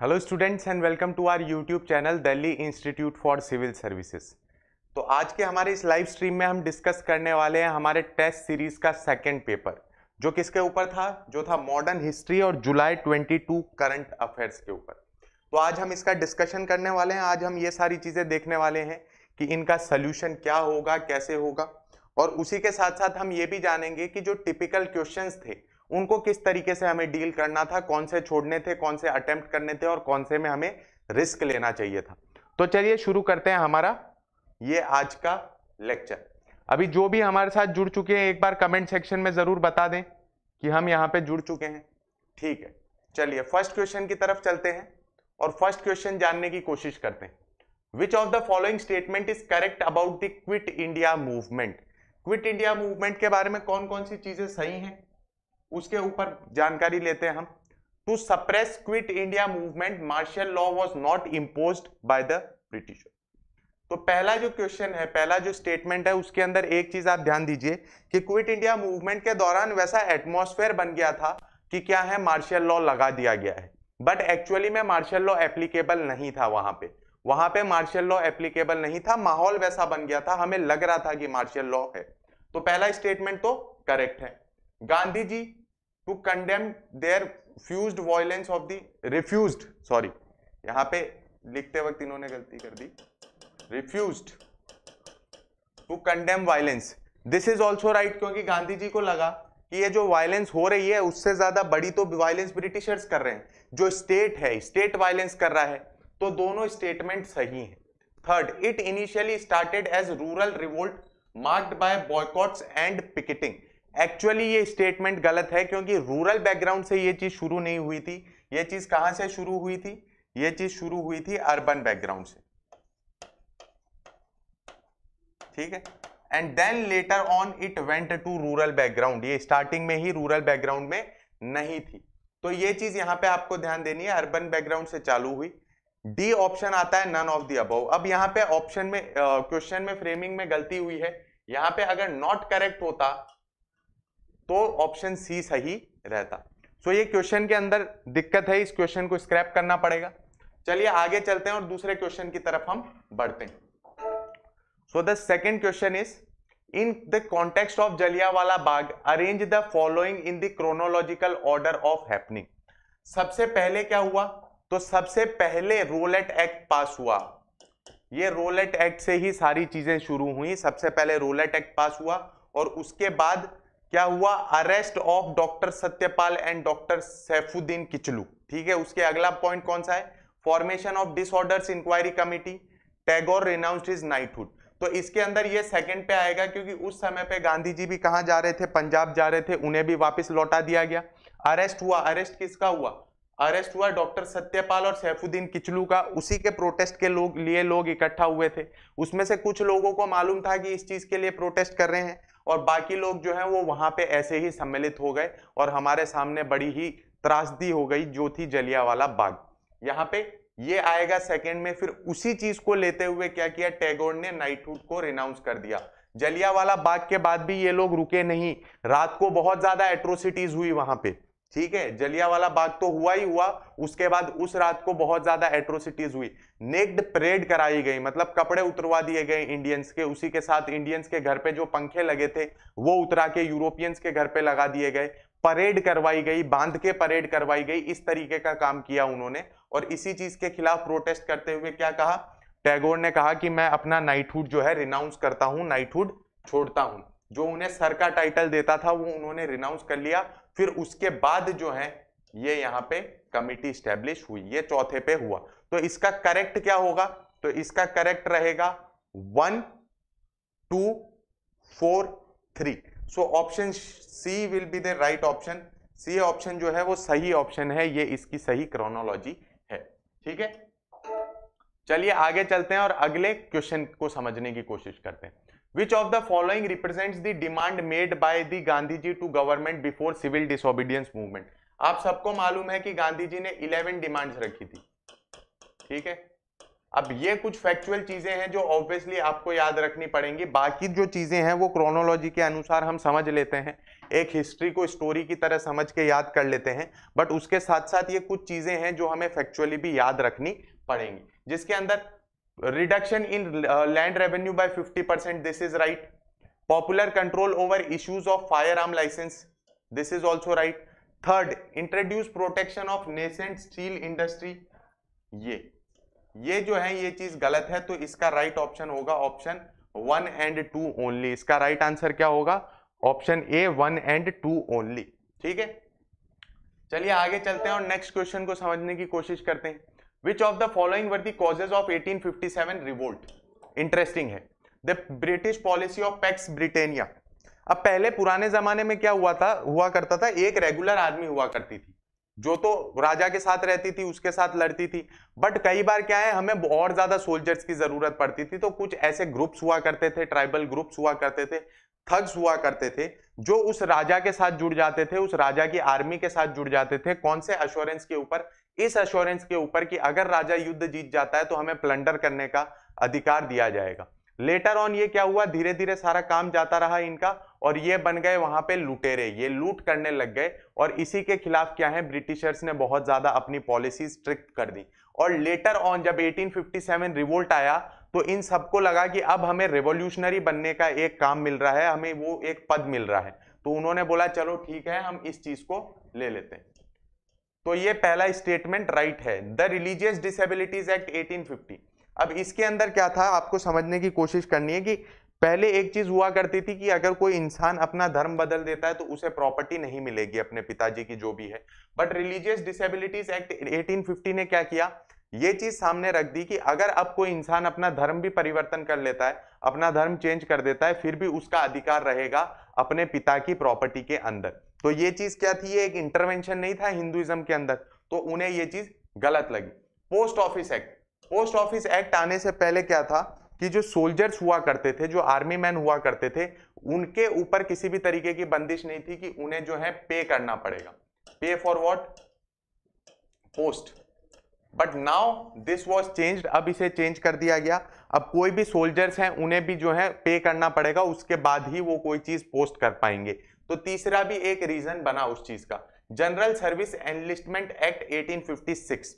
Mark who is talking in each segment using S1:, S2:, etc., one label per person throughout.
S1: Hello students and welcome to our YouTube channel Delhi institute for civil services तो आज के हमारे इस लाइव स्ट्रीम में हम डिस्कस करने वाले हैं हमारे टेस्ट सीरीज का सेकंड पेपर जो किसके ऊपर था जो था मॉडर्न हिस्ट्री और जुलाई 22 करंट अफेयर्स के ऊपर तो आज हम इसका डिस्कशन करने वाले हैं आज हम ये सारी चीज़ें देखने वाले हैं कि इनका सल्यूशन क्या होगा कैसे होगा और उसी के साथ साथ हम ये भी जानेंगे कि जो टिपिकल क्वेश्चंस थे उनको किस तरीके से हमें डील करना था कौन से छोड़ने थे कौन से अटेम्प्ट करने थे और कौन से में हमें रिस्क लेना चाहिए था तो चलिए शुरू करते हैं हमारा ये आज का लेक्चर अभी जो भी हमारे साथ जुड़ चुके हैं एक बार कमेंट सेक्शन में ज़रूर बता दें कि हम यहाँ पे जुड़ चुके हैं ठीक है चलिए फर्स्ट क्वेश्चन की तरफ चलते हैं और फर्स्ट क्वेश्चन जानने की कोशिश करते हैं which of the following statement is correct about the quit India movement quit India movement के बारे में कौन कौन सी चीज़ें सही हैं उसके ऊपर जानकारी लेते हैं हम to suppress quit India movement martial law was not impose by the British तो पहला जो क्वेश्चन है पहला जो स्टेटमेंट है उसके अंदर एक चीज आप ध्यान दीजिए कि क्विट इंडिया मूवमेंट के दौरान वैसा एटमॉस्फेयर बन गया था कि क्या है मार्शल लॉ लगा दिया गया है बट एक्चुअली में मार्शल लॉ एप्लीकेबल नहीं था वहां पे वहां पे मार्शल लॉ एप्लीकेबल नहीं था माहौल वैसा बन गया था हमें लग रहा था कि मार्शल लॉ है तो पहला स्टेटमेंट तो करेक्ट है Gandhi ji to condemn their fused violence of the refused sorry यहां पे लिखते वक्त इन्होंने गलती कर दी refuse to condemn violence this is also right क्योंकि गांधी जी को लगा कि ये जो वायलेंस हो रही है उससे ज्यादा बड़ी तो वायलेंस ब्रिटिशर्स कर रहे हैं जो स्टेट है स्टेट वायलेंस कर रहा है तो दोनों स्टेटमेंट सही हैं third it initially started as rural revolt marked by boycotts and picketing actually ये स्टेटमेंट गलत है क्योंकि रूरल बैकग्राउंड से ये चीज़ शुरू नहीं हुई थी ये चीज़ कहाँ से शुरू हुई थी ये चीज़ शुरू हुई थी अर्बन बैकग्राउंड से ठीक है and then later on it went to rural background ये स्टार्टिंग में ही रूरल बैकग्राउंड में नहीं थी तो ये चीज़ यहां पे आपको ध्यान देनी है अर्बन बैकग्राउंड से चालू हुई डी ऑप्शन आता है नन ऑफ दी अबव अब यहां पे ऑप्शन में क्वेश्चन में फ्रेमिंग में गलती हुई है यहां पे अगर नॉट करेक्ट होता तो ऑप्शन सी सही रहता सो ये क्वेश्चन के अंदर दिक्कत है इस क्वेश्चन को स्क्रैप करना पड़ेगा चलिए आगे चलते हैं और दूसरे क्वेश्चन की तरफ हम बढ़ते हैं so the second question is in the context of Jallianwala Bagh arrange the following in the chronological order of happening सबसे पहले क्या हुआ तो सबसे पहले रोलेट एक्ट पास हुआ ये रोलेट एक्ट से ही सारी चीजें शुरू हुई सबसे पहले रोलेट एक्ट पास हुआ और उसके बाद क्या हुआ arrest of doctor Satyapal and doctor Saifuddin Kitchlew ठीक है उसके अगला पॉइंट कौन सा है formation of disorders inquiry committee Tagore renounced his knighthood तो इसके अंदर ये सेकंड पे आएगा क्योंकि उस समय पे गांधी जी भी कहां जा रहे थे पंजाब जा रहे थे उन्हें भी वापस लौटा दिया गया अरेस्ट हुआ अरेस्ट किसका हुआ अरेस्ट हुआ डॉक्टर सत्यपाल और सैफुद्दीन किचलू का उसी के प्रोटेस्ट के लोग लिए लोग इकट्ठा हुए थे उसमें से कुछ लोगों को मालूम था कि इस चीज़ के लिए प्रोटेस्ट कर रहे हैं और बाकी लोग जो हैं वो वहाँ पे ऐसे ही सम्मिलित हो गए और हमारे सामने बड़ी ही त्रासदी हो गई जो थी जलियावाला बाग यहाँ पे ये आएगा सेकंड में फिर उसी चीज को लेते हुए क्या किया टैगोर ने नाइटहुड को रिनाउंस कर दिया जलियावाला बाग के बाद भी ये लोग रुके नहीं रात को बहुत ज्यादा एट्रोसिटीज हुई वहां पर ठीक है जलिया वाला बाग तो हुआ ही हुआ उसके बाद उस रात को बहुत ज्यादा एट्रोसिटीज हुई नेक्ड परेड कराई गई मतलब कपड़े उतरवा दिए गए इंडियंस के उसी के साथ इंडियंस के घर पे जो पंखे लगे थे वो उतरा के यूरोपियंस के घर पे लगा दिए गए परेड करवाई गई बांध के परेड करवाई गई इस तरीके का काम किया उन्होंने और इसी चीज के खिलाफ प्रोटेस्ट करते हुए क्या कहा टैगोर ने कहा कि मैं अपना नाइटहुड जो है रिनाउंस करता हूँ नाइटहुड छोड़ता हूँ जो उन्हें सर का टाइटल देता था वो उन्होंने रिनाउंस कर लिया फिर उसके बाद जो है ये यहां पे कमिटी स्टेब्लिश हुई ये चौथे पे हुआ तो इसका करेक्ट क्या होगा तो इसका करेक्ट रहेगा one two four three so option C will be the right option C option जो है वो सही ऑप्शन है ये इसकी सही क्रोनोलॉजी है ठीक है चलिए आगे चलते हैं और अगले क्वेश्चन को समझने की कोशिश करते हैं which of the following represents the demand made by the gandhi ji to government before civil disobedience movement आप सबको मालूम है कि गांधी जी ने 11 डिमांड्स रखी थी ठीक है अब ये कुछ फैक्चुअल चीजें हैं जो ऑब्वियसली आपको याद रखनी पड़ेंगी बाकी जो चीजें हैं वो क्रोनोलॉजी के अनुसार हम समझ लेते हैं एक हिस्ट्री को स्टोरी की तरह समझ के याद कर लेते हैं बट उसके साथ साथ ये कुछ चीजें हैं जो हमें फैक्चुअली भी याद रखनी पड़ेंगी जिसके अंदर reduction in uh, land revenue by 50% this is right popular control over issues of firearm license this is also right third introduce protection of nascent steel industry ये ये जो है ये चीज गलत है तो इसका राइट right ऑप्शन होगा option one and two only इसका राइट right आंसर क्या होगा option A one and two only ठीक है चलिए आगे चलते हैं और नेक्स्ट क्वेश्चन को समझने की कोशिश करते हैं which of the following were the causes of 1857 revolt interesting है the British policy of Pax Britannica अब पहले पुराने जमाने में क्या हुआ था हुआ करता था एक रेगुलर आदमी हुआ करती थी जो तो राजा के साथ रहती थी उसके साथ लड़ती थी बट कई बार क्या है हमें और ज्यादा सोल्जर्स की जरूरत पड़ती थी तो कुछ ऐसे ग्रुप्स हुआ करते थे ट्राइबल ग्रुप्स हुआ करते थे थग्स हुआ करते थे जो उस राजा के साथ जुड़ जाते थे उस राजा की आर्मी के साथ जुड़ जाते थे कौन से अश्योरेंस के ऊपर इस अश्योरेंस के ऊपर कि अगर राजा युद्ध जीत जाता है तो हमें प्लंडर करने का अधिकार दिया जाएगा लेटर ऑन ये क्या हुआ धीरे धीरे सारा काम जाता रहा इनका और ये बन गए वहां पे लुटेरे ये लूट करने लग गए और इसी के खिलाफ क्या है ब्रिटिशर्स ने बहुत ज्यादा अपनी पॉलिसी स्ट्रिक्ट कर दी और लेटर ऑन जब 1857 रिवोल्ट आया तो इन सबको लगा कि अब हमें रेवोल्यूशनरी बनने का एक काम मिल रहा है हमें वो एक पद मिल रहा है तो उन्होंने बोला चलो ठीक है हम इस चीज को ले लेते हैं तो ये पहला स्टेटमेंट राइट है द रिलीजियस डिसेबिलिटीज एक्ट 1850 अब इसके अंदर क्या था आपको समझने की कोशिश करनी है कि पहले एक चीज हुआ करती थी कि अगर कोई इंसान अपना धर्म बदल देता है तो उसे प्रॉपर्टी नहीं मिलेगी अपने पिताजी की जो भी है बट रिलीजियस डिसेबिलिटीज एक्ट 1850 ने क्या किया ये चीज सामने रख दी कि अगर अब कोई इंसान अपना धर्म भी परिवर्तन कर लेता है अपना धर्म चेंज कर देता है फिर भी उसका अधिकार रहेगा अपने पिता की प्रॉपर्टी के अंदर तो ये चीज क्या थी ये एक इंटरवेंशन नहीं था हिंदुइज्म के अंदर तो उन्हें ये चीज गलत लगी post office act post office act आने से पहले क्या था कि जो सोल्जर्स हुआ करते थे जो आर्मी मैन हुआ करते थे उनके ऊपर किसी भी तरीके की बंदिश नहीं थी कि उन्हें जो है पे करना पड़ेगा pay for what post but now this was change अब इसे चेंज कर दिया गया अब कोई भी सोल्जर्स हैं उन्हें भी जो है पे करना पड़ेगा उसके बाद ही वो कोई चीज़ पोस्ट कर पाएंगे तो तीसरा भी एक रीजन बना उस चीज का जनरल सर्विस एनलिस्टमेंट एक्ट 1856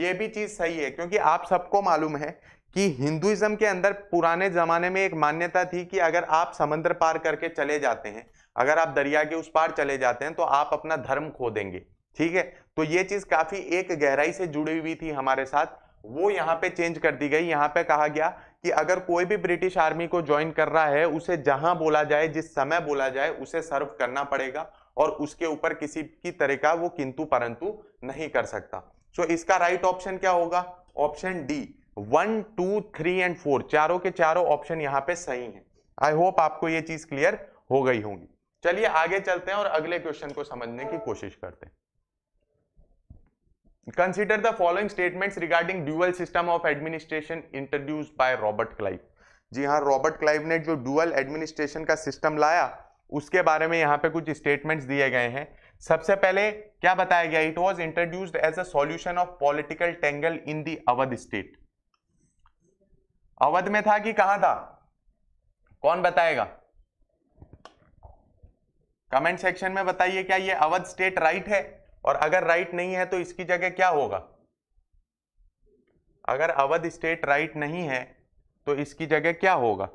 S1: ये भी चीज सही है क्योंकि आप सबको मालूम है कि हिंदुइज्म के अंदर पुराने जमाने में एक मान्यता थी कि अगर आप समंदर पार करके चले जाते हैं अगर आप दरिया के उस पार चले जाते हैं तो आप अपना धर्म खो देंगे ठीक है तो ये चीज काफी एक गहराई से जुड़ी हुई थी हमारे साथ वो यहाँ पे चेंज कर दी गई यहाँ पे कहा गया कि अगर कोई भी ब्रिटिश आर्मी को ज्वाइन कर रहा है उसे जहां बोला जाए जिस समय बोला जाए उसे सर्व करना पड़ेगा और उसके ऊपर किसी की तरह का वो किंतु परंतु नहीं कर सकता सो so, इसका राइट right ऑप्शन क्या होगा option D one two three and four चारों के चारों ऑप्शन यहाँ पे सही हैं आई होप आपको ये चीज क्लियर हो गई होगी चलिए आगे चलते हैं और अगले क्वेश्चन को समझने की कोशिश करते हैं Consider the following statements regarding dual system of administration introduced by Robert Clive. जी हाँ रॉबर्ट क्लाइव ने जो डुअल एडमिनिस्ट्रेशन का सिस्टम लाया उसके बारे में यहाँ पे कुछ स्टेटमेंट्स दिए गए हैं सबसे पहले क्या बताया गया it was introduced as a solution of political tangle in the Awadh state Awadh में था कि कहा था कौन बताएगा कमेंट सेक्शन में बताइए क्या ये अवध स्टेट राइट है और अगर राइट नहीं है तो इसकी जगह क्या होगा अगर अवध स्टेट राइट नहीं है तो इसकी जगह क्या होगा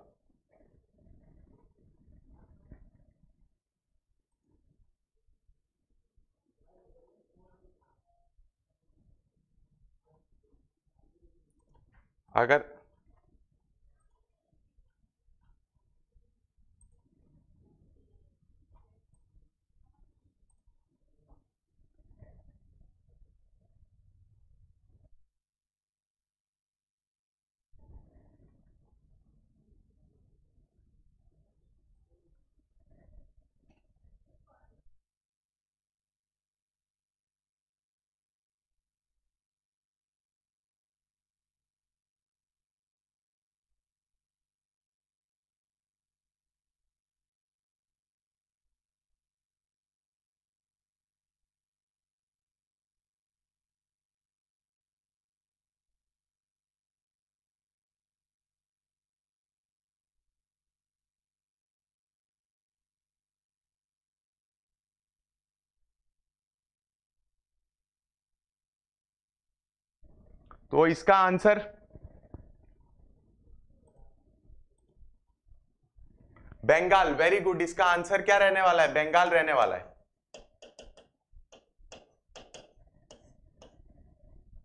S1: अगर तो इसका आंसर बंगाल वेरी गुड इसका आंसर क्या रहने वाला है बंगाल रहने वाला है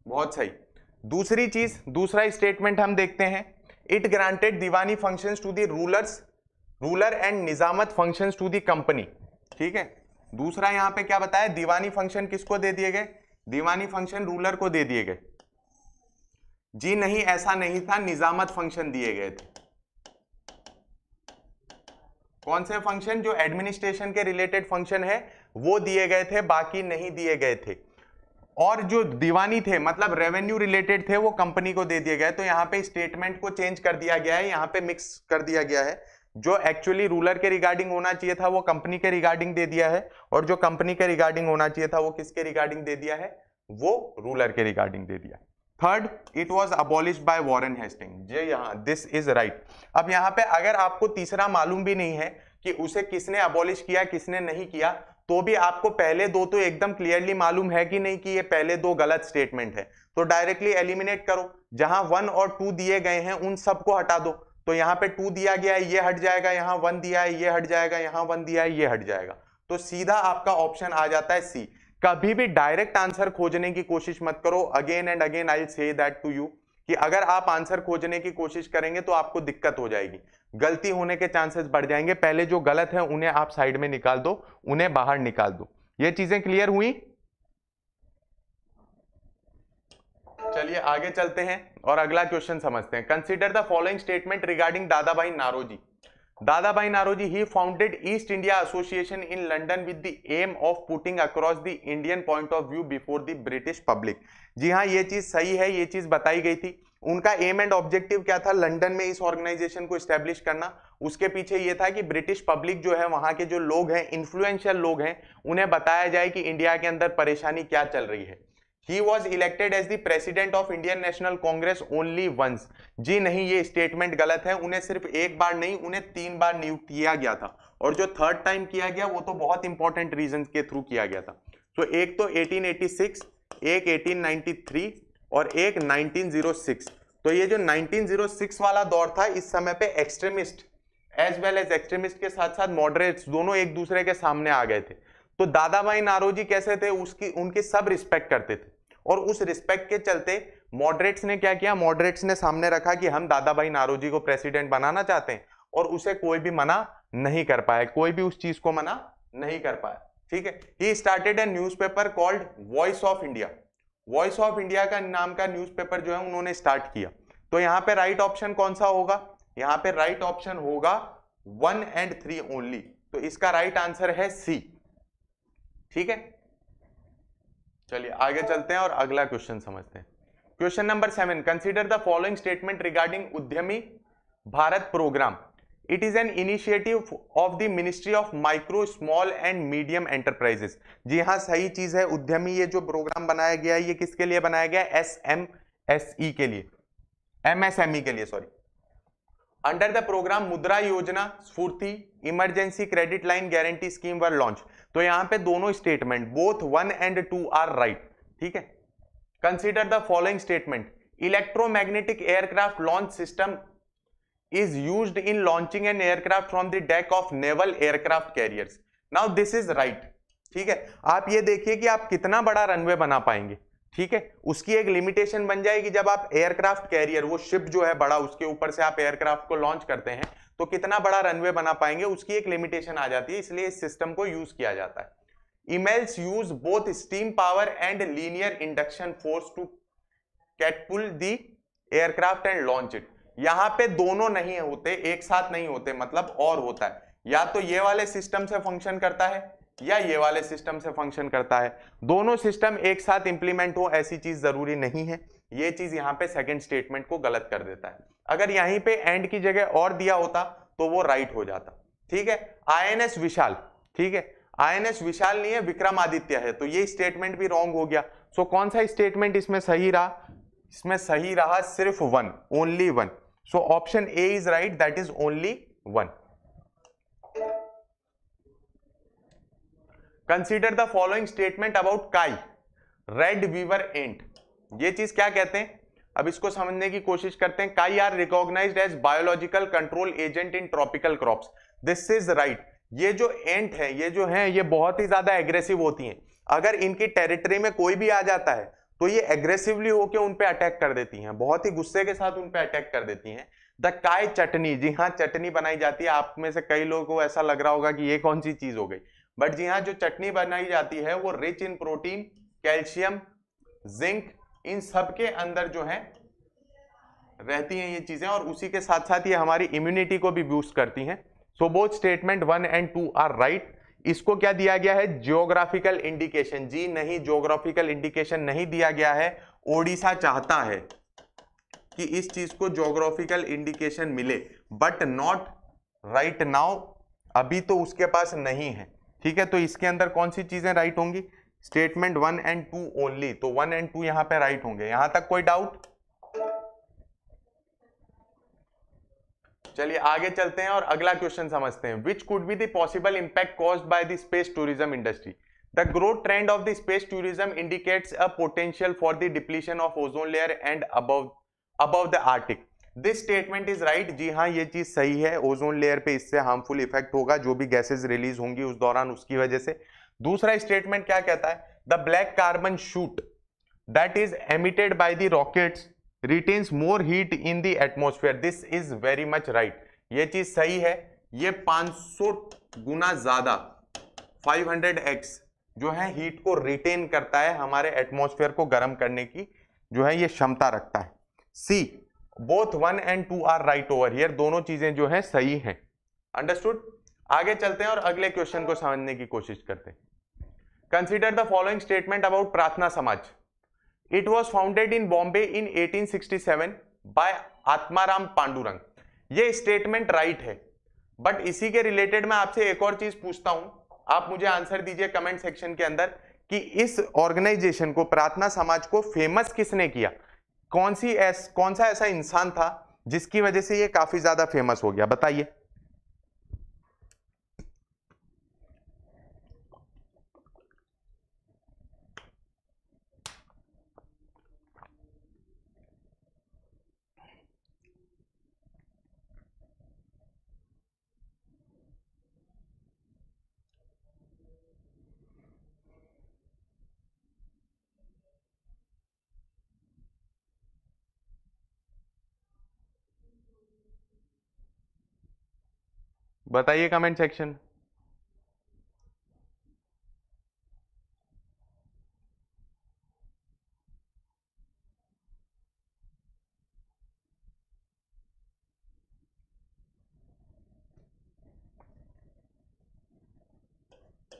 S1: बहुत सही दूसरी चीज दूसरा स्टेटमेंट हम देखते हैं it granted Diwani function to the rulers ruler and Nizamat function to the company ठीक है दूसरा यहां पे क्या बताया दीवानी फंक्शन किसको दे दिए गए दीवानी फंक्शन रूलर को दे दिए गए जी नहीं ऐसा नहीं था निजामत फंक्शन दिए गए थे कौन से फंक्शन जो एडमिनिस्ट्रेशन के रिलेटेड फंक्शन है वो दिए गए थे बाकी नहीं दिए गए थे और जो दीवानी थे मतलब रेवेन्यू रिलेटेड थे वो कंपनी को दे दिए गए तो यहां पे स्टेटमेंट को चेंज कर दिया गया है यहां पे मिक्स कर दिया गया है जो एक्चुअली रूलर के रिगार्डिंग होना चाहिए था वो कंपनी के रिगार्डिंग दे दिया है और जो कंपनी के रिगार्डिंग होना चाहिए था वो किसके रिगार्डिंग दे दिया है वो रूलर के रिगार्डिंग दे दिया है third it was abolish by Warren Hasting जे यहाँ दिस इज राइट अब यहाँ पे अगर आपको तीसरा मालूम भी नहीं है कि उसे किसने अबॉलिश किया किसने नहीं किया तो भी आपको पहले दो तो एकदम क्लियरली मालूम है कि नहीं कि ये पहले दो गलत स्टेटमेंट है तो डायरेक्टली एलिमिनेट करो जहां वन और टू दिए गए हैं उन सबको हटा दो तो यहाँ पे टू दिया गया है ये हट जाएगा यहाँ वन दिया है ये हट जाएगा यहाँ वन दिया है ये हट जाएगा तो सीधा आपका ऑप्शन आ जाता है सी कभी भी डायरेक्ट आंसर खोजने की कोशिश मत करो again and again I say that to you कि अगर आप आंसर खोजने की कोशिश करेंगे तो आपको दिक्कत हो जाएगी गलती होने के चांसेस बढ़ जाएंगे पहले जो गलत है उन्हें आप साइड में निकाल दो उन्हें बाहर निकाल दो ये चीजें क्लियर हुई चलिए आगे चलते हैं और अगला क्वेश्चन समझते हैं consider the following statement regarding Dadabhai Naoroji Dadabai Naoroji he founded East India association in London with the aim of putting across the Indian point of view before the British public जी हाँ ये चीज़ सही है ये चीज़ बताई गई थी उनका एम एंड ऑब्जेक्टिव क्या था लंदन में इस ऑर्गेनाइजेशन को स्टैब्लिश करना उसके पीछे ये था कि ब्रिटिश पब्लिक जो है वहाँ के जो लोग हैं इन्फ्लुएंशियल लोग हैं उन्हें बताया जाए कि इंडिया के अंदर परेशानी क्या चल रही है he was elected as the president of Indian national Congress only once जी नहीं ये स्टेटमेंट गलत है उन्हें सिर्फ एक बार नहीं उन्हें तीन बार नियुक्त किया गया था और जो थर्ड टाइम किया गया वो तो बहुत इंपॉर्टेंट रीजन के थ्रू किया गया था तो एक तो 1886, एक 1893 और एक 1906 तो ये जो 1906 वाला दौर था इस समय पे extremist as well as extremist के साथ साथ मॉडरेट्स दोनों एक दूसरे के सामने आ गए थे तो दादा भाई नारोजी कैसे थे उसकी उनकी सब रिस्पेक्ट करते थे और उस रिस्पेक्ट के चलते मॉडरेट्स ने क्या किया मॉडरेट्स ने सामने रखा कि हम दादा भाई नारोजी को प्रेसिडेंट बनाना चाहते हैं और उसे कोई भी मना नहीं कर पाया कोई भी उस चीज को मना नहीं कर पाया ठीक है he started a paper called voice of India voice of India का नाम का न्यूज जो है उन्होंने स्टार्ट किया तो यहाँ पे राइट ऑप्शन कौन सा होगा यहाँ पे राइट ऑप्शन होगा वन एंड थ्री ओनली तो इसका राइट आंसर है सी ठीक है चलिए आगे चलते हैं और अगला क्वेश्चन समझते हैं question number seven consider the following statement regarding Udyami Bharat programme it is an initiative of the ministry of micro small and medium enterprises जी हाँ सही चीज है उद्यमी ये जो प्रोग्राम बनाया गया है ये किसके लिए बनाया गया एस एम एस ई के लिए एम एस एम ई के लिए sorry under the programme Mudra Yojana SFURTI emergency credit line guarantee scheme were launch तो यहां पे दोनों statement both one and two are right ठीक है consider the following statement electromagnetic aircraft launch system is use in launching an aircraft from the deck of naval aircraft carriers now this is right ठीक है आप ये देखिए कि आप कितना बड़ा रनवे बना पाएंगे ठीक है उसकी एक लिमिटेशन बन जाएगी जब आप एयरक्राफ्ट कैरियर वो शिप जो है बड़ा उसके ऊपर से आप एयरक्राफ्ट को लॉन्च करते हैं तो कितना बड़ा रनवे बना पाएंगे उसकी एक लिमिटेशन आ जाती है इसलिए इस सिस्टम को यूज किया जाता है EMALS use both steam power and linear induction force to catapult the aircraft and launch it यहां पे दोनों नहीं होते एक साथ नहीं होते मतलब और होता है या तो ये वाले सिस्टम से फंक्शन करता है या ये वाले सिस्टम से फंक्शन करता है दोनों सिस्टम एक साथ इंप्लीमेंट हो ऐसी चीज जरूरी नहीं है ये चीज यहां पे सेकंड स्टेटमेंट को गलत कर देता है अगर यहीं पे एंड की जगह और दिया होता तो वो राइट हो जाता ठीक है आईएनएस विशाल ठीक है आईएनएस विशाल नहीं है विक्रमादित्य है तो ये स्टेटमेंट भी रॉन्ग हो गया सो so, कौन सा स्टेटमेंट इसमें सही रहा इसमें सही रहा सिर्फ one only one so option A is right that is only one consider the following statement about Kai red weaver ant ये चीज क्या कहते हैं अब इसको समझने की कोशिश करते हैं Kai are recognise as biological control agent in tropical crop this is right ये जो एंट है ये जो है ये बहुत ही ज्यादा एग्रेसिव होती है अगर इनकी टेरिटरी में कोई भी आ जाता है तो ये एग्रेसिवली होके उनपे अटैक कर देती हैं बहुत ही गुस्से के साथ उनपे अटैक कर देती हैं द काय चटनी जी हाँ चटनी बनाई जाती है आप में से कई लोगों को ऐसा लग रहा होगा कि ये कौन सी चीज हो गई बट जी हाँ जो चटनी बनाई जाती है वो rich in protein calcium zinc इन सब के अंदर जो है रहती हैं ये चीज़ें और उसी के साथ साथ ये हमारी इम्यूनिटी को भी बूस्ट करती हैं so both statement one and two are right इसको क्या दिया गया है जियोग्राफिकल इंडिकेशन जी नहीं जियोग्राफिकल इंडिकेशन नहीं दिया गया है ओडिशा चाहता है कि इस चीज को जोग्राफिकल इंडिकेशन मिले बट नॉट राइट नाउ अभी तो उसके पास नहीं है ठीक है तो इसके अंदर कौन सी चीजें राइट होंगी statement one and two only तो वन एंड टू यहां पे राइट होंगे यहां तक कोई डाउट चलिए आगे चलते हैं और अगला क्वेश्चन समझते हैं which could be possible impact cause by the space tourism industry the growth trend of the space tourism indicates a potential for the depletion of ozone layer and above above the Arctic this statement is right जी हाँ ये चीज़ सही है ozone layer पे इससे harmful effect होगा जो भी गैसेज रिलीज होंगी उस दौरान उसकी वजह से दूसरा स्टेटमेंट क्या कहता है the black carbon soot that is emitted by the rockets retains more heat in the atmosphere this is very much right ये चीज सही है ये 500 गुना ज्यादा 500x जो है हीट को रिटेन करता है हमारे एटमोस्फेयर को गर्म करने की जो है ये क्षमता रखता है C both one and two are right over here दोनों चीजें जो है सही है अंडरस्टूड आगे चलते हैं और अगले क्वेश्चन को समझने की कोशिश करते हैं consider the following statement about Pratna Samaj. It was founded in Bombay in 1867 by Atmaram Pandurang ये स्टेटमेंट राइट है बट इसी के रिलेटेड मैं आपसे एक और चीज पूछता हूं आप मुझे आंसर दीजिए कमेंट सेक्शन के अंदर कि इस ऑर्गेनाइजेशन को प्रार्थना समाज को फेमस किसने किया कौन सी ऐस, कौन सा ऐसा इंसान था जिसकी वजह से ये काफी ज्यादा फेमस हो गया बताइए बताइए comment section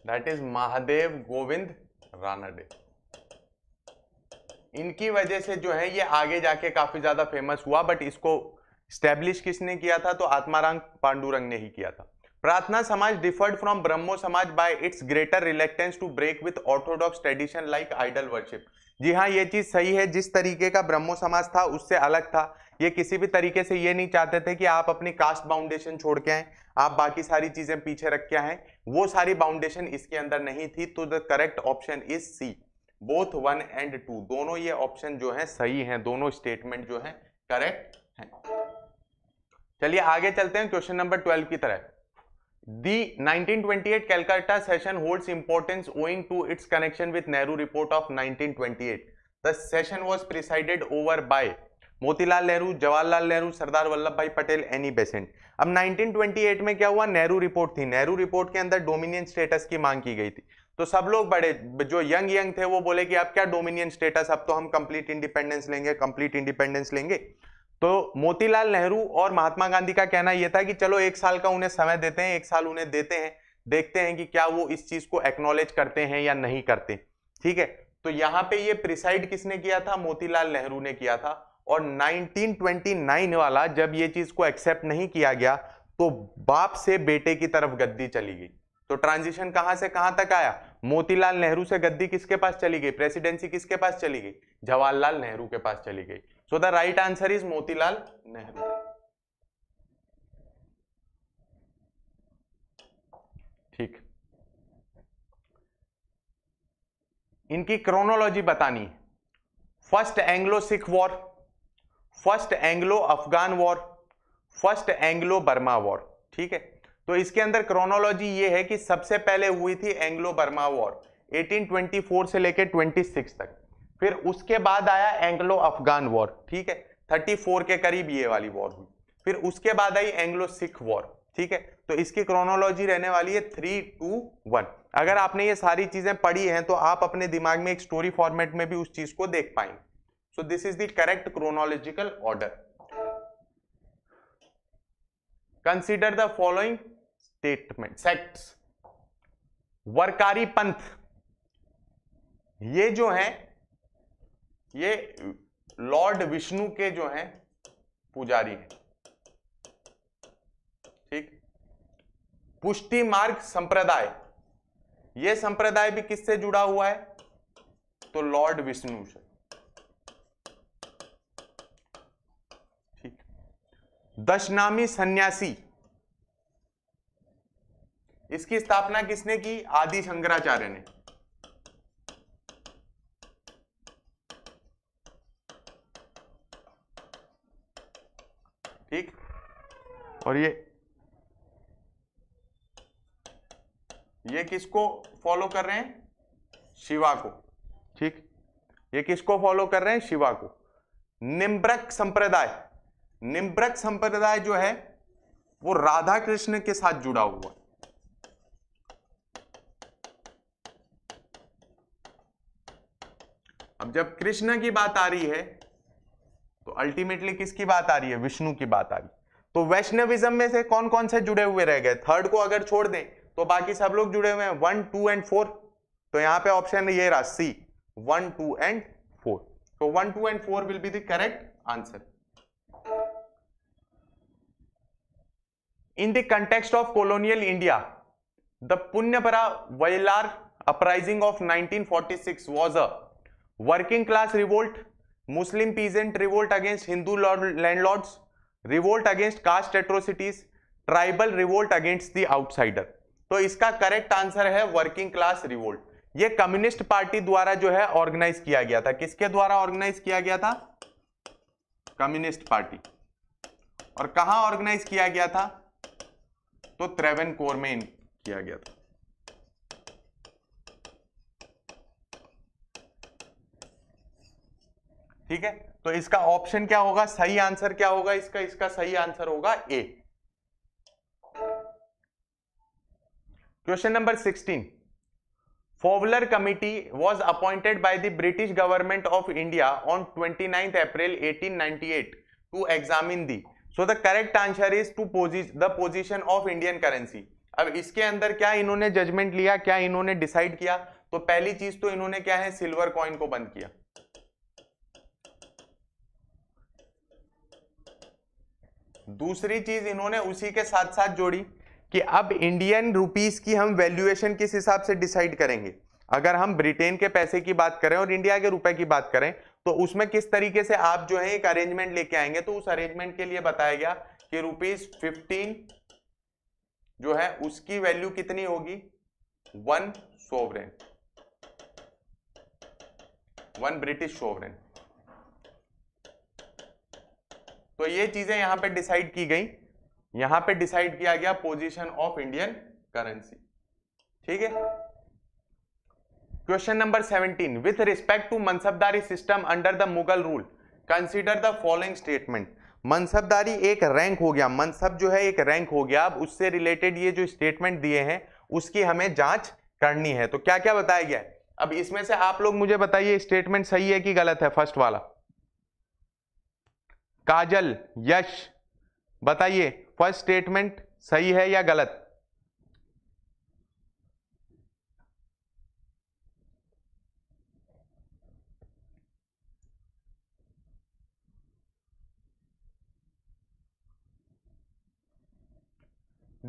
S1: that is Mahadev Govind Ranade इनकी वजह से जो है ये आगे जाके काफी ज्यादा फेमस हुआ बट इसको स्टैब्लिश किसने किया था तो आत्माराम पांडुरंग ने ही किया था प्रार्थना समाज deferred from Brahmo Samaj by its greater reluctance to break with orthodox tradition like idol worship जी हाँ ये चीज़ सही है जिस तरीके का ब्रह्मो समाज था उससे अलग था ये किसी भी तरीके से ये नहीं चाहते थे कि आप अपनी कास्ट बाउंडेशन छोड़ के आए आप बाकी सारी चीज़ें पीछे रख के आए वो सारी बाउंडेशन इसके अंदर नहीं थी तो the correct option is C both one and two दोनों ये ऑप्शन जो है सही है दोनों स्टेटमेंट जो है करेक्ट
S2: चलिए
S1: आगे चलते हैं क्वेश्चन नंबर ट्वेल्व की तरह the 1928 Calcutta session holds importance owing to its connection with Nehru report of 1928 the session was presided over by Motilal Nehru Jawaharlal Nehru Sardar Vallabhbhai Patel Annie Besant अब 1928 में क्या हुआ नेहरू रिपोर्ट थी नेहरू रिपोर्ट के अंदर डोमिनियन स्टेटस की मांग की गई थी तो सब लोग बड़े जो यंग यंग थे वो बोले कि अब क्या डोमिनियन स्टेटस अब तो हम कंप्लीट इंडिपेंडेंस लेंगे कंप्लीट इंडिपेंडेंस लेंगे तो मोतीलाल नेहरू और महात्मा गांधी का कहना यह था कि चलो एक साल का उन्हें समय देते हैं एक साल उन्हें देते हैं देखते हैं कि क्या वो इस चीज को एक्नोलेज करते हैं या नहीं करते ठीक है तो यहाँ पे ये प्रिसाइड किसने किया था मोतीलाल नेहरू ने किया था और 1929 वाला जब ये चीज को एक्सेप्ट नहीं किया गया तो बाप से बेटे की तरफ गद्दी चली गई तो ट्रांजिशन कहां से कहां तक आया मोतीलाल नेहरू से गद्दी किसके पास चली गई प्रेसिडेंसी किसके पास चली गई जवाहरलाल नेहरू के पास चली गई so the right answer is Motilal Nehru ठीक इनकी क्रोनोलॉजी बतानी है first Anglo Sikh war first Anglo Afghan war first Anglo Burma war ठीक है तो इसके अंदर क्रोनोलॉजी ये है कि सबसे पहले हुई थी एंग्लो बर्मा वॉर 1824 से लेकर 26 तक फिर उसके बाद आया एंग्लो अफगान वॉर ठीक है 34 के करीब ये वाली वॉर हुई फिर उसके बाद आई एंग्लो सिख वॉर ठीक है तो इसकी क्रोनोलॉजी रहने वाली है थ्री टू वन अगर आपने ये सारी चीजें पढ़ी हैं तो आप अपने दिमाग में एक स्टोरी फॉर्मेट में भी उस चीज को देख पाएंगे so this is the correct chronological order consider the following statement sect Warkari Panth ये जो है ये लॉर्ड विष्णु के जो हैं पुजारी हैं ठीक पुष्टि मार्ग संप्रदाय यह संप्रदाय भी किससे जुड़ा हुआ है तो लॉर्ड विष्णु से ठीक दशनामी सन्यासी इसकी स्थापना किसने की आदि शंकराचार्य ने और ये ये किसको फॉलो कर रहे हैं शिवा को ठीक ये किसको फॉलो कर रहे हैं शिवा को निम्ब्रक संप्रदाय निम्ब्रक संप्रदाय जो है वो राधा कृष्ण के साथ जुड़ा हुआ अब जब कृष्ण की बात आ रही है तो अल्टीमेटली किसकी बात आ रही है विष्णु की बात आ रही है तो वैष्णविज्म में से कौन कौन से जुड़े हुए रह गए थर्ड को अगर छोड़ दें तो बाकी सब लोग जुड़े हुए हैं वन टू एंड फोर तो यहां पे ऑप्शन ये रहा C one two and four तो one two and four will be the correct answer in the context of colonial India the Punnapra Vayalar uprising of 1946 was a working class revolt Muslim peasant revolt against Hindu landlords revolt against caste atrocities tribal revolt against the outsider तो इसका correct answer है working class revolt ये communist party द्वारा जो है organise किया गया था किसके द्वारा ऑर्गेनाइज किया गया था कम्युनिस्ट पार्टी और कहा ऑर्गेनाइज किया गया था तो त्रेवन कोर में किया गया था ठीक है तो इसका ऑप्शन क्या होगा सही आंसर क्या होगा इसका इसका सही आंसर होगा A question number 16 Fowler committee was appointed by the British government of India on 29 April 1898 to examine the so the correct answer is to the position of Indian currency अब इसके अंदर क्या इन्होंने जजमेंट लिया क्या इन्होंने decide किया तो पहली चीज तो इन्होंने क्या है सिल्वर कॉइन को बंद किया दूसरी चीज इन्होंने उसी के साथ साथ जोड़ी कि अब इंडियन रुपीस की हम वैल्यूएशन किस हिसाब से डिसाइड करेंगे अगर हम ब्रिटेन के पैसे की बात करें और इंडिया के रुपए की बात करें तो उसमें किस तरीके से आप जो है एक अरेंजमेंट लेके आएंगे तो उस अरेंजमेंट के लिए बताया गया कि रुपीज फिफ्टीन जो है उसकी वैल्यू कितनी होगी one sovereign one British sovereign तो ये चीजें यहां पे डिसाइड की गई यहां पे डिसाइड किया गया पोजीशन ऑफ इंडियन करेंसी ठीक है question number 17 with respect to mansabdari system under the Mughal rule consider the following statement mansabdari एक रैंक हो गया मनसब जो है एक रैंक हो गया अब उससे रिलेटेड ये जो स्टेटमेंट दिए हैं उसकी हमें जांच करनी है तो क्या क्या बताया गया है अब इसमें से आप लोग मुझे बताइए स्टेटमेंट सही है कि गलत है फर्स्ट वाला काजल यश बताइए फर्स्ट स्टेटमेंट सही है या गलत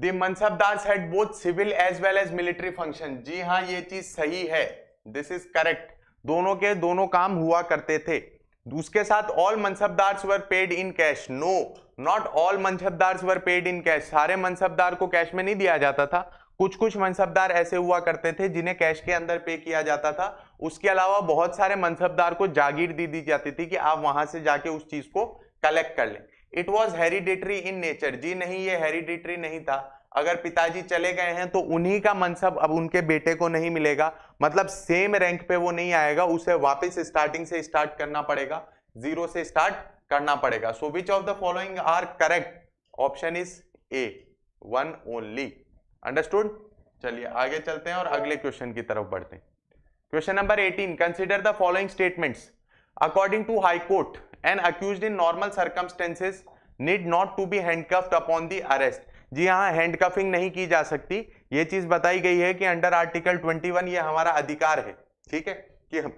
S1: the mansabdars had both civil as well as military function जी हां ये चीज सही है दिस इज करेक्ट दोनों के दोनों काम हुआ करते थे उसके साथ all mansabdars were paid in cash no not all mansabdars were paid in cash सारे मनसबदार को कैश में नहीं दिया जाता था कुछ कुछ मनसबदार ऐसे हुआ करते थे जिन्हें कैश के अंदर पे किया जाता था उसके अलावा बहुत सारे मनसबदार को जागीर दे दी जाती थी कि आप वहां से जाके उस चीज को कलेक्ट कर लें it was hereditary in nature जी नहीं ये हेरिडेटरी नहीं था अगर पिताजी चले गए हैं तो उन्हीं का मनसब अब उनके बेटे को नहीं मिलेगा मतलब सेम रैंक पे वो नहीं आएगा उसे वापस स्टार्टिंग से स्टार्ट करना पड़ेगा जीरो से स्टार्ट करना पड़ेगा so which of the following are correct option is A one only understood चलिए आगे चलते हैं और अगले क्वेश्चन की तरफ बढ़ते हैं question number 18 consider the following statements according to high court an accused in normal circumstances need not to be handcuffed upon the arrest जी हाँ हैंड कफिंग नहीं की जा सकती ये चीज़ बताई गई है कि अंडर आर्टिकल 21 ये हमारा अधिकार है ठीक है कि हम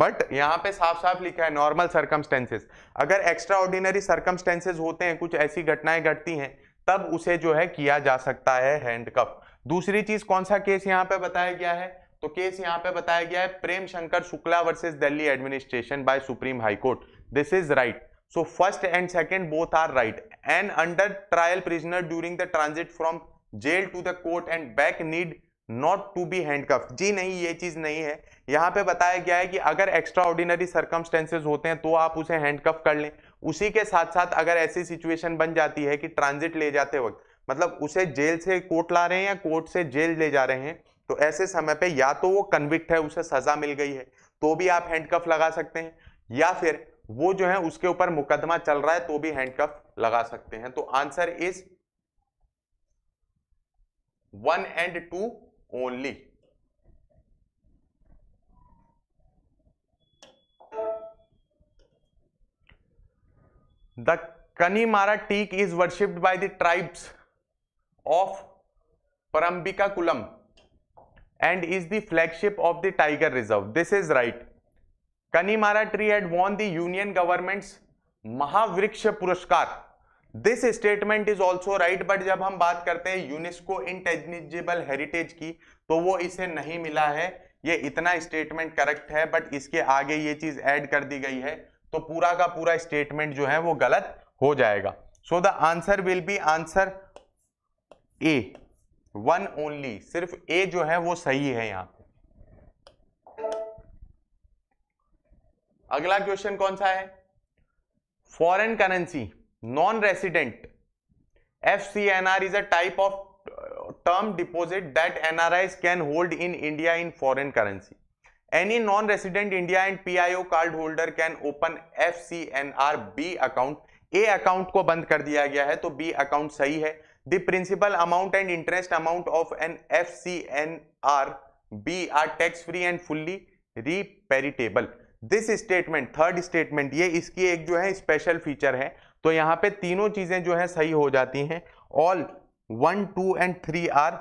S1: बट यहाँ पे साफ साफ लिखा है नॉर्मल सर्कमस्टेंसेज अगर एक्स्ट्रा ऑर्डिनरी सर्कमस्टेंसेज होते हैं कुछ ऐसी घटनाएं घटती हैं तब उसे जो है किया जा सकता है हैंड कफ दूसरी चीज़ कौन सा केस यहाँ पे बताया गया है तो केस यहाँ पे बताया गया है Prem Shankar Shukla versus Delhi administration by supreme high court this is right so first and second both are right and under trial prisoner during the transit from jail to the court and back need not to be handcuff जी नहीं ये चीज़ नहीं है यहां पे बताया गया है कि अगर एक्स्ट्रा ऑर्डिनरी सर्कमस्टेंसेज होते हैं तो आप उसे हैंडकफ कर लें उसी के साथ साथ अगर ऐसी सिचुएशन बन जाती है कि ट्रांजिट ले जाते वक्त मतलब उसे जेल से कोर्ट ला रहे हैं या कोर्ट से जेल ले जा रहे हैं तो ऐसे समय पे या तो वो कन्विक्ट है उसे सज़ा मिल गई है तो भी आप हैंडकफ लगा सकते हैं या फिर वो जो है उसके ऊपर मुकदमा चल रहा है तो भी हैंडकफ लगा सकते हैं तो answer is one and two only the Kannimara teak is worshipped by the tribes of Parambikulam and is the flagship of the tiger reserve this is right Kannimara tree had won the union government's Mahavriksha Puraskar this statement is also right but जब हम बात करते हैं UNESCO इंटेजिबल heritage की तो वो इसे नहीं मिला है ये इतना स्टेटमेंट करेक्ट है बट इसके आगे ये चीज ऐड कर दी गई है तो पूरा का पूरा स्टेटमेंट जो है वो गलत हो जाएगा so the answer will be answer A one only सिर्फ ए जो है वो सही है यहाँ अगला क्वेश्चन कौन सा है foreign currency non resident F C N R is a type of term deposit that NRI can hold in India in foreign currency any non resident India and P PIO card holder can open F C N R B account A account को बंद कर दिया गया है तो B account सही है the principal amount and interest amount of an F C N R B are tax free and fully repatriable this statement third statement ये इसकी एक जो है स्पेशल फीचर है तो यहाँ पे तीनों चीज़ें जो है सही हो जाती हैं all one two and three are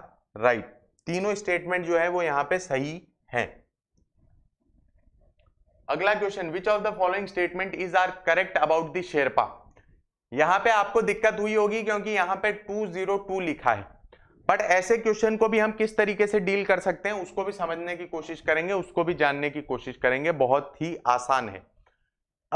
S1: right तीनों स्टेटमेंट जो है वो यहाँ पे सही हैं अगला question which of the following statement is are correct about the Sherpa यहाँ पे आपको दिक्कत हुई होगी क्योंकि यहाँ पे 202 लिखा है बट ऐसे क्वेश्चन को भी हम किस तरीके से डील कर सकते हैं उसको भी समझने की कोशिश करेंगे उसको भी जानने की कोशिश करेंगे बहुत ही आसान है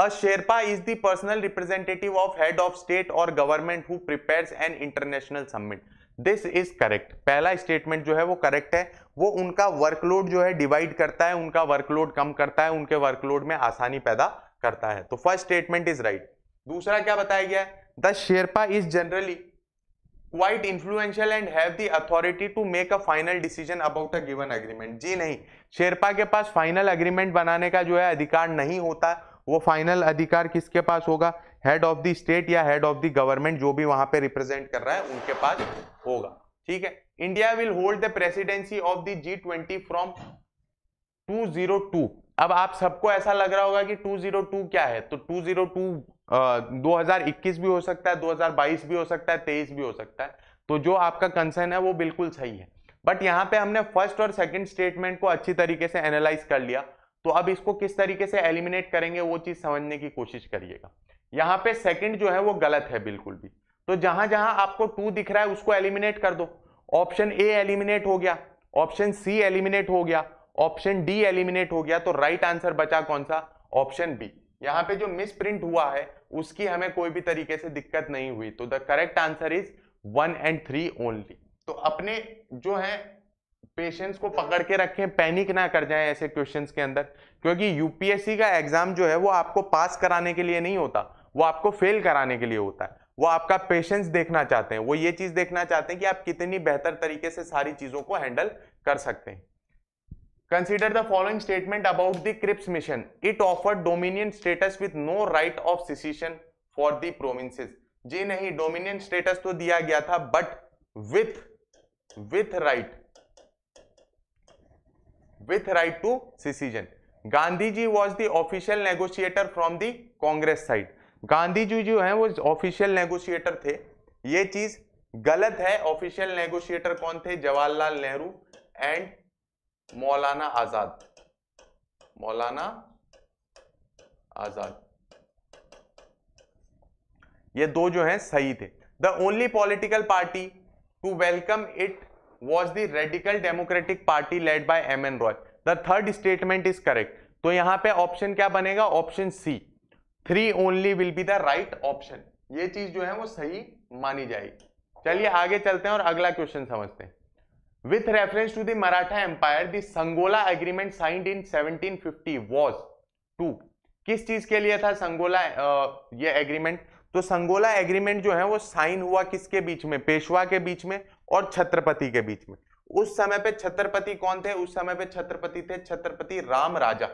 S1: a Sherpa is the personal representative of head of state और government who prepares an international summit this is correct पहला स्टेटमेंट जो है वो करेक्ट है वो उनका वर्कलोड जो है डिवाइड करता है उनका वर्कलोड कम करता है उनके वर्कलोड में आसानी पैदा करता है तो फर्स्ट स्टेटमेंट इज राइट दूसरा क्या बताया गया है the Sherpa is generally quite influential and have the authority to make a final decision about a given agreement जी नहीं शेरपा के पास फाइनल अग्रीमेंट बनाने का जो है अधिकार नहीं होता वो फाइनल अधिकार किसके पास होगा हेड ऑफ द स्टेट या हेड ऑफ द गवर्नमेंट जो भी वहां पे रिप्रेजेंट कर रहा है उनके पास होगा ठीक है India will hold the presidency of the G twenty from two zero two अब आप सबको ऐसा लग रहा होगा कि टू जीरो टू क्या है तो टू जीरो टू 2021 भी हो सकता है 2022 भी हो सकता है 23 भी हो सकता है तो जो आपका कंसर्न है वो बिल्कुल सही है बट यहाँ पे हमने फर्स्ट और सेकंड स्टेटमेंट को अच्छी तरीके से एनालाइज कर लिया तो अब इसको किस तरीके से एलिमिनेट करेंगे वो चीज़ समझने की कोशिश करिएगा यहाँ पे सेकंड जो है वो गलत है बिल्कुल भी तो जहां जहां आपको टू दिख रहा है उसको एलिमिनेट कर दो ऑप्शन ए एलिमिनेट हो गया ऑप्शन सी एलिमिनेट हो गया ऑप्शन डी एलिमिनेट हो गया तो राइट right आंसर बचा कौन सा ऑप्शन बी यहाँ पे जो मिस प्रिंट हुआ है उसकी हमें कोई भी तरीके से दिक्कत नहीं हुई तो the correct answer is one and three only तो अपने जो है पेशेंट्स को पकड़ के रखें पैनिक ना कर जाएं ऐसे क्वेश्चंस के अंदर क्योंकि यूपीएससी का एग्जाम जो है वो आपको पास कराने के लिए नहीं होता वो आपको फेल कराने के लिए होता है वो आपका पेशेंस देखना चाहते हैं वो ये चीज़ देखना चाहते हैं कि आप कितनी बेहतर तरीके से सारी चीज़ों को हैंडल कर सकते हैं Consider the following statement about the Cripps mission it offer dominion status with no right of secession for the provinces. जी नहीं डोमिनियन स्टेटस तो दिया गया था but with with right with right to secession Gandhi ji was the official negotiator from the Congress side Gandhi ji जो है वो official negotiator थे ये चीज गलत है ऑफिशियल नेगोशिएटर कौन थे जवाहरलाल नेहरू एंड मौलाना आजाद मौलाना आजाद ये दो जो हैं सही थे the only political party to welcome it was the radical democratic party led by M N Roy the third statement is correct तो यहां पे ऑप्शन क्या बनेगा option C three only will be the right option ये चीज जो है वो सही मानी जाएगी चलिए आगे चलते हैं और अगला क्वेश्चन समझते हैं with reference to the Maratha empire the Sangola agreement signed in 1750 was to किस चीज के लिए था संगोला ये एग्रीमेंट तो संगोला एग्रीमेंट जो है वो साइन हुआ किसके बीच में पेशवा के बीच में और छत्रपति के बीच में उस समय पे छत्रपति कौन थे उस समय पे छत्रपति थे छत्रपति राम राजा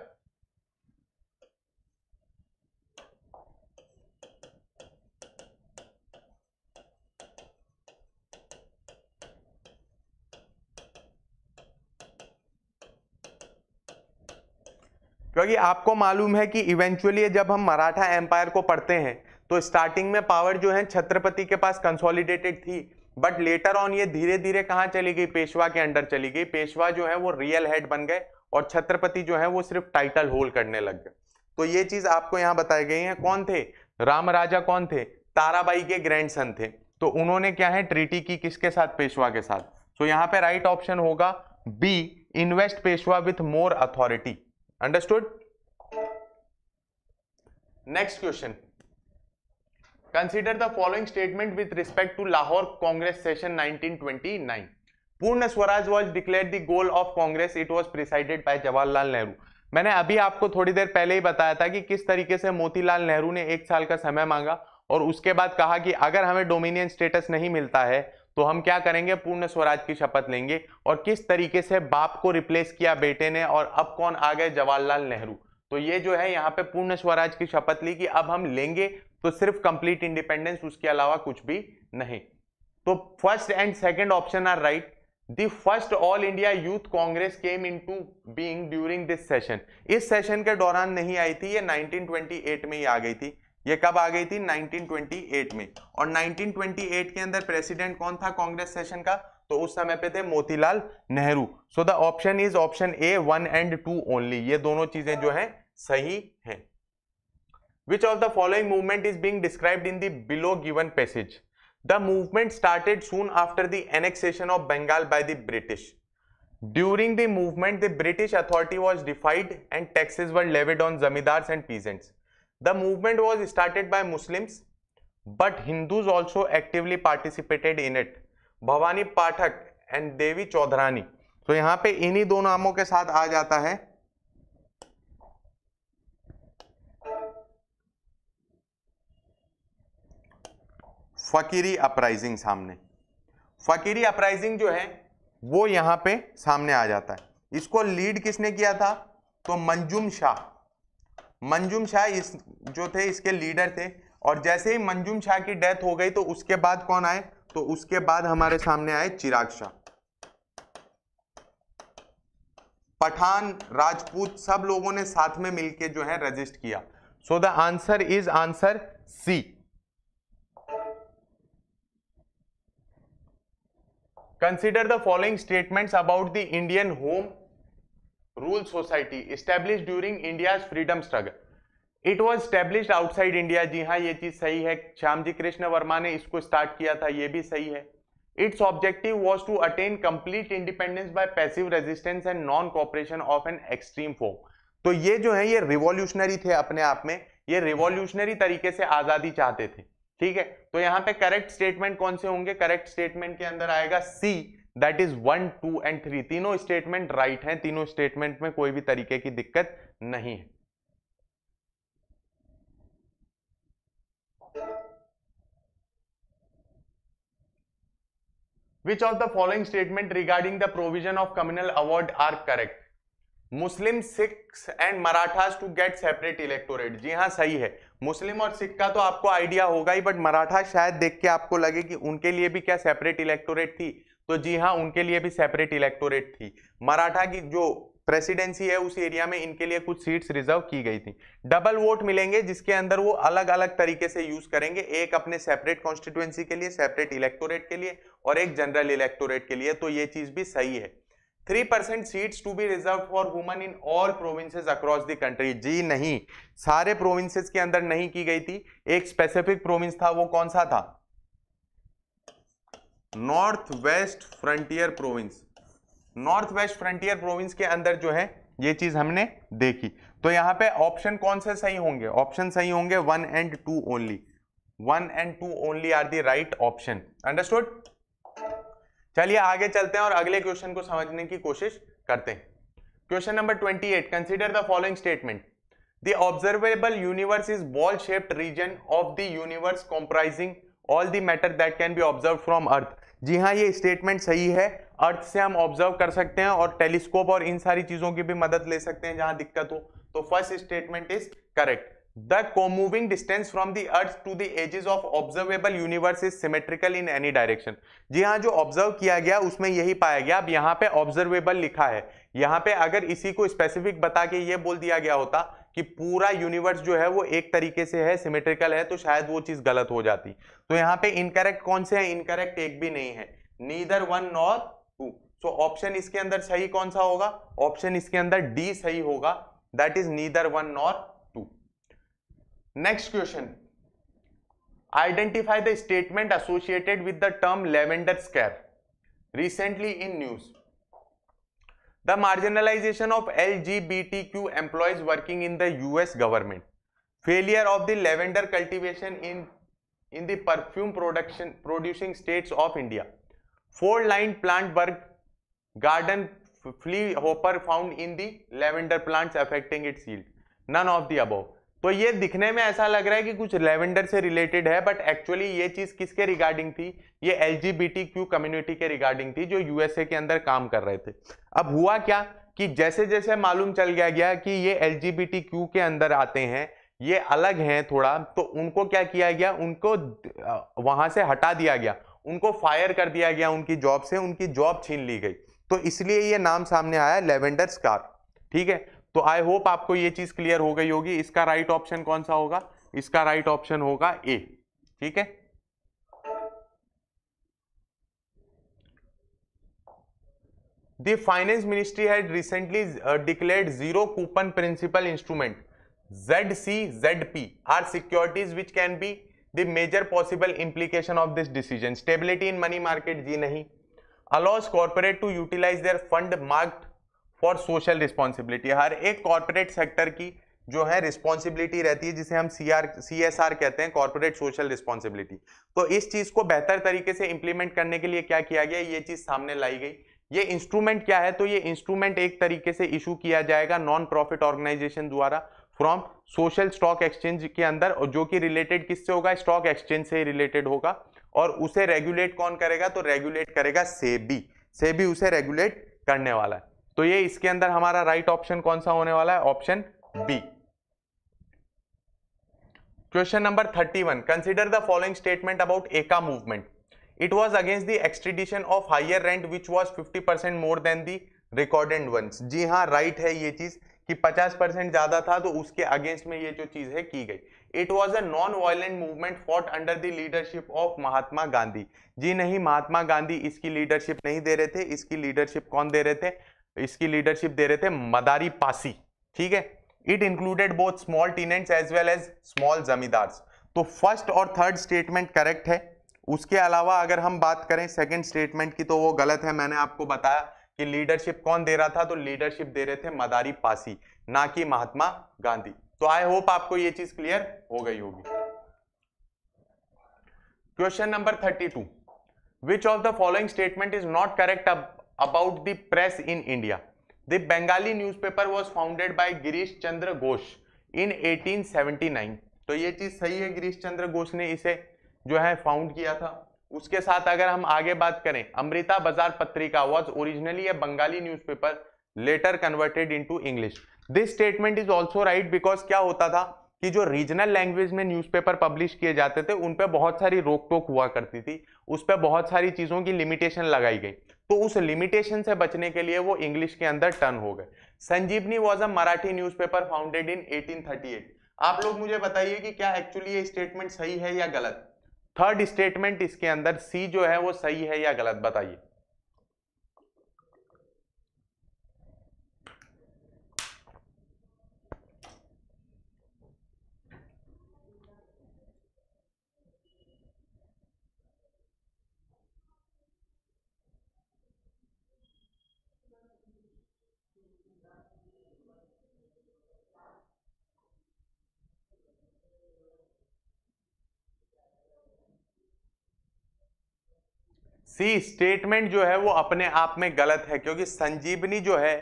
S1: क्योंकि आपको मालूम है कि इवेंचुअली जब हम मराठा एम्पायर को पढ़ते हैं तो स्टार्टिंग में पावर जो है छत्रपति के पास कंसोलिडेटेड थी बट लेटर ऑन ये धीरे धीरे कहाँ चली गई पेशवा के अंडर चली गई पेशवा जो है वो रियल हेड बन गए और छत्रपति जो है वो सिर्फ टाइटल होल्ड करने लग गए तो ये चीज आपको यहाँ बताई गई है कौन थे राम राजा कौन थे ताराबाई के ग्रैंड थे तो उन्होंने क्या है ट्रीटी की किसके साथ पेशवा के साथ तो यहाँ पे राइट ऑप्शन होगा B invest Peshwa with more authority understood next question consider the following statement with respect to Lahore Congress session 1929 Purna Swaraj was declare the goal of Congress it was presided by Jawaharlal Nehru मैंने अभी आपको थोड़ी देर पहले ही बताया था कि किस तरीके से मोतीलाल नेहरू ने एक साल का समय मांगा और उसके बाद कहा कि अगर हमें डोमिनियन स्टेटस नहीं मिलता है तो हम क्या करेंगे पूर्ण स्वराज की शपथ लेंगे और किस तरीके से बाप को रिप्लेस किया बेटे ने और अब कौन आ गए जवाहरलाल नेहरू तो ये जो है यहाँ पे पूर्ण स्वराज की शपथ ली कि अब हम लेंगे तो सिर्फ कंप्लीट इंडिपेंडेंस उसके अलावा कुछ भी नहीं तो first and second option are right the first all India youth Congress came into being during this session इस सेशन के दौरान नहीं आई थी ये 1928 में ही आ गई थी ये कब आ गई थी 1928 में और 1928 के अंदर प्रेसिडेंट कौन था कांग्रेस सेशन का तो उस समय पे थे Motilal Nehru so the option is option A one and two only ये दोनों चीजें जो है सही है which of the following movement is being describe in the below given passage the movement started soon after the annexation of Bengal by the British during the movement the British authority was defied and taxes were levied on zamindars and peasants the movement was started by Muslims, but Hindus also actively participated in it Bhavani Pathak and Devi Chaudhurani तो यहां पे इन्हीं दो नामों के साथ आ जाता है फकीरी अपराइजिंग सामने फकीरी अपराइजिंग जो है वो यहां पे सामने आ जाता है इसको लीड किसने किया था तो मंजुम शाह मंजुम शाह इस जो थे इसके लीडर थे और जैसे ही मंजुम शाह की डेथ हो गई तो उसके बाद कौन आए तो उसके बाद हमारे सामने आए चिराग शाह पठान राजपूत सब लोगों ने साथ में मिलके जो है रजिस्ट किया so the answer is answer C consider the following statement about the Indian home rule society established during India freedom struggle it was establish outside India जी हाँ ये चीज सही है श्याम जी कृष्ण वर्मा ने इसको स्टार्ट किया था ये भी सही है its objective was to attain complete independence by passive resistance and non cooperation of an extreme form तो ये जो है ये रिवॉल्यूशनरी थे अपने आप में ये रिवॉल्यूशनरी तरीके से आजादी चाहते थे ठीक है तो यहां पे करेक्ट स्टेटमेंट कौन से होंगे करेक्ट स्टेटमेंट के अंदर आएगा C that is one two and three तीनों स्टेटमेंट राइट हैं तीनों स्टेटमेंट में कोई भी तरीके की दिक्कत नहीं है which of the following statement regarding the provision of communal award are correct Muslim Sikh and Marathas to get separate electorate जी हाँ सही है मुस्लिम और सिख का तो आपको आइडिया होगा ही बट मराठा शायद देख के आपको लगे कि उनके लिए भी क्या सेपरेट इलेक्टोरेट थी तो जी हाँ उनके लिए भी सेपरेट इलेक्टोरेट थी मराठा की जो प्रेसिडेंसी है उस एरिया में इनके लिए कुछ सीट्स रिजर्व की गई थी डबल वोट मिलेंगे जिसके अंदर वो अलग अलग तरीके से यूज करेंगे एक अपने सेपरेट कॉन्स्टिट्युएंसी के लिए सेपरेट इलेक्टोरेट के लिए और एक जनरल इलेक्टोरेट के लिए तो ये चीज भी सही है three percent seats to be reserved for woman in all provinces across the country जी नहीं सारे प्रोविंसेस के अंदर नहीं की गई थी एक स्पेसिफिक प्रोविंस था वो कौन सा था North waste frontier Province North waste frontier Province के अंदर जो है ये चीज हमने देखी तो यहां पे ऑप्शन कौन से सही होंगे ऑप्शन सही होंगे one and two only one and two only are the right option understood चलिए आगे चलते हैं और अगले क्वेश्चन को समझने की कोशिश करते हैं question number twenty eight consider the following statement the observable universe is ball shaped region of the universe comprising all the matter that can be observe from Earth जी हाँ ये स्टेटमेंट सही है अर्थ से हम ऑब्जर्व कर सकते हैं और टेलीस्कोप और इन सारी चीज़ों की भी मदद ले सकते हैं जहां दिक्कत हो तो first statement is correct the comoving distance from the Earth to the edges of observable universe is symmetrical in any direction जी हाँ जो ऑब्जर्व किया गया उसमें यही पाया गया अब यहाँ पे ऑब्जर्वेबल लिखा है यहाँ पे अगर इसी को स्पेसिफिक बता के ये बोल दिया गया होता कि पूरा यूनिवर्स जो है वो एक तरीके से है सिमेट्रिकल है तो शायद वो चीज़ गलत हो जाती तो यहाँ पे इनकरेक्ट कौन से हैं इनकरेक्ट एक भी नहीं है neither one nor two so option इसके अंदर सही कौन सा होगा ऑप्शन इसके अंदर डी सही होगा that is neither one nor two next question identify the statement associated with the term lavender scape recently in news the marginalization of LGBTQ employees working in the US government, failure of the lavender cultivation in, in the perfume production producing states of India, four-line plant work garden flea hopper found in the lavender plants affecting its yield. None of the above. तो ये दिखने में ऐसा लग रहा है कि कुछ लेवेंडर से रिलेटेड है बट एक्चुअली ये चीज किसके रिगार्डिंग थी ये एल कम्युनिटी के रिगार्डिंग थी जो यूएसए के अंदर काम कर रहे थे अब हुआ क्या कि जैसे जैसे मालूम चल गया गया कि ये एल के अंदर आते हैं ये अलग हैं थोड़ा तो उनको क्या किया गया उनको वहां से हटा दिया गया उनको फायर कर दिया गया उनकी जॉब से उनकी जॉब छीन ली गई तो इसलिए ये नाम सामने आया लेवेंडर स्कार ठीक है तो आई होप आपको ये चीज क्लियर हो गई होगी इसका राइट right ऑप्शन कौन सा होगा इसका राइट right ऑप्शन होगा ए ठीक है the finance ministry had recently declared zero coupon principal instrument Z C Z P R securities which can be the major possible implication of this decision stability in money market जी नहीं allows corporate to utilize their fund marked for social responsibility हर एक corporate sector की जो है responsibility रहती है जिसे हम C R C S R कहते हैं कॉरपोरेट सोशल रिस्पॉन्सिबिलिटी तो इस चीज़ को बेहतर तरीके से इंप्लीमेंट करने के लिए क्या किया गया ये चीज़ सामने लाई गई ये इंस्ट्रूमेंट क्या है तो ये इंस्ट्रूमेंट एक तरीके से इशू किया जाएगा नॉन प्रॉफिट ऑर्गेनाइजेशन द्वारा फ्रॉम सोशल स्टॉक एक्सचेंज के अंदर और जो कि रिलेटेड किससे होगा स्टॉक एक्सचेंज से ही रिलेटेड होगा और उसे रेगुलेट कौन करेगा तो रेगुलेट करेगा सेबी सेबी उसे रेगुलेट करने वाला है तो ये इसके अंदर हमारा राइट ऑप्शन कौन सा होने वाला है option B question number thirty one consider the following statement about Eka movement it was against the extradition of higher rent which was fifty percent more than the recorded ones जी हाँ right right है ये चीज कि 50 percent ज्यादा था तो उसके अगेंस्ट में ये जो चीज है की गई it was a non violent movement fought under the leadership of Mahatma Gandhi जी नहीं महात्मा गांधी इसकी लीडरशिप नहीं दे रहे थे इसकी लीडरशिप कौन दे रहे थे इसकी लीडरशिप दे रहे थे मदारी पासी ठीक है it included both small tenants as well as small zamindar तो फर्स्ट और थर्ड स्टेटमेंट करेक्ट है उसके अलावा अगर हम बात करें सेकेंड स्टेटमेंट की तो वो गलत है मैंने आपको बताया कि लीडरशिप कौन दे रहा था तो लीडरशिप दे रहे थे मदारी पासी ना कि महात्मा गांधी तो आई होप आपको ये चीज क्लियर हो गई होगी question number thirty two which of the following statement is not correct अब about the press in India. The was founded was Girish Chandra Ghosh in eighteen in 1879. तो ये चीज सही है गिरीश चंद्र घोष ने इसे जो है फाउंड किया था उसके साथ अगर हम आगे बात करें Amrita Bazar Patrika was originally a Bengali newspaper later converted to English this statement is also right because क्या होता था कि जो रीजनल लैंग्वेज में न्यूज़पेपर पब्लिश किए जाते थे उन पर बहुत सारी रोक टोक हुआ करती थी उस पर बहुत सारी चीज़ों की लिमिटेशन लगाई गई तो उस लिमिटेशन से बचने के लिए वो इंग्लिश के अंदर टर्न हो गए Sanjivani was a Marathi paper founded in eighteen thirty eight आप लोग मुझे बताइए कि क्या एक्चुअली ये स्टेटमेंट सही है या गलत थर्ड स्टेटमेंट इसके अंदर सी जो है वो सही है या गलत बताइए सी स्टेटमेंट जो है वो अपने आप में गलत है क्योंकि संजीवनी जो है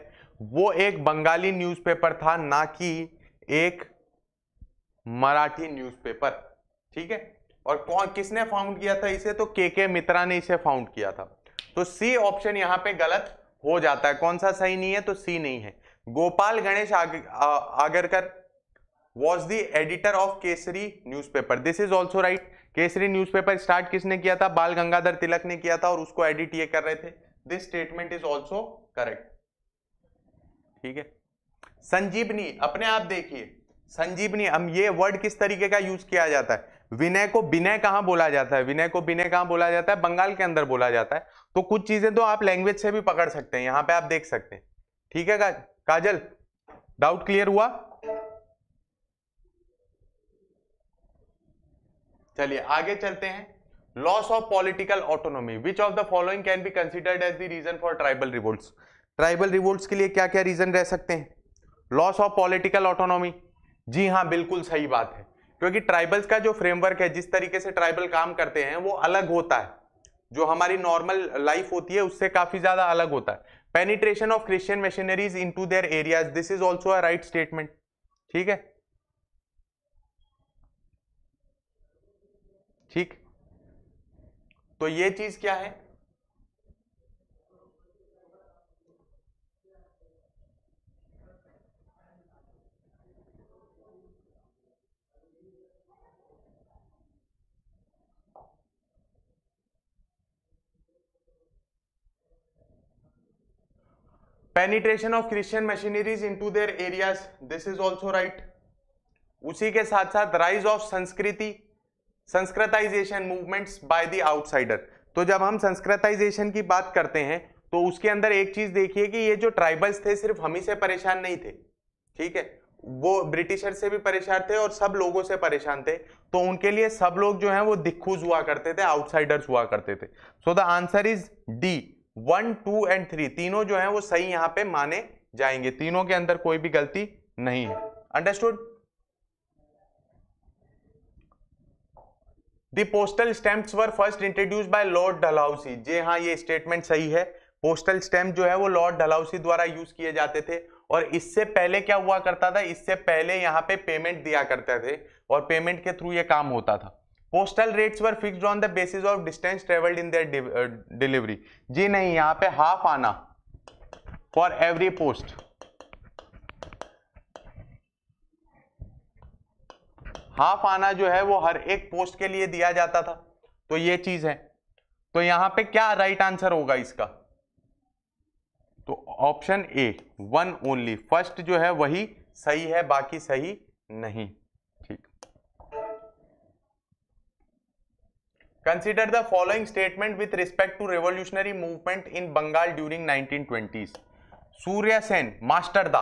S1: वो एक बंगाली न्यूज़पेपर था ना कि एक मराठी न्यूज़पेपर ठीक है और कौन किसने फाउंड किया था इसे तो के के मित्रा ने इसे फाउंड किया था तो सी ऑप्शन यहां पे गलत हो जाता है कौन सा सही नहीं है तो सी नहीं है Gopal Ganesh Agarkar was the editor of Kesari paper this is also right Kesari newspaper start किसने किया था बाल गंगाधर तिलक ने किया था और उसको एडिट ये कर रहे थे this statement is also correct ठीक है संजीवनी अपने आप देखिए संजीवनी हम ये वर्ड किस तरीके का यूज किया जाता है विनय को विनय कहां बोला जाता है विनय को विनय कहां बोला जाता है बंगाल के अंदर बोला जाता है तो कुछ चीजें तो आप लैंग्वेज से भी पकड़ सकते हैं यहां पे आप देख सकते हैं ठीक है काजल डाउट क्लियर हुआ चलिए आगे चलते हैं loss of political autonomy which of the following can be considered as the reason for tribal revolt tribal revolt के लिए क्या क्या रीजन रह सकते हैं लॉस ऑफ पॉलिटिकल ऑटोनॉमी जी हाँ बिल्कुल सही बात है क्योंकि ट्राइबल्स का जो फ्रेमवर्क है जिस तरीके से ट्राइबल काम करते हैं वो अलग होता है जो हमारी नॉर्मल लाइफ होती है उससे काफी ज्यादा अलग होता है penetration of Christian missionaries in to their areas this is also a right statement ठीक है ठीक तो ये चीज क्या है penetration of Christian missionaries into their areas this is also right उसी के साथ साथ राइज ऑफ संस्कृति Sanskritization movements by the outsider तो जब हम संस्कृताइजेशन की बात करते हैं तो उसके अंदर एक चीज देखिए कि ये जो ट्राइबल्स थे सिर्फ हम ही से परेशान नहीं थे ठीक है वो ब्रिटिशर से भी परेशान थे और सब लोगों से परेशान थे तो उनके लिए सब लोग जो हैं वो दिक्खूज हुआ करते थे आउटसाइडर्स हुआ करते थे so the answer is D one two and three तीनों जो हैं वो सही यहाँ पे माने जाएंगे तीनों के अंदर कोई भी गलती नहीं है understood the postal stamps were first introduce by Lord Dalhousie जी हाँ ये स्टेटमेंट सही है पोस्टल स्टैम्प जो है वो लॉर्ड डलाउसी द्वारा यूज किए जाते थे और इससे पहले क्या हुआ करता था इससे पहले यहाँ पे पेमेंट दिया करते थे और पेमेंट के थ्रू ये काम होता था postal rates were fix on the basis of distance travelled in delivery delivery जी नहीं यहाँ पे हाफ आना फॉर एवरी पोस्ट हाफ आना जो है वो हर एक पोस्ट के लिए दिया जाता था तो ये चीज है तो यहां पे क्या राइट आंसर होगा इसका तो option A one only first जो है वही सही है बाकी सही नहीं ठीक consider the following statement with respect to revolutionary movement in Bengal during nineteen Surya Sen master da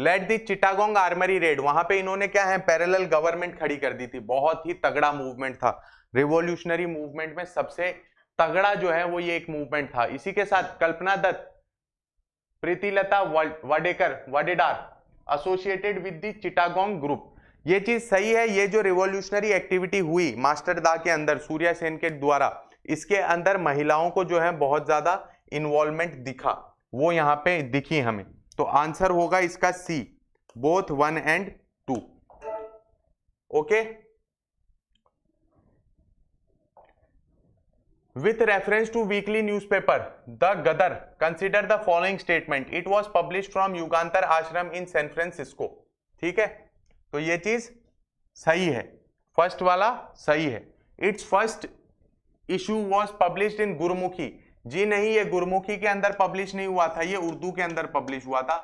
S1: led the Chittagong armoury raid वहां पे इन्होंने क्या है पैरेलल गवर्नमेंट खड़ी कर दी थी बहुत ही तगड़ा मूवमेंट था रिवोल्यूशनरी मूवमेंट में सबसे तगड़ा जो है वो ये एक मूवमेंट था इसी के साथ Kalpana Dutt Pritilata Wadekar Waddedar associated with the Chittagong group ये चीज सही है ये जो रिवोल्यूशनरी एक्टिविटी हुई मास्टर दा के अंदर सूर्या सेन के द्वारा इसके अंदर महिलाओं को जो है बहुत ज्यादा इन्वॉल्वमेंट दिखा वो यहाँ पे दिखी हमें तो आंसर होगा इसका C both one and two okay with reference to weekly newspaper the Ghadar consider the following statement it was publish from Yugantar Ashram in San Francisco ठीक है तो ये चीज सही है फर्स्ट वाला सही है its first issue was publish in Gurumukhi जी नहीं ये गुरमुखी के अंदर पब्लिश नहीं हुआ था ये उर्दू के अंदर पब्लिश हुआ था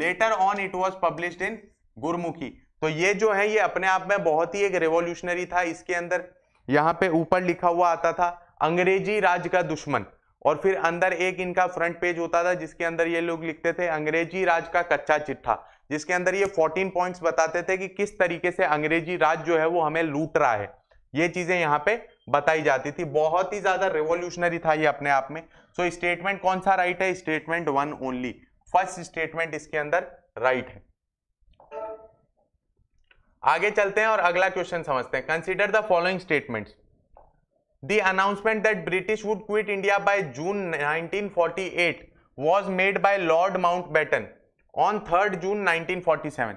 S1: later on it was publish in Gurmukhi तो ये जो है ये अपने आप में बहुत ही एक रेवोल्यूशनरी था इसके अंदर यहाँ पे ऊपर लिखा हुआ आता था अंग्रेजी राज का दुश्मन और फिर अंदर एक इनका फ्रंट पेज होता था जिसके अंदर ये लोग लिखते थे अंग्रेजी राज का कच्चा चिट्ठा जिसके अंदर ये 14 पॉइंट्स बताते थे कि किस तरीके से अंग्रेजी राज जो है वो हमें लूट रहा है ये चीजें यहाँ पे बताई जाती थी बहुत ही ज़्यादा रिवोल्यूशनरी था ये अपने आप में सो so, स्टेटमेंट कौन सा राइट है statement one only first statement इसके अंदर राइट है आगे चलते हैं और अगला क्वेश्चन समझते हैं consider the following would quit India by June nineteen forty eight was made by Lord Mountbatten on third June nineteen forty seven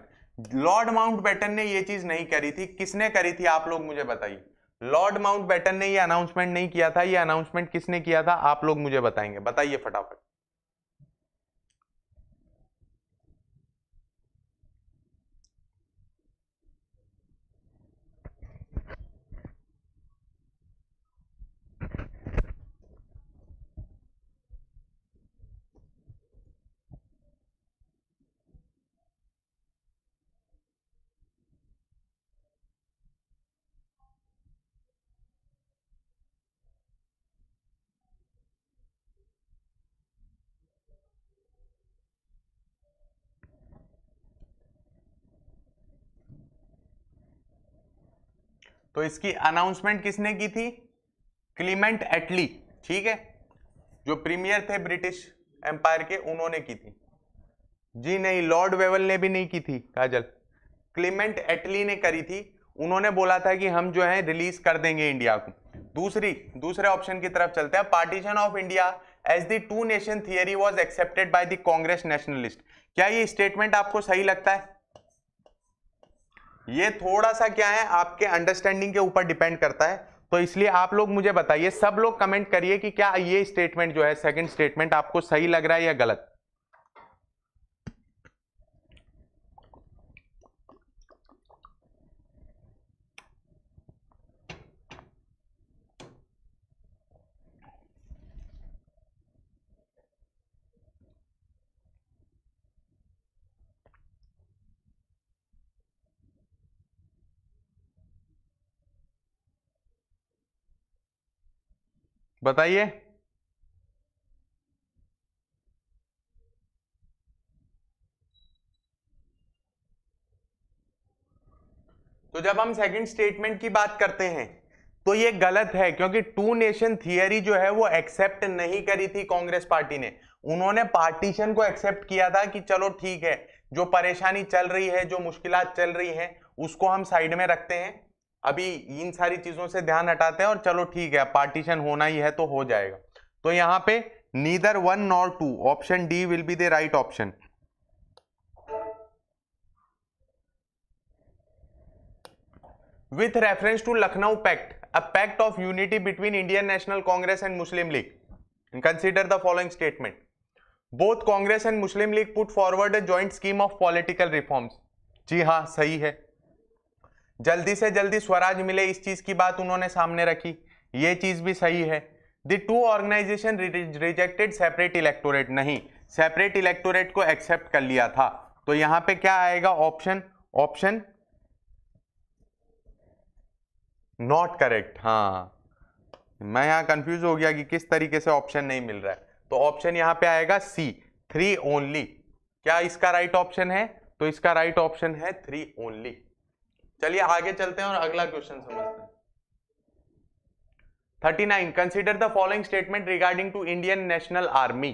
S1: Lord Mountbatten ने यह चीज नहीं करी थी किसने करी थी आप लोग मुझे बताइए लॉर्ड माउंट बैटन ने यह अनाउंसमेंट नहीं किया था यह अनाउंसमेंट किसने किया था आप लोग मुझे बताएंगे बताइए फटाफट तो इसकी अनाउंसमेंट किसने की थी क्लीमेंट एटली ठीक है जो प्रीमियर थे ब्रिटिश एम्पायर के उन्होंने की थी जी नहीं लॉर्ड वेवल ने भी नहीं की थी काजल क्लीमेंट एटली ने करी थी उन्होंने बोला था कि हम जो है रिलीज कर देंगे इंडिया को दूसरी दूसरे ऑप्शन की तरफ चलते हैं partition of India as the two nation theory was accepted by the Congress nationalist क्या ये स्टेटमेंट आपको सही लगता है ये थोड़ा सा क्या है आपके अंडरस्टैंडिंग के ऊपर डिपेंड करता है तो इसलिए आप लोग मुझे बताइए सब लोग कमेंट करिए कि क्या ये स्टेटमेंट जो है सेकंड स्टेटमेंट आपको सही लग रहा है या गलत बताइए तो जब हम सेकंड स्टेटमेंट की बात करते हैं तो ये गलत है क्योंकि टू नेशन थियरी जो है वो एक्सेप्ट नहीं करी थी कांग्रेस पार्टी ने उन्होंने पार्टीशन को एक्सेप्ट किया था कि चलो ठीक है जो परेशानी चल रही है जो मुश्किलात चल रही है उसको हम साइड में रखते हैं अभी इन सारी चीजों से ध्यान हटाते हैं और चलो ठीक है पार्टीशन होना ही है तो हो जाएगा तो यहां पे neither one nor two option D will be the right option with reference to Lucknow pact a pact of unity between Indian national Congress and Muslim League consider the following statement both Congress and Muslim League put forward a joint scheme of political reforms जी हाँ सही है जल्दी से जल्दी स्वराज मिले इस चीज़ की बात उन्होंने सामने रखी ये चीज़ भी सही है the two organization rejected separate electorate नहीं सेपरेट इलेक्टोरेट को एक्सेप्ट कर लिया था तो यहां पे क्या आएगा ऑप्शन ऑप्शन नॉट करेक्ट हाँ मैं यहां कंफ्यूज हो गया कि किस तरीके से ऑप्शन नहीं मिल रहा है तो ऑप्शन यहां पे आएगा सी थ्री ओनली क्या इसका राइट right ऑप्शन है तो इसका राइट right ऑप्शन है थ्री ओनली चलिए आगे चलते हैं और अगला क्वेश्चन समझते हैं thirty nine consider the following statement regarding to Indian National Army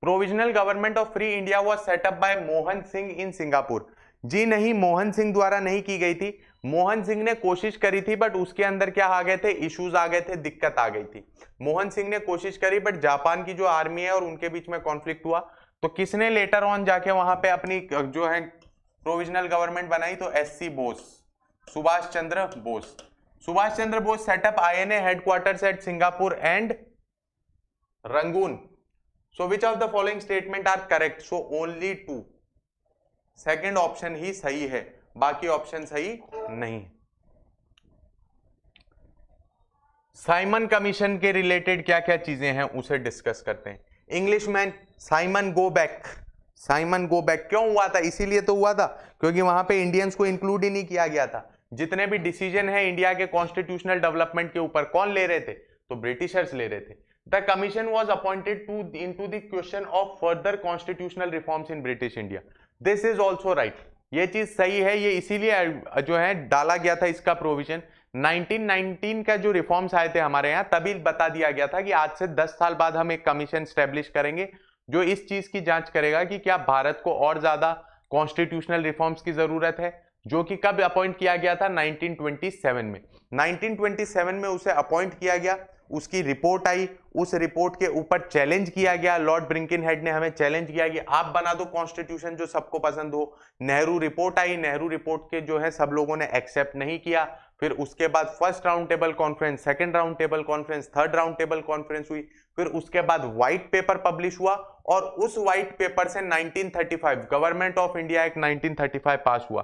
S1: provisional government of free India was set up by Mohan Singh in Singapore जी नहीं मोहन सिंह द्वारा नहीं की गई थी मोहन सिंह ने कोशिश करी थी बट उसके अंदर क्या आ गए थे इश्यूज आ गए थे दिक्कत आ गई थी मोहन सिंह ने कोशिश करी बट जापान की जो आर्मी है और उनके बीच में कॉन्फ्लिक्ट हुआ तो किसने लेटर ऑन जाके वहां पे अपनी जो है प्रोविजनल गवर्नमेंट बनाई तो S C Bose Subhash Chandra Bose Subhash Chandra Bose set up I A headquarters at Singapore and Rangoon so which of the following statement are correct so only two second option ही सही है बाकी ऑप्शन सही नहीं साइमन कमीशन के रिलेटेड क्या क्या चीजें हैं उसे डिस्कस करते हैं English man Simon go back Simon go back क्यों हुआ था इसीलिए तो हुआ था क्योंकि वहां पे इंडियंस को इंक्लूड ही नहीं किया गया था जितने भी डिसीजन है इंडिया के कॉन्स्टिट्यूशनल डेवलपमेंट के ऊपर कौन ले रहे थे तो ब्रिटिशर्स ले रहे थे the commission was appointed to in to question of further constitutional reforms in British India this is also right ये चीज सही है ये इसीलिए जो है डाला गया था इसका प्रोविजन 1919 का जो रिफॉर्म्स आए थे हमारे यहाँ तभी बता दिया गया था कि आज से 10 साल बाद हम एक कमीशन स्टेब्लिश करेंगे जो इस चीज की जांच करेगा कि क्या भारत को और ज्यादा कॉन्स्टिट्यूशनल रिफॉर्म्स की जरूरत है जो कि कब अपॉइंट किया गया था 1927 में 1927 में उसे अपॉइंट किया गया उसकी रिपोर्ट आई उस रिपोर्ट के ऊपर चैलेंज किया गया लॉर्ड ब्रिंकिन हेड ने हमें चैलेंज किया कि आप बना दो कॉन्स्टिट्यूशन जो सबको पसंद हो नेहरू रिपोर्ट आई नेहरू रिपोर्ट के जो है सब लोगों ने एक्सेप्ट नहीं किया फिर उसके बाद first round table conference second round table conference third round table conference हुई फिर उसके बाद व्हाइट पेपर पब्लिश हुआ और उस व्हाइट पेपर से 1935 government of India act 1935 pass हुआ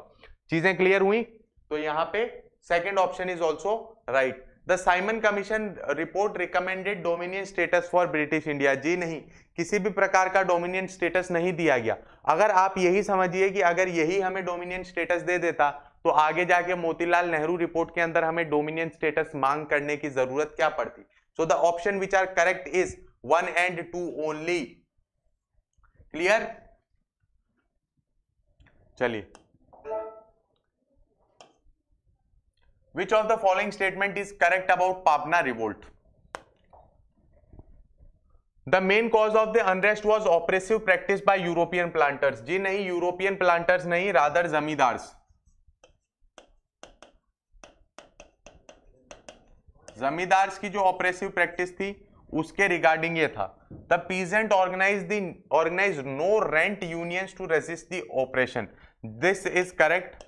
S1: चीजें क्लियर हुई तो यहां पे second option is also right the Simon commission report recommended dominion status for British India जी नहीं किसी भी प्रकार का डोमिनियन स्टेटस नहीं दिया गया अगर आप यही समझिए कि अगर यही हमें डोमिनियन स्टेटस दे देता तो आगे जाके मोतीलाल नेहरू रिपोर्ट के अंदर हमें डोमिनियन स्टेटस मांग करने की जरूरत क्या पड़ती so the option which are correct is one and two only clear चलिए which of the following statement is correct about Pabna revolt the main cause of the unrest was oppressive practice by European planters जी नहीं European planters नहीं rather zamindars zamindars की जो oppressive practice थी उसके regarding ये था the peasant organize the organize no rent unions to resist the operation this is correct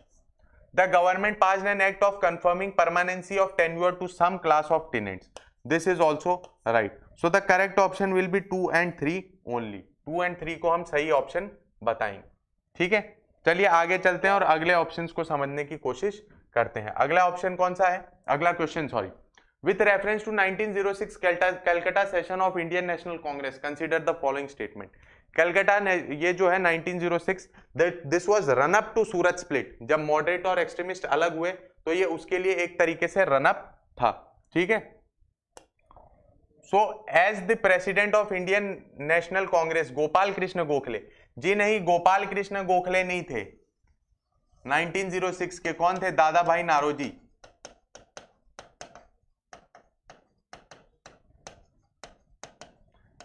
S1: the government pass an act of confirming permanency of tenure to some class of tenants this is also right so the correct option will be two and three only two and three को हम सही option बताएंगे ठीक है चलिए आगे चलते हैं और अगले ऑप्शन को समझने की कोशिश करते हैं अगला ऑप्शन कौन सा है अगला question sorry with reference to 1906 zero six Calcutta session of Indian national Congress consider the following statement Calcutta ये जो है 1906 this was run up to Surat split जब मॉडरेट और एक्सट्रीमिस्ट अलग हुए तो ये उसके लिए एक तरीके से रन अप था ठीक है so as the president of Indian national Congress Gopal Krishna Gokhale ji नहीं गोपाल कृष्ण गोखले नहीं थे 1906 के कौन थे दादा भाई नारोजी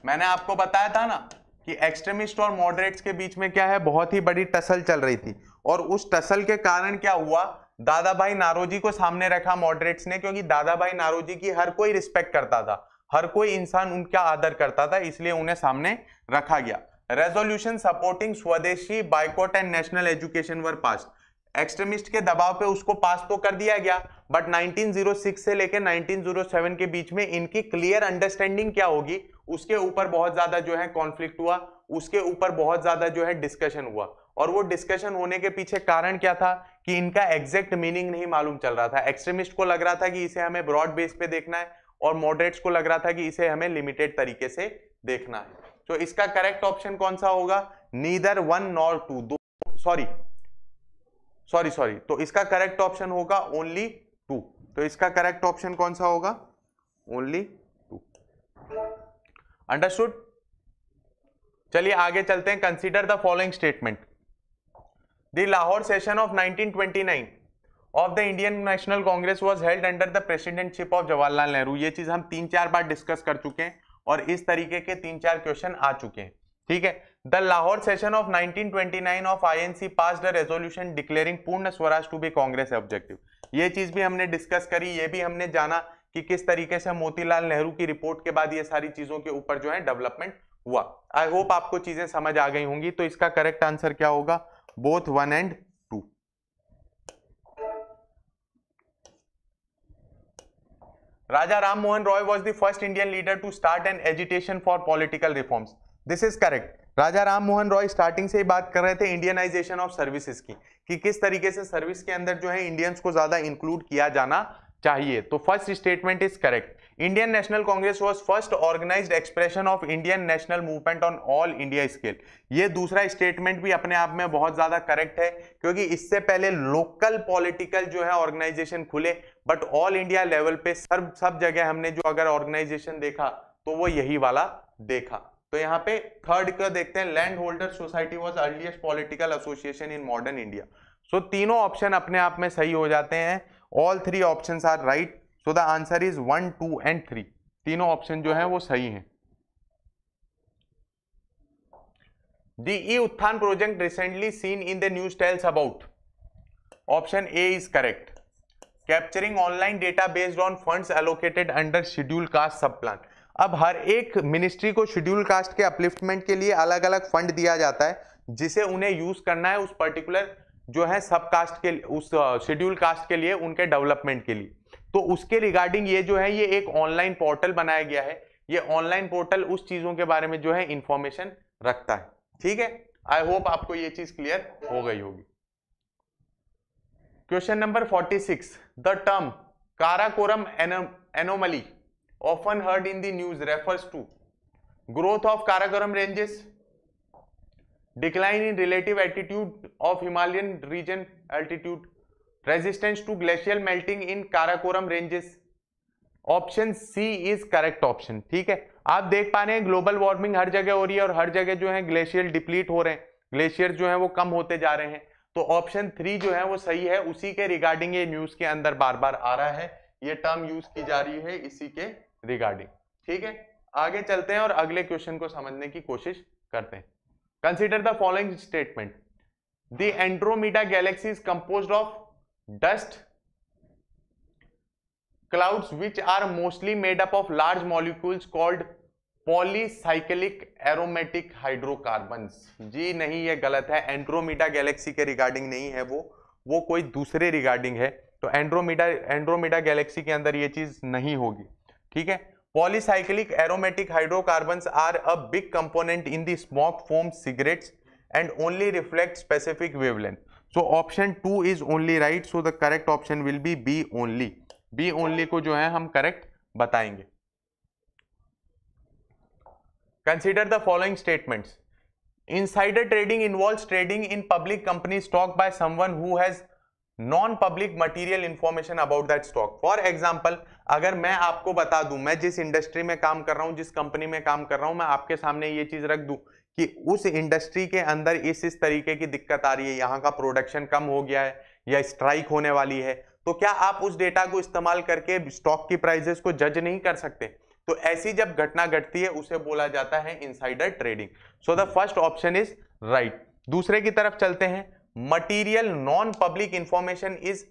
S1: मैंने आपको बताया था ना कि एक्सट्रीमिस्ट और मॉडरेट्स के बीच में क्या है बहुत ही बड़ी टसल चल रही थी और उस टसल के कारण क्या हुआ दादा भाई नारोजी को सामने रखा मॉडरेट्स ने क्योंकि दादा भाई नारोजी की हर कोई रिस्पेक्ट करता था हर कोई इंसान उनका आदर करता था इसलिए उन्हें सामने रखा गया resolution supporting swadeshi boycott and national education were passed extremist के दबाव पे उसको पास तो कर दिया गया बट 1906 से लेकर 1907 के बीच में इनकी क्लियर अंडरस्टैंडिंग क्या होगी उसके ऊपर बहुत ज्यादा जो है कॉन्फ्लिक्ट हुआ उसके ऊपर बहुत ज्यादा जो है डिस्कशन हुआ और वो डिस्कशन होने के पीछे कारण क्या था कि इनका एग्जैक्ट मीनिंग नहीं मालूम चल रहा था एक्सट्रीमिस्ट को लग रहा था कि इसे हमें ब्रॉड बेस पे देखना है और मॉडरेट्स को लग रहा था कि इसे हमें लिमिटेड तरीके से देखना है तो इसका करेक्ट ऑप्शन कौन सा होगा नीदर वन नॉर टू दो सॉरी सॉरी सॉरी तो इसका करेक्ट ऑप्शन होगा ओनली टू तो इसका करेक्ट ऑप्शन कौन सा होगा ओनली टू अंडरस्टूड चलिए आगे चलते हैं consider the following statement the Lahore session of 1929 of the Indian national Congress was held under the presidentship of Jawaharlal Nehru ये चीज हम तीन चार बार डिस्कस कर चुके हैं और इस तरीके के तीन चार क्वेश्चन आ चुके हैं ठीक है the Lahore session of 1929 of INC passed the resolution declaring Purna Swaraj to be Congress objective ये चीज भी हमने डिस्कस करी ये भी हमने जाना कि किस तरीके से मोतीलाल नेहरू की रिपोर्ट के बाद ये सारी चीजों के ऊपर जो है डेवलपमेंट हुआ आई होप आपको चीजें समझ आ गई होंगी तो इसका करेक्ट आंसर क्या होगा both one and two Raja Ram Mohan Roy was the first Indian leader to start an agitation for political reforms this is correct Raja Ram Mohan Roy starting से ही बात कर रहे थे इंडियनाइजेशन ऑफ सर्विसेज की कि किस तरीके से सर्विस के अंदर जो है इंडियंस को ज्यादा इंक्लूड किया जाना चाहिए तो first statement is correct Indian national Congress was first organise expression of Indian national movement on all India scale ये दूसरा स्टेटमेंट भी अपने आप में बहुत ज्यादा करेक्ट है क्योंकि इससे पहले लोकल पॉलिटिकल जो है ऑर्गेनाइजेशन खुले बट ऑल इंडिया लेवल पे सब सब जगह हमने जो अगर ऑर्गेनाइजेशन देखा तो वो यही वाला देखा तो यहाँ पे थर्ड का देखते हैं land holder society was earliest political association in modern India so तीनों ऑप्शन अपने आप में सही हो जाते हैं all three option are right so the answer is one two and three तीनों ऑप्शन जो है वो सही है the e Utthan project recently seen in the news tells about option A is correct capturing online data based on funds allocated under schedule caste सब plan अब हर एक मिनिस्ट्री को शेड्यूल कास्ट के अपलिफ्टमेंट के लिए अलग अलग फंड दिया जाता है जिसे उन्हें यूज करना है उस पर्टिकुलर जो है सब कास्ट के उस शेड्यूल कास्ट के लिए उनके डेवलपमेंट के लिए तो उसके रिगार्डिंग ये जो है ये एक ऑनलाइन पोर्टल बनाया गया है ये ऑनलाइन पोर्टल उस चीज़ों के बारे में जो है इंफॉर्मेशन रखता है ठीक है आई होप आपको ये चीज़ क्लियर हो गई होगी question number 46 the term Karakoram anomaly often heard in the news refers to growth of Karakoram ranges, decline in relative altitude of Himalayan region altitude, resistance to glacial melting in Karakoram ranges. Option C is correct option ठीक है आप देख पा रहे हैं global warming हर जगह हो रही है और हर जगह जो है ग्लेशियर डिप्लीट हो रहे हैं ग्लेशियर जो है वो कम होते जा रहे हैं तो ऑप्शन थ्री जो है वो सही है उसी के रिगार्डिंग ये न्यूज के अंदर बार बार आ रहा है ये टर्म यूज की जा रही है इसी के रिगार्डिंग ठीक है आगे चलते हैं और अगले क्वेश्चन को समझने की कोशिश करते हैं consider the following statement the Andromeda galaxy is compose of dust clouds which are mostly made up of large molecules called polycyclic aromatic hydrocarbon जी नहीं ये गलत है एंड्रोमीडा गैलेक्सी के रिगार्डिंग नहीं है वो वो कोई दूसरे रिगार्डिंग है तो एंड्रोमीडा एंड्रोमीडा गैलेक्सी के अंदर ये चीज़ नहीं होगी ठीक है polycyclic aromatic hydrocarbon are a big component in the smoke from cigarettes and only reflect specific wavelength so option two is only right so the correct option will be B only B only को जो है हम correct बताएंगे consider the following statements insider trading involve trading in public company stock by someone whose non public material information about that stock for example अगर मैं आपको बता दूं मैं जिस इंडस्ट्री में काम कर रहा हूं जिस कंपनी में काम कर रहा हूं मैं आपके सामने ये चीज रख दूं कि उस इंडस्ट्री के अंदर इस इस तरीके की दिक्कत आ रही है यहाँ का प्रोडक्शन कम हो गया है या स्ट्राइक होने वाली है तो क्या आप उस डेटा को इस्तेमाल करके स्टॉक की प्राइजेस को जज नहीं कर सकते तो ऐसी जब घटना घटती है उसे बोला जाता है insider trading so the first option is right दूसरे की तरफ चलते हैं material non public information is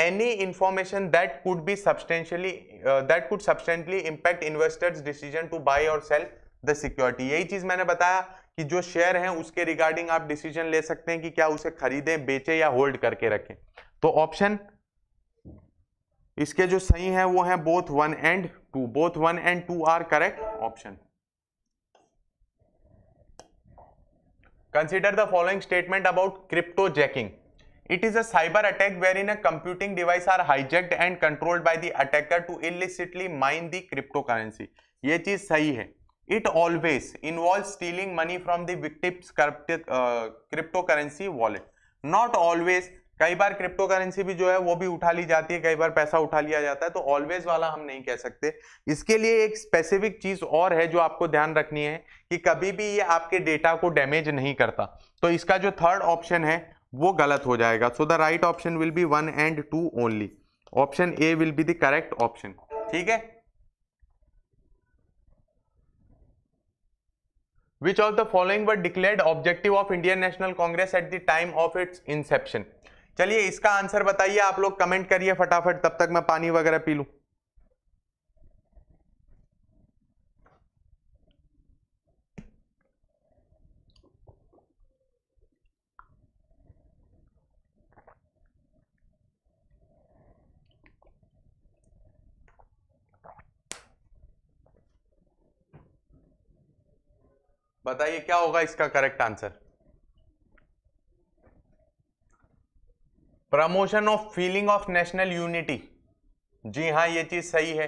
S1: any information that could be substantially that could substantially impact investors decision to buy or sell the security यही चीज मैंने बताया कि जो शेयर है उसके रिगार्डिंग आप डिसीजन ले सकते हैं कि क्या उसे खरीदें बेचें या होल्ड करके रखें तो ऑप्शन इसके जो सही है वो है both one and two both one and two are correct option Consider the following statement about cryptojacking. It is a cyber attack wherein a computing device are hijacked and controlled by the attacker to illicitly mine the cryptocurrency. ये चीज़ सही है it always involve stealing money from the victims cryptocurrency wallet not कई बार crypto currency भी जो है वो भी उठा ली जाती है कई बार पैसा उठा लिया जाता है तो ऑलवेज वाला हम नहीं कह सकते इसके लिए एक स्पेसिफिक चीज और है जो आपको ध्यान रखनी है कि कभी भी ये आपके डेटा को डैमेज नहीं करता तो इसका जो थर्ड ऑप्शन है वो गलत हो जाएगा so the right option will be one and two only option A will be the correct option ठीक है which of the following were declared objective of indian national congress at the time of its inception चलिए इसका answer बताइए आप लोग comment करिए फटाफट तब तक मैं पानी वगैरह पी लू बताइए क्या होगा इसका correct answer promotion of feeling of national unity जी हाँ ये चीज़ सही है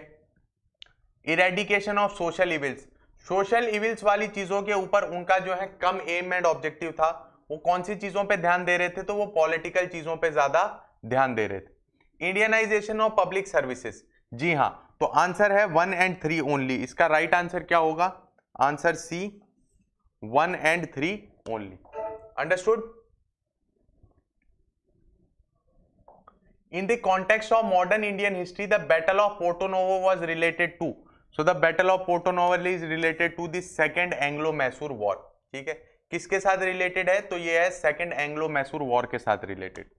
S1: eradication of social evils social evils वाली चीज़ों के ऊपर उनका जो है कम एम एंड ऑब्जेक्टिव था वो कौन सी चीज़ों पे ध्यान दे रहे थे तो वो पॉलिटिकल चीज़ों पे ज़्यादा ध्यान दे रहे थे इंडियनाइजेशन ऑफ पब्लिक सर्विसेज जी हाँ तो आंसर है वन एंड थ्री ओनली इसका राइट right आंसर क्या होगा answer C one and three only understood in the context of modern Indian history the battle of Porto Novo was related to so the battle of Porto Novo is related to the to Anglo Mysore war ठीक है किसके साथ related है तो ये है second Anglo Mysore war के साथ रिलेटेड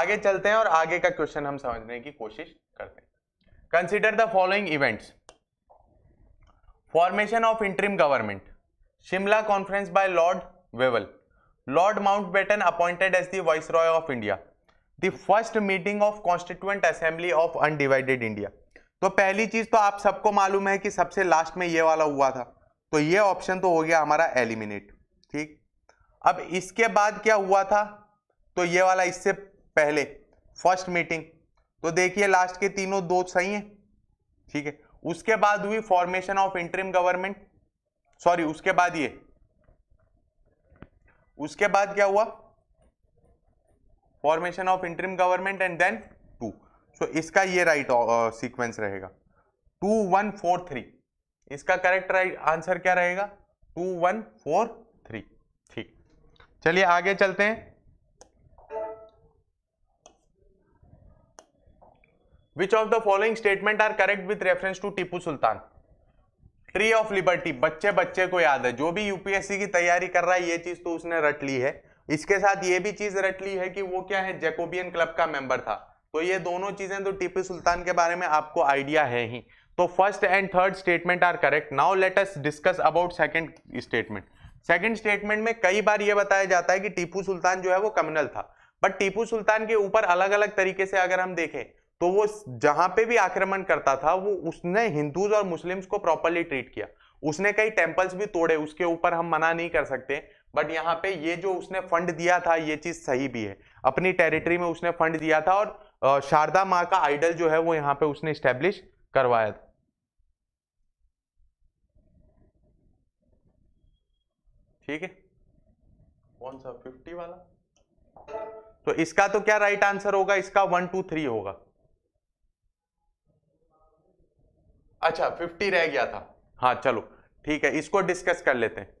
S1: आगे चलते हैं और आगे का क्वेश्चन हम समझने की कोशिश करते हैं consider the following events formation of interim government Shimla conference by Lord Wavell Lord Mountbatten appointed as the Roy of India the first meeting of constituent assembly of undivided India तो पहली चीज तो आप सबको मालूम है कि सबसे लास्ट में ये वाला हुआ था तो ये ऑप्शन तो हो गया हमारा एलिमिनेट ठीक अब इसके बाद क्या हुआ था तो ये वाला इससे पहले फर्स्ट मीटिंग तो देखिए लास्ट के तीनों दो सही हैं ठीक है उसके बाद हुई formation of interim government sorry उसके बाद ये उसके बाद क्या हुआ formation of interim government and then two so इसका ये राइट सीक्वेंस रहेगा टू वन फोर थ्री इसका करेक्ट राइट आंसर क्या रहेगा टू वन फोर थ्री ठीक चलिए आगे चलते हैं which of the following statement are correct with reference to Tipu Sultan tree of liberty बच्चे बच्चे को याद है जो भी यूपीएससी की तैयारी कर रहा है ये चीज तो उसने रट ली है इसके साथ ये भी चीज रट ली है कि वो क्या है जैकोबियन क्लब का मेंबर था तो ये दोनों चीजें तो टीपू सुल्तान के बारे में आपको आइडिया है ही तो first and third statement are correct now let us discuss about second statement second statement में कई बार ये बताया जाता है कि टीपू सुल्तान जो है वो कम्युनल था बट टीपू सुल्तान के ऊपर अलग अलग तरीके से अगर हम देखें तो वो जहां पे भी आक्रमण करता था वो उसने हिंदूज और मुस्लिम्स को प्रॉपरली ट्रीट किया उसने कई टेम्पल्स भी तोड़े उसके ऊपर हम मना नहीं कर सकते बट यहाँ पे ये जो उसने फंड दिया था ये चीज सही भी है अपनी टेरिटरी में उसने फंड दिया था और शारदा माँ का आइडल जो है वो यहाँ पे उसने स्टेब्लिश करवाया था ठीक है कौन सा फिफ्टी वाला तो इसका तो क्या राइट आंसर होगा इसका वन टू थ्री होगा अच्छा फिफ्टी रह गया था हाँ चलो ठीक है इसको डिस्कस कर लेते हैं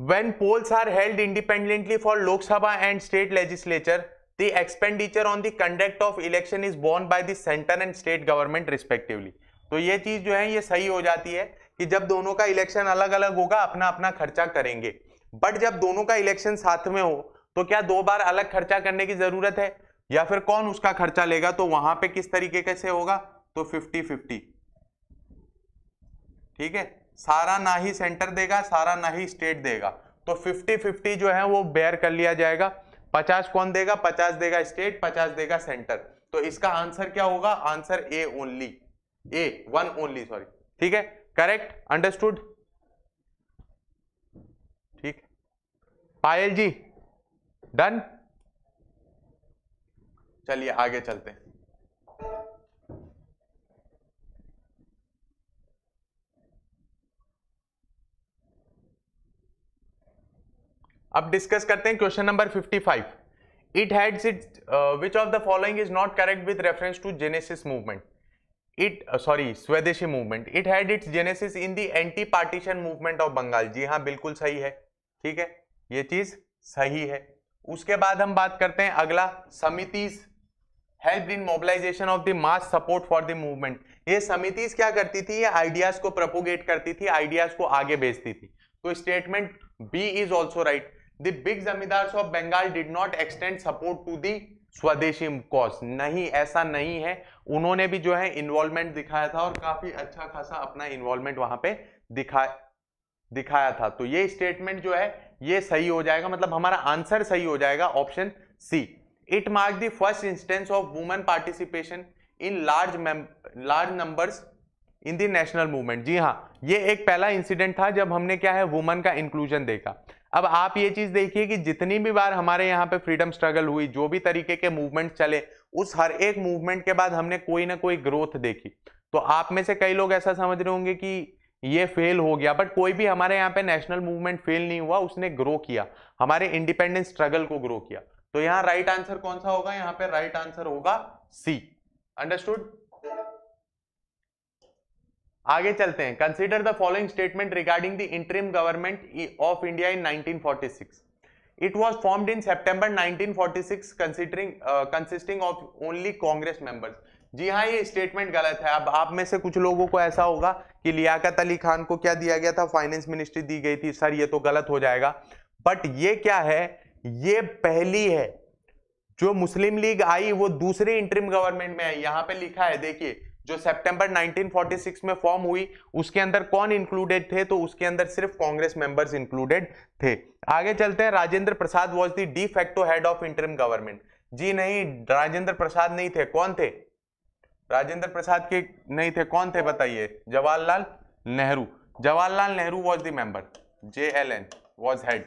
S1: when polls are held independently for lok sabha and state legislature the expenditure on the conduct of election is borne by the center and state government respectively to ye cheez jo hai ye sahi ho jati hai ki jab dono ka election alag alag hoga apna apna kharcha karenge but jab dono ka election sath mein ho to kya do bar alag kharcha karne ki zarurat hai ya fir कौन uska kharcha lega to wahan pe kis tarike kaise hoga to 50 50 ठीक है सारा ना ही centre देगा सारा ना ही state देगा तो 50-50 जो है वो बेयर कर लिया जाएगा 50 कौन देगा 50 देगा स्टेट 50 देगा सेंटर तो इसका आंसर क्या होगा answer A only A one only sorry ठीक है करेक्ट अंडरस्टूड ठीक पायल जी डन चलिए आगे चलते हैं अब डिस्कस करते हैं question number 55 it heads it which of the following is not correct with reference to genesis movement it sorry swadeshi movement it had its genesis in the anti partition movement of Bengal जी हाँ बिल्कुल सही है ठीक है ये चीज सही है उसके बाद हम बात करते हैं अगला samitis help in mobilisation of the mass support for the movement ये समितिज क्या करती थी ये आइडियाज को प्रपोगेट करती थी आइडियाज को आगे भेजती थी तो statement B is also right the big zamindars of bengal did not extend support to the swadeshi cause नहीं ऐसा नहीं है उन्होंने भी जो है इन्वॉल्वमेंट दिखाया था और काफी अच्छा खासा अपना इन्वॉल्वमेंट वहां पे दिखा दिखाया था तो ये स्टेटमेंट जो है ये सही हो जाएगा मतलब हमारा आंसर सही हो जाएगा option C it mark the first instance of women participation in large large numbers in the national movement जी हाँ ये एक पहला इंसिडेंट था जब हमने क्या है वुमन का इंक्लूजन देखा अब आप ये चीज़ देखिए कि जितनी भी बार हमारे यहाँ पे फ्रीडम स्ट्रगल हुई जो भी तरीके के मूवमेंट चले उस हर एक मूवमेंट के बाद हमने कोई ना कोई ग्रोथ देखी तो आप में से कई लोग ऐसा समझ रहे होंगे कि ये फेल हो गया बट कोई भी हमारे यहाँ पे नेशनल मूवमेंट फेल नहीं हुआ उसने ग्रो किया हमारे इंडिपेंडेंस स्ट्रगल को ग्रो किया तो यहाँ राइट आंसर कौन सा होगा यहाँ पे राइट आंसर होगा सी अंडरस्टूड आगे चलते हैं consider the following statement regarding the interim government of India in 1946 it was formed in september 1946 considering uh, consisting of only congress members जी हाँ ये स्टेटमेंट गलत है अब आप में से कुछ लोगों को ऐसा होगा कि लियाकत अली खान को क्या दिया गया था फाइनेंस मिनिस्ट्री दी गई थी सर ये तो गलत हो जाएगा बट ये क्या है ये पहली है जो मुस्लिम लीग आई वो दूसरे इंटरिम गवर्नमेंट में आई यहाँ पे लिखा है देखिए जो सितंबर 1946 में फॉर्म हुई उसके अंदर कौन इंक्लूडेड थे तो उसके अंदर सिर्फ कांग्रेस मेंबर्स इंक्लूडेड थे आगे चलते हैं Rajendra Prasad was the de facto head of interim government जी नहीं राजेंद्र प्रसाद नहीं थे कौन थे राजेंद्र प्रसाद के नहीं थे कौन थे बताइए Jawaharlal Nehru Jawaharlal Nehru was the member J L N was head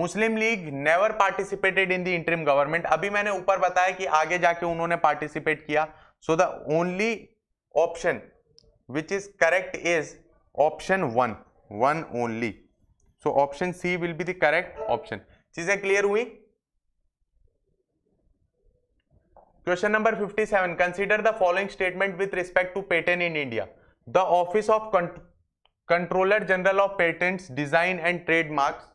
S1: Muslim League never participated in the interim government अभी मैंने ऊपर बताया कि आगे जाके उन्होंने पार्टिसिपेट किया so the only option which is correct is option one 1 only so option c will be the correct option चीजें क्लियर हुई question number 57 consider the following statement with respect to patent in India the office of controller general of patent design and trademarks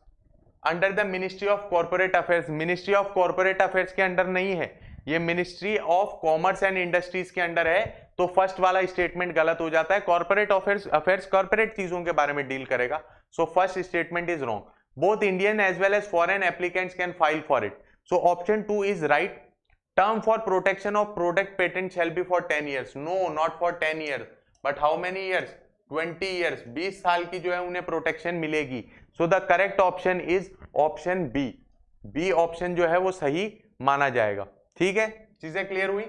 S1: under the ministry of corporate affairs ministry of corporate affairs के under नहीं है ये ministry of commerce and industries के under है तो first वाला statement गलत हो जाता है कॉर्पोरेट अफेयर्स अफेयर्स कॉर्पोरेट चीजों के बारे में डील करेगा so first statement is wrong both Indian as well as foreign applicants can file for it so option two is right term for protection of product patent shall be for ten years no not for ten years but how many years 20 years 20 साल की जो है उन्हें protection मिलेगी so the correct option is option B B option जो है वो सही माना जाएगा ठीक है चीजें क्लियर हुई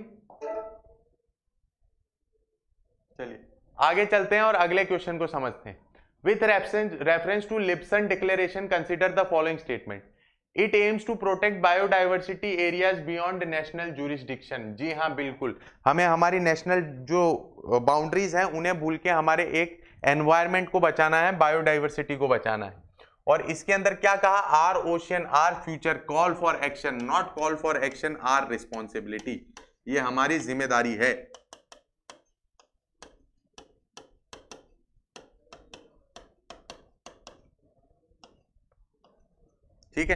S1: चलिए आगे चलते हैं और अगले क्वेश्चन को समझते हैं with reference to Lisbon declaration consider the following statement it aims to protect biodiversity areas beyond national jurisdiction जी हाँ बिल्कुल हमें हमारी नेशनल जो बाउंड्रीज हैं उन्हें भूल के हमारे एक एनवायरमेंट को बचाना है बायोडाइवर्सिटी को बचाना है और इसके अंदर क्या कहा our ocean our future call for action not call for action our responsibility ये हमारी जिम्मेदारी है ठीक है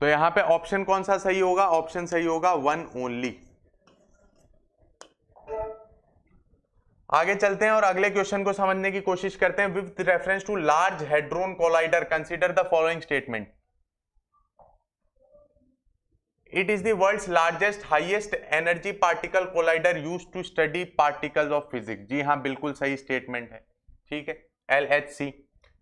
S1: तो यहां पे ऑप्शन कौन सा सही होगा ऑप्शन सही होगा वन ओनली आगे चलते हैं और अगले क्वेश्चन को समझने की कोशिश करते हैं with reference to large hadron collider consider the following statement it is the world's largest highest energy particle collider used to study particles of physics जी हाँ बिल्कुल सही स्टेटमेंट है ठीक है एल एच सी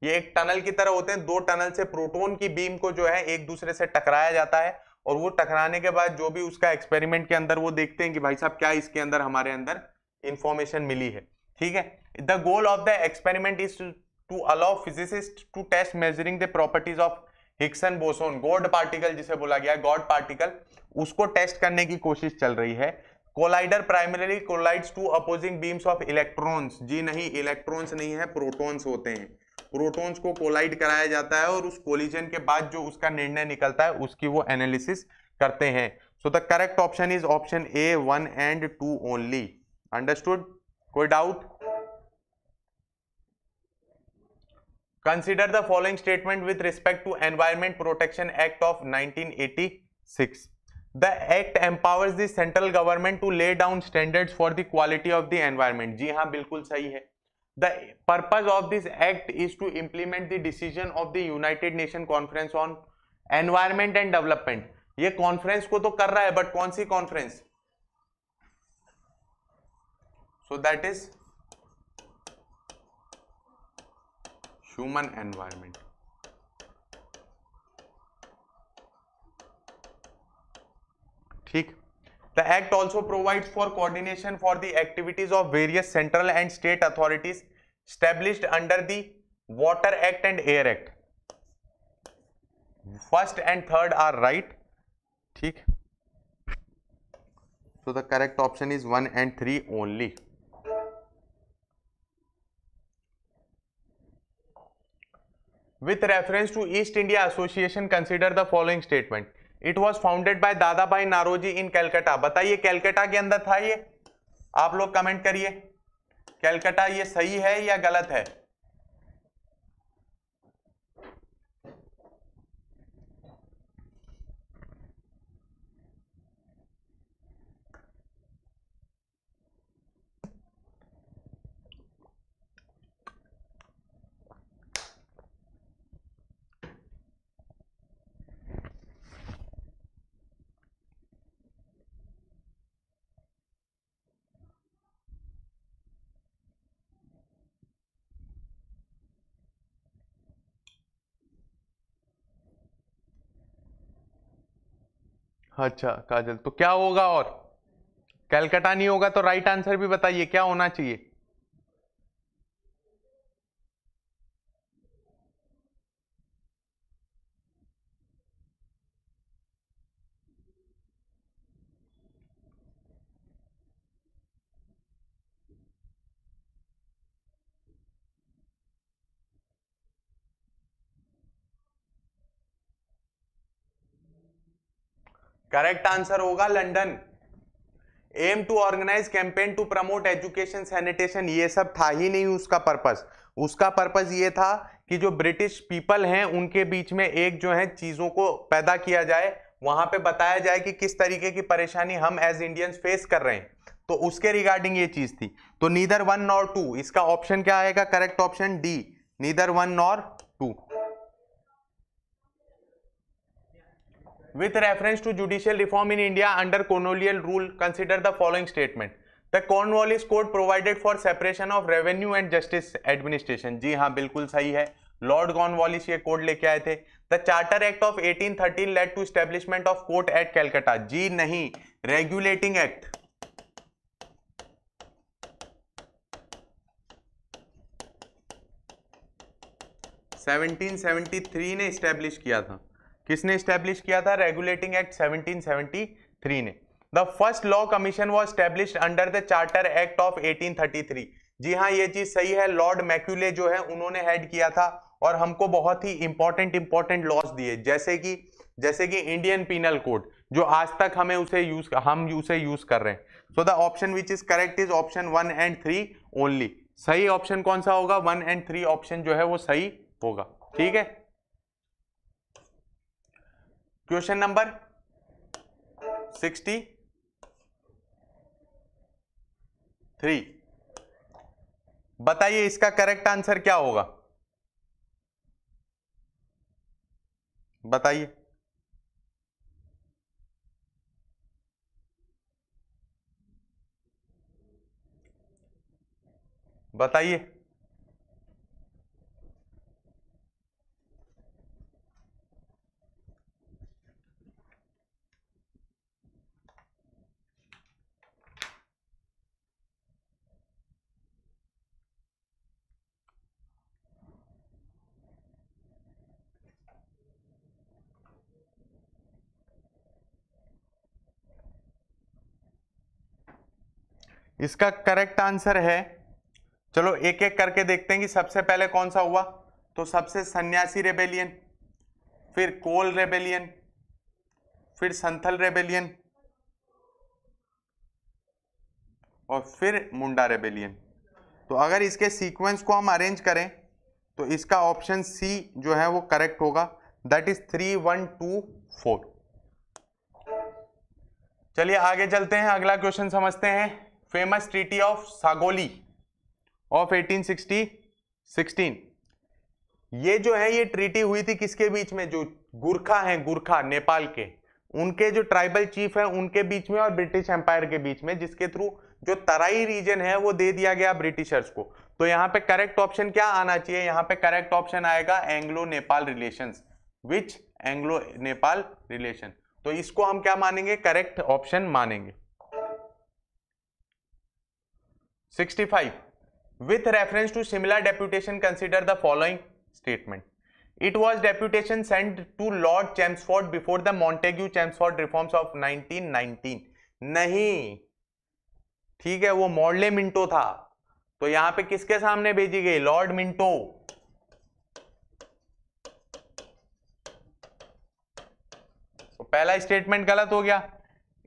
S1: ये एक टनल की तरह होते हैं दो टनल से प्रोटोन की बीम को जो है एक दूसरे से टकराया जाता है और वो टकराने के बाद जो भी उसका एक्सपेरिमेंट के अंदर वो देखते हैं कि भाई साहब क्या इसके अंदर हमारे अंदर इंफॉर्मेशन मिली है ठीक है the goal of the experiment is to allow physicists to test measuring the properties of Higgs boson God particle जिसे बोला गया गॉड पार्टिकल उसको टेस्ट करने की कोशिश चल रही है collider primarily collides two opposing beams of electrons जी नहीं इलेक्ट्रॉन्स नहीं है प्रोटॉन्स होते हैं प्रोटॉन्स को कोलाइड कराया जाता है और उस कोलिजन के बाद जो उसका निर्णय निकलता है उसकी वो एनालिसिस करते हैं so the correct option is option A one and two only understood कोई doubt consider the following statement with respect to environment protection act of 1986 the act empowers the central government to lay down standards for the quality of the environment जी हाँ बिल्कुल सही है the purpose of this act is to implement the decision of the united nation conference on environment and development ये conference को तो कर रहा है बट कौन सी conference So that is human environment. ठीक The act also provides for coordination for the activities of various central and state authorities established under the Water Act and Air Act. First and third are right. ठीक So the correct option is 1 and 3 only. with reference to East India Association consider the following statement. It was founded by Dadabai Naroji in Calcutta. बताइए कैलकाटा के अंदर था ये आप लोग comment करिए कैलकाटा ये सही है या गलत है अच्छा काजल तो क्या होगा और कैलकटा नहीं होगा तो राइट आंसर भी बताइए क्या होना चाहिए करेक्ट आंसर होगा London aim to organise campaign to promote education sanitation ये सब था ही नहीं उसका पर्पस उसका पर्पस ये था कि जो ब्रिटिश पीपल हैं उनके बीच में एक जो है चीज़ों को पैदा किया जाए वहां पे बताया जाए कि किस तरीके की परेशानी हम एज इंडियंस फेस कर रहे हैं तो उसके रिगार्डिंग ये चीज़ थी तो नीदर वन नॉर टू इसका ऑप्शन क्या आएगा correct option D neither one nor two with reference to judicial reform in India under colonial rule, consider the following statement. The Cornwallis Code provided for separation of revenue and justice administration. जी हाँ बिल्कुल सही है Lord Cornwallis ये code लेके आए थे the charter act of 1813 led to establishment of court at Calcutta जी नहीं regulating act seventeen seventy three ने स्टैब्लिश किया था किसने स्टैब्लिश किया था रेगुलेटिंग एक्ट 1773 ने the first law commission was establish under the charter act of 1833 जी हाँ ये चीज सही है लॉर्ड मैक्यूले जो है उन्होंने हेड किया था और हमको बहुत ही इंपॉर्टेंट इंपॉर्टेंट लॉज दिए जैसे कि जैसे कि इंडियन पीनल कोड जो आज तक हमें उसे यूज हम उसे यूज कर रहे हैं so the option which is correct is option one and three only सही ऑप्शन कौन सा होगा वन एंड थ्री ऑप्शन जो है वो सही होगा ठीक है क्वेश्चन नंबर सिक्सटी थ्री बताइए इसका करेक्ट आंसर क्या होगा बताइए बताइए इसका करेक्ट आंसर है चलो एक एक करके देखते हैं कि सबसे पहले कौन सा हुआ तो सबसे सन्यासी रेबेलियन फिर कोल रेबेलियन फिर संथल रेबेलियन और फिर मुंडा रेबेलियन तो अगर इसके सीक्वेंस को हम अरेंज करें तो इसका ऑप्शन सी जो है वो करेक्ट होगा that is three one two four चलिए आगे चलते हैं अगला क्वेश्चन समझते हैं famous treaty of Sagauli of 1860 16 ये जो है ये ट्रीटी हुई थी किसके बीच में जो गुरखा हैं गुरखा नेपाल के उनके जो ट्राइबल चीफ हैं उनके बीच में और ब्रिटिश एम्पायर के बीच में जिसके थ्रू जो तराई रीजन है वो दे दिया गया ब्रिटिशर्स को तो यहाँ पे करेक्ट ऑप्शन क्या आना चाहिए यहाँ पे करेक्ट ऑप्शन आएगा Anglo Nepal relation which Anglo Nepal relation तो इसको हम क्या मानेंगे करेक्ट ऑप्शन मानेंगे sixty five with reference to similar deputation consider the following statement it was deputation sent to lord chelmsford before the montagu chelmsford reforms of 1919 नहीं ठीक है वो मॉडले मिंटो था तो यहां पे किसके सामने भेजी गई लॉर्ड मिंटो तो पहला स्टेटमेंट गलत हो गया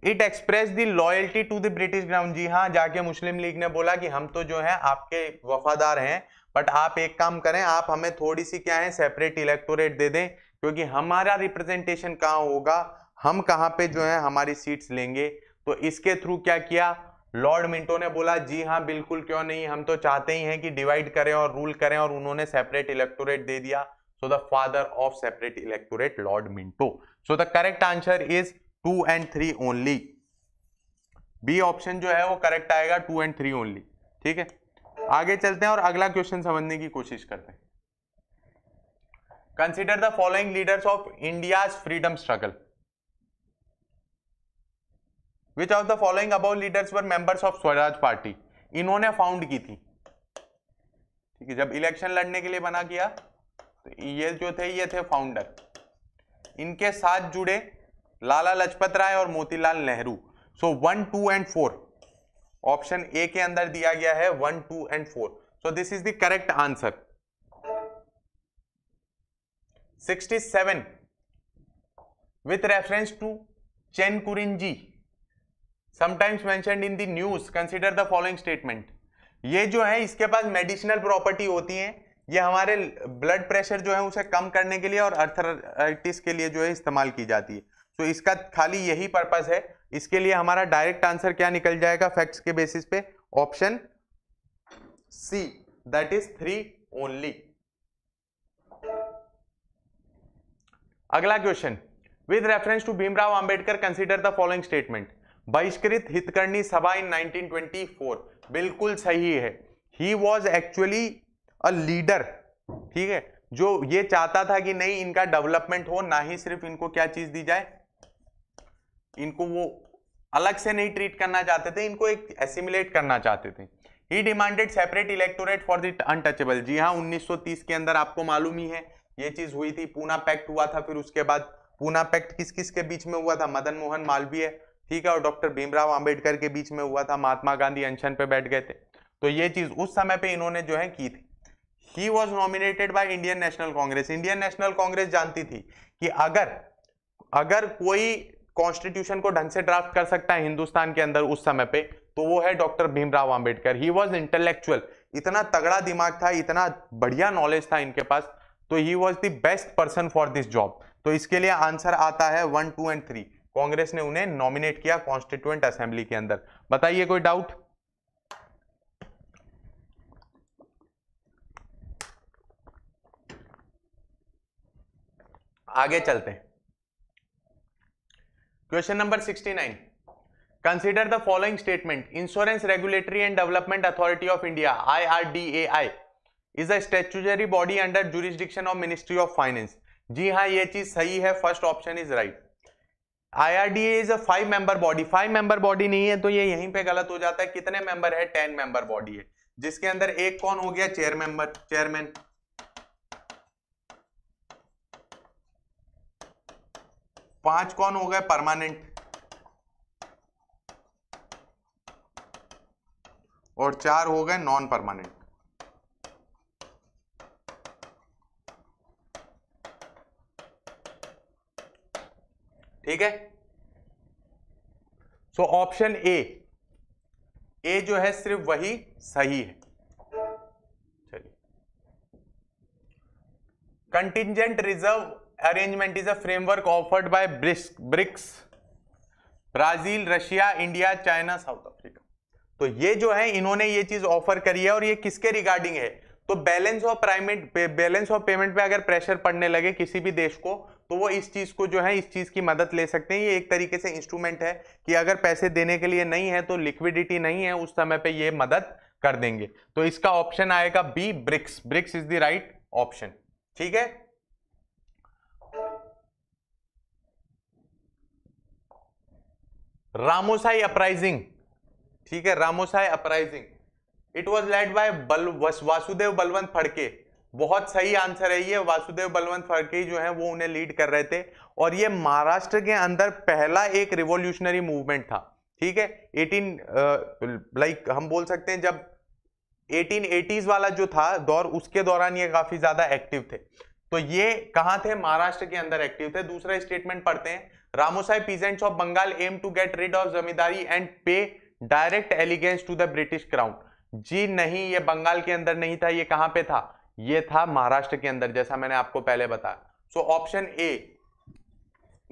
S1: it express the loyalty to the British crown जी हाँ जाके मुस्लिम लीग ने बोला कि हम तो जो है आपके वफादार हैं बट आप एक काम करें आप हमें थोड़ी सी क्या है सेपरेट इलेक्टोरेट दे दें क्योंकि हमारा रिप्रेजेंटेशन कहाँ होगा हम कहाँ पे जो है हमारी सीट्स लेंगे तो इसके थ्रू क्या किया लॉर्ड मिंटो ने बोला जी हाँ बिल्कुल क्यों नहीं हम तो चाहते ही हैं कि डिवाइड करें और रूल करें और उन्होंने सेपरेट इलेक्टोरेट दे दिया so the father of separate electorate Lord Minto so the correct answer is two and three only B option जो है वो करेक्ट आएगा टू एंड थ्री ओनली ठीक है आगे चलते हैं और अगला क्वेश्चन समझने की कोशिश करते हैं consider the following leaders of India freedom struggle which of the following above leaders were members of Swaraj Party इन्होंने फाउंड की थी ठीक है जब इलेक्शन लड़ने के लिए बना किया तो ये जो थे ये थे फाउंडर इनके साथ जुड़े लाला लजपत राय और Motilal Nehru so one two and four option A के अंदर दिया गया है one two and four so this is the correct answer 67 with reference to Chen Kurinji sometimes mentioned in the news consider the following statement ये जो है इसके पास medicinal property होती है ये हमारे ब्लड प्रेशर जो है उसे कम करने के लिए और अर्थराइटिस के लिए जो है इस्तेमाल की जाती है तो इसका खाली यही पर्पज है इसके लिए हमारा डायरेक्ट आंसर क्या निकल जाएगा फैक्ट्स के बेसिस पे option C that is three only अगला question with reference to Bhimrao Ambedkar consider the following statement Bahishkrit Hitkarini Sabha in 1924 बिल्कुल सही है he was actually a leader ठीक है जो ये चाहता था कि नहीं इनका डेवलपमेंट हो ना ही सिर्फ इनको क्या चीज दी जाए इनको वो अलग से नहीं ट्रीट करना चाहते थे इनको एक एसिमुलेट करना चाहते थे he demanded separate electorate for the untouchable जी हाँ 1930 के अंदर आपको मालूम ही है ये चीज हुई थी पूना पैक्ट हुआ था फिर उसके बाद पूना पैक्ट किस किस के बीच में हुआ था मदन मोहन मालवीय ठीक है और डॉक्टर भीमराव अंबेडकर के बीच में हुआ था महात्मा गांधी अनशन पे बैठ गए थे तो ये चीज उस समय पे इन्होंने जो है की थी he was nominated by Indian national Congress Indian national Congress जानती थी कि अगर अगर कोई कॉन्स्टिट्यूशन को ढंग से ड्राफ्ट कर सकता है हिंदुस्तान के अंदर उस समय पे तो वो है doctor Bhimrao Ambedkar he was intellectual इतना तगड़ा दिमाग था इतना बढ़िया नॉलेज था इनके पास तो he was the best person for this job तो इसके लिए आंसर आता है one two and three Congress ने उन्हें नॉमिनेट किया कॉन्स्टिट्यूएंट असेंबली के अंदर बताइए कोई डाउट आगे चलते हैं question number 69 consider the following statement insurance regulatory and development authority of India I is a statutory body under jurisdiction of ministry of finance जी हाँ ये चीज सही है first option is right I R D A is a five member body five member body नहीं है तो ये यहीं पे गलत हो जाता है कितने मेंबर है टेन मेंबर बॉडी है जिसके अंदर एक कौन हो गया चेयर मेंबर चेयरमैन पांच कौन हो गए परमानेंट और चार हो गए नॉन परमानेंट ठीक है सो ऑप्शन ए ए जो है सिर्फ वही सही है चलिए contingent reserve arrangement is a framework offered by BRICS Brazil Russia India China South Africa तो ये जो है इन्होंने ये चीज ऑफर करी है और ये किसके रिगार्डिंग है तो balance of payment balance of payment पे अगर प्रेशर पड़ने लगे किसी भी देश को तो वो इस चीज को जो है इस चीज की मदद ले सकते हैं ये एक तरीके से इंस्ट्रूमेंट है कि अगर पैसे देने के लिए नहीं है तो लिक्विडिटी नहीं है उस समय पे ये मदद कर देंगे तो इसका ऑप्शन आएगा B BRICS BRICS is the right option ठीक है रामोसाई अपराइजिंग ठीक है Ramosi uprising it was led by Bal Vasudev Balwant Phadke बहुत सही आंसर है ये वासुदेव बलवंत फड़के जो है वो उन्हें लीड कर रहे थे और ये महाराष्ट्र के अंदर पहला एक रिवोल्यूशनरी मूवमेंट था ठीक है 18 लाइक हम बोल सकते हैं जब 1880s वाला जो था दौर उसके दौरान ये काफी ज्यादा एक्टिव थे तो ये कहाँ थे महाराष्ट्र के अंदर एक्टिव थे दूसरा स्टेटमेंट पढ़ते हैं Ramosi peasants of Bengal aim to get rid of zamindari and pay direct allegiance to the British crown जी नहीं ये बंगाल के अंदर नहीं था ये कहां पे था ये था महाराष्ट्र के अंदर जैसा मैंने आपको पहले बताया so option A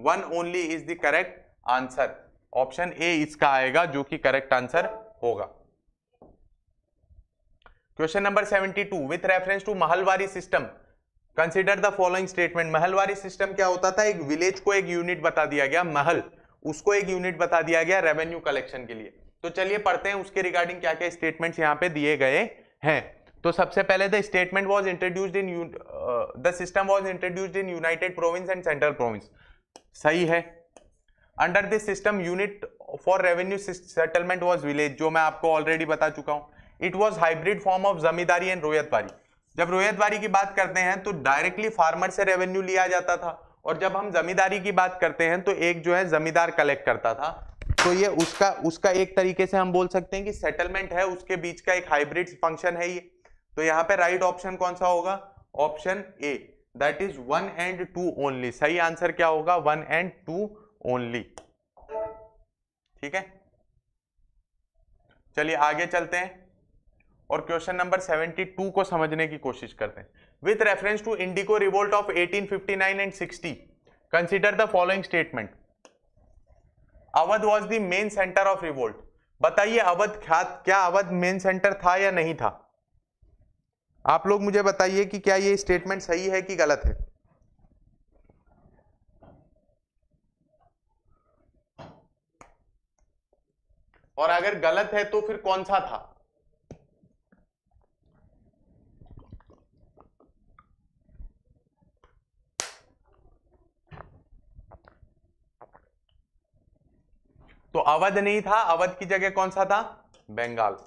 S1: one only is the correct answer option A इसका आएगा जो कि करेक्ट आंसर होगा question number seventy two with reference to Mahalwari system consider the following statement Mahalwari system क्या होता था एक विलेज को एक यूनिट बता दिया गया महल उसको एक यूनिट बता दिया गया रेवेन्यू कलेक्शन के लिए तो चलिए पढ़ते हैं उसके रिगार्डिंग क्या क्या स्टेटमेंट यहाँ पे दिए गए हैं तो सबसे पहले the statement was introduced in the system was introduced in United Province and Central Province सही है under this system unit for revenue settlement was village जो मैं आपको ऑलरेडी बता चुका हूँ it was hybrid form of zamindari and ryotwari जब रोहितबारी की बात करते हैं तो डायरेक्टली फार्मर से रेवेन्यू लिया जाता था और जब हम जमींदारी की बात करते हैं तो एक जो है जमींदार कलेक्ट करता था तो ये उसका उसका एक तरीके से हम बोल सकते हैं कि सेटलमेंट है उसके बीच का एक हाइब्रिड फंक्शन है ये तो यहाँ पे राइट ऑप्शन कौन सा होगा option A that is one and two only सही आंसर क्या होगा वन एंड टू ओनली ठीक है चलिए आगे चलते हैं और क्वेश्चन नंबर 72 को समझने की कोशिश करते हैं with reference to indigo revolt of 1859 and 60 consider the following statement Awadh was the main centre of revolt बताइए अवध क्या क्या अवध मेन सेंटर था या नहीं था आप लोग मुझे बताइए कि क्या ये स्टेटमेंट सही है कि गलत है और अगर गलत है तो फिर कौन सा था तो अवध नहीं था अवध की जगह कौन सा था Bengal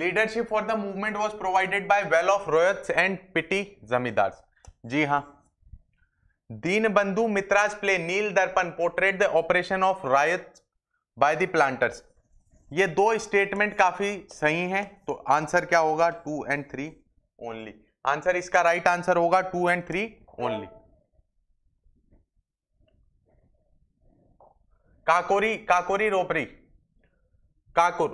S1: leadership for the movement was provided by well off ryots and petty zamindar जी हां Dinabandhu Mitra's play Nil Darpan portrait the oppression of raiyat by the planters ये दो स्टेटमेंट काफी सही हैं तो आंसर क्या होगा two and three only answer इसका राइट right आंसर होगा two and three only Kakori Kakori रोपरी काकुर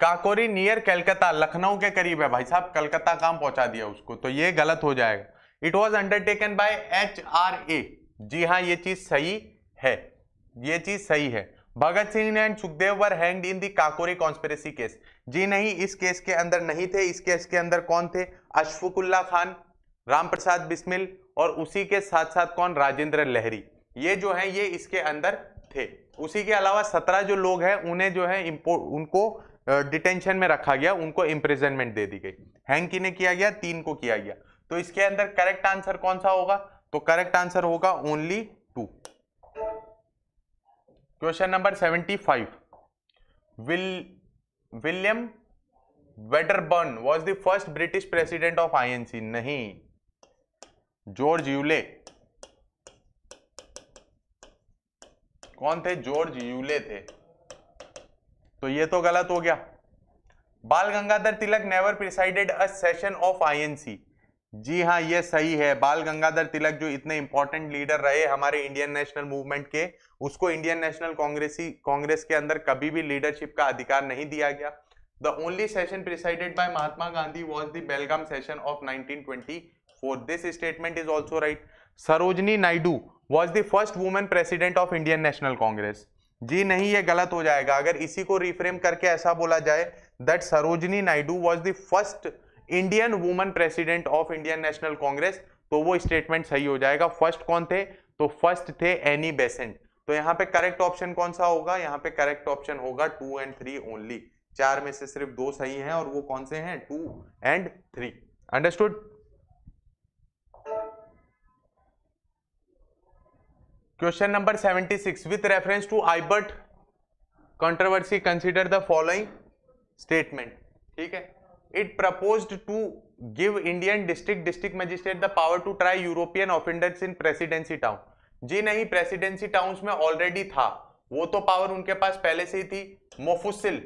S1: काकोरी नियर कलकत्ता लखनऊ के करीब है भाई साहब कलकत्ता काम पहुंचा दिया उसको तो ये गलत हो जाएगा it was undertaken by H R A जी हाँ ये चीज सही है ये चीज सही है Bhagat Singh and Sukhdev were hanged in the Kakori conspiracy case जी नहीं इस केस के अंदर नहीं थे इस केस के अंदर कौन थे अशफुकुल्ला खान राम प्रसाद बिस्मिल और उसी के साथ साथ कौन राजेंद्र लहरी ये जो है ये इसके अंदर थे उसी के अलावा सत्रह जो लोग हैं उन्हें जो है उनको डिटेंशन में रखा गया उनको इंप्रिजनमेंट दे दी गई हैंग किने किया गया तीन को किया गया तो इसके अंदर करेक्ट आंसर कौन सा होगा तो करेक्ट आंसर होगा only two question number seventy five will William Wedderburn was the first British president of INC नहीं जॉर्ज यूले कौन थे जॉर्ज यूले थे तो ये तो गलत हो गया Bal Gangadhar Tilak never presided a session of INC जी हाँ ये सही है बाल गंगाधर तिलक जो इतने इंपॉर्टेंट लीडर रहे हमारे इंडियन नेशनल मूवमेंट के उसको इंडियन नेशनल कांग्रेसी कांग्रेस के अंदर कभी भी लीडरशिप का अधिकार नहीं दिया गया the only session presided by Mahatma Gandhi was the Belgaum session of nineteen four this statement is also right Sarojini Naidu was the first women president of Indian national Congress जी नहीं ये गलत हो जाएगा अगर इसी को रिफ्रेम करके ऐसा बोला जाए that Sarojini Naidu was the first Indian women president of Indian national Congress तो वो स्टेटमेंट सही हो जाएगा फर्स्ट कौन थे तो फर्स्ट थे एनी बेसेंट तो यहाँ पे करेक्ट ऑप्शन कौन सा होगा यहाँ पे करेक्ट ऑप्शन होगा टू एंड थ्री ओनली चार में से सिर्फ दो सही हैं और वो कौन से हैं two and three understood question number 76 with reference to Ilbert controversy consider the following statement ठीक है it propose to give Indian district district magistrate the power to try European offenders in presidency town जी नहीं presidency towns में already था वो तो power उनके पास पहले से ही थी mofussil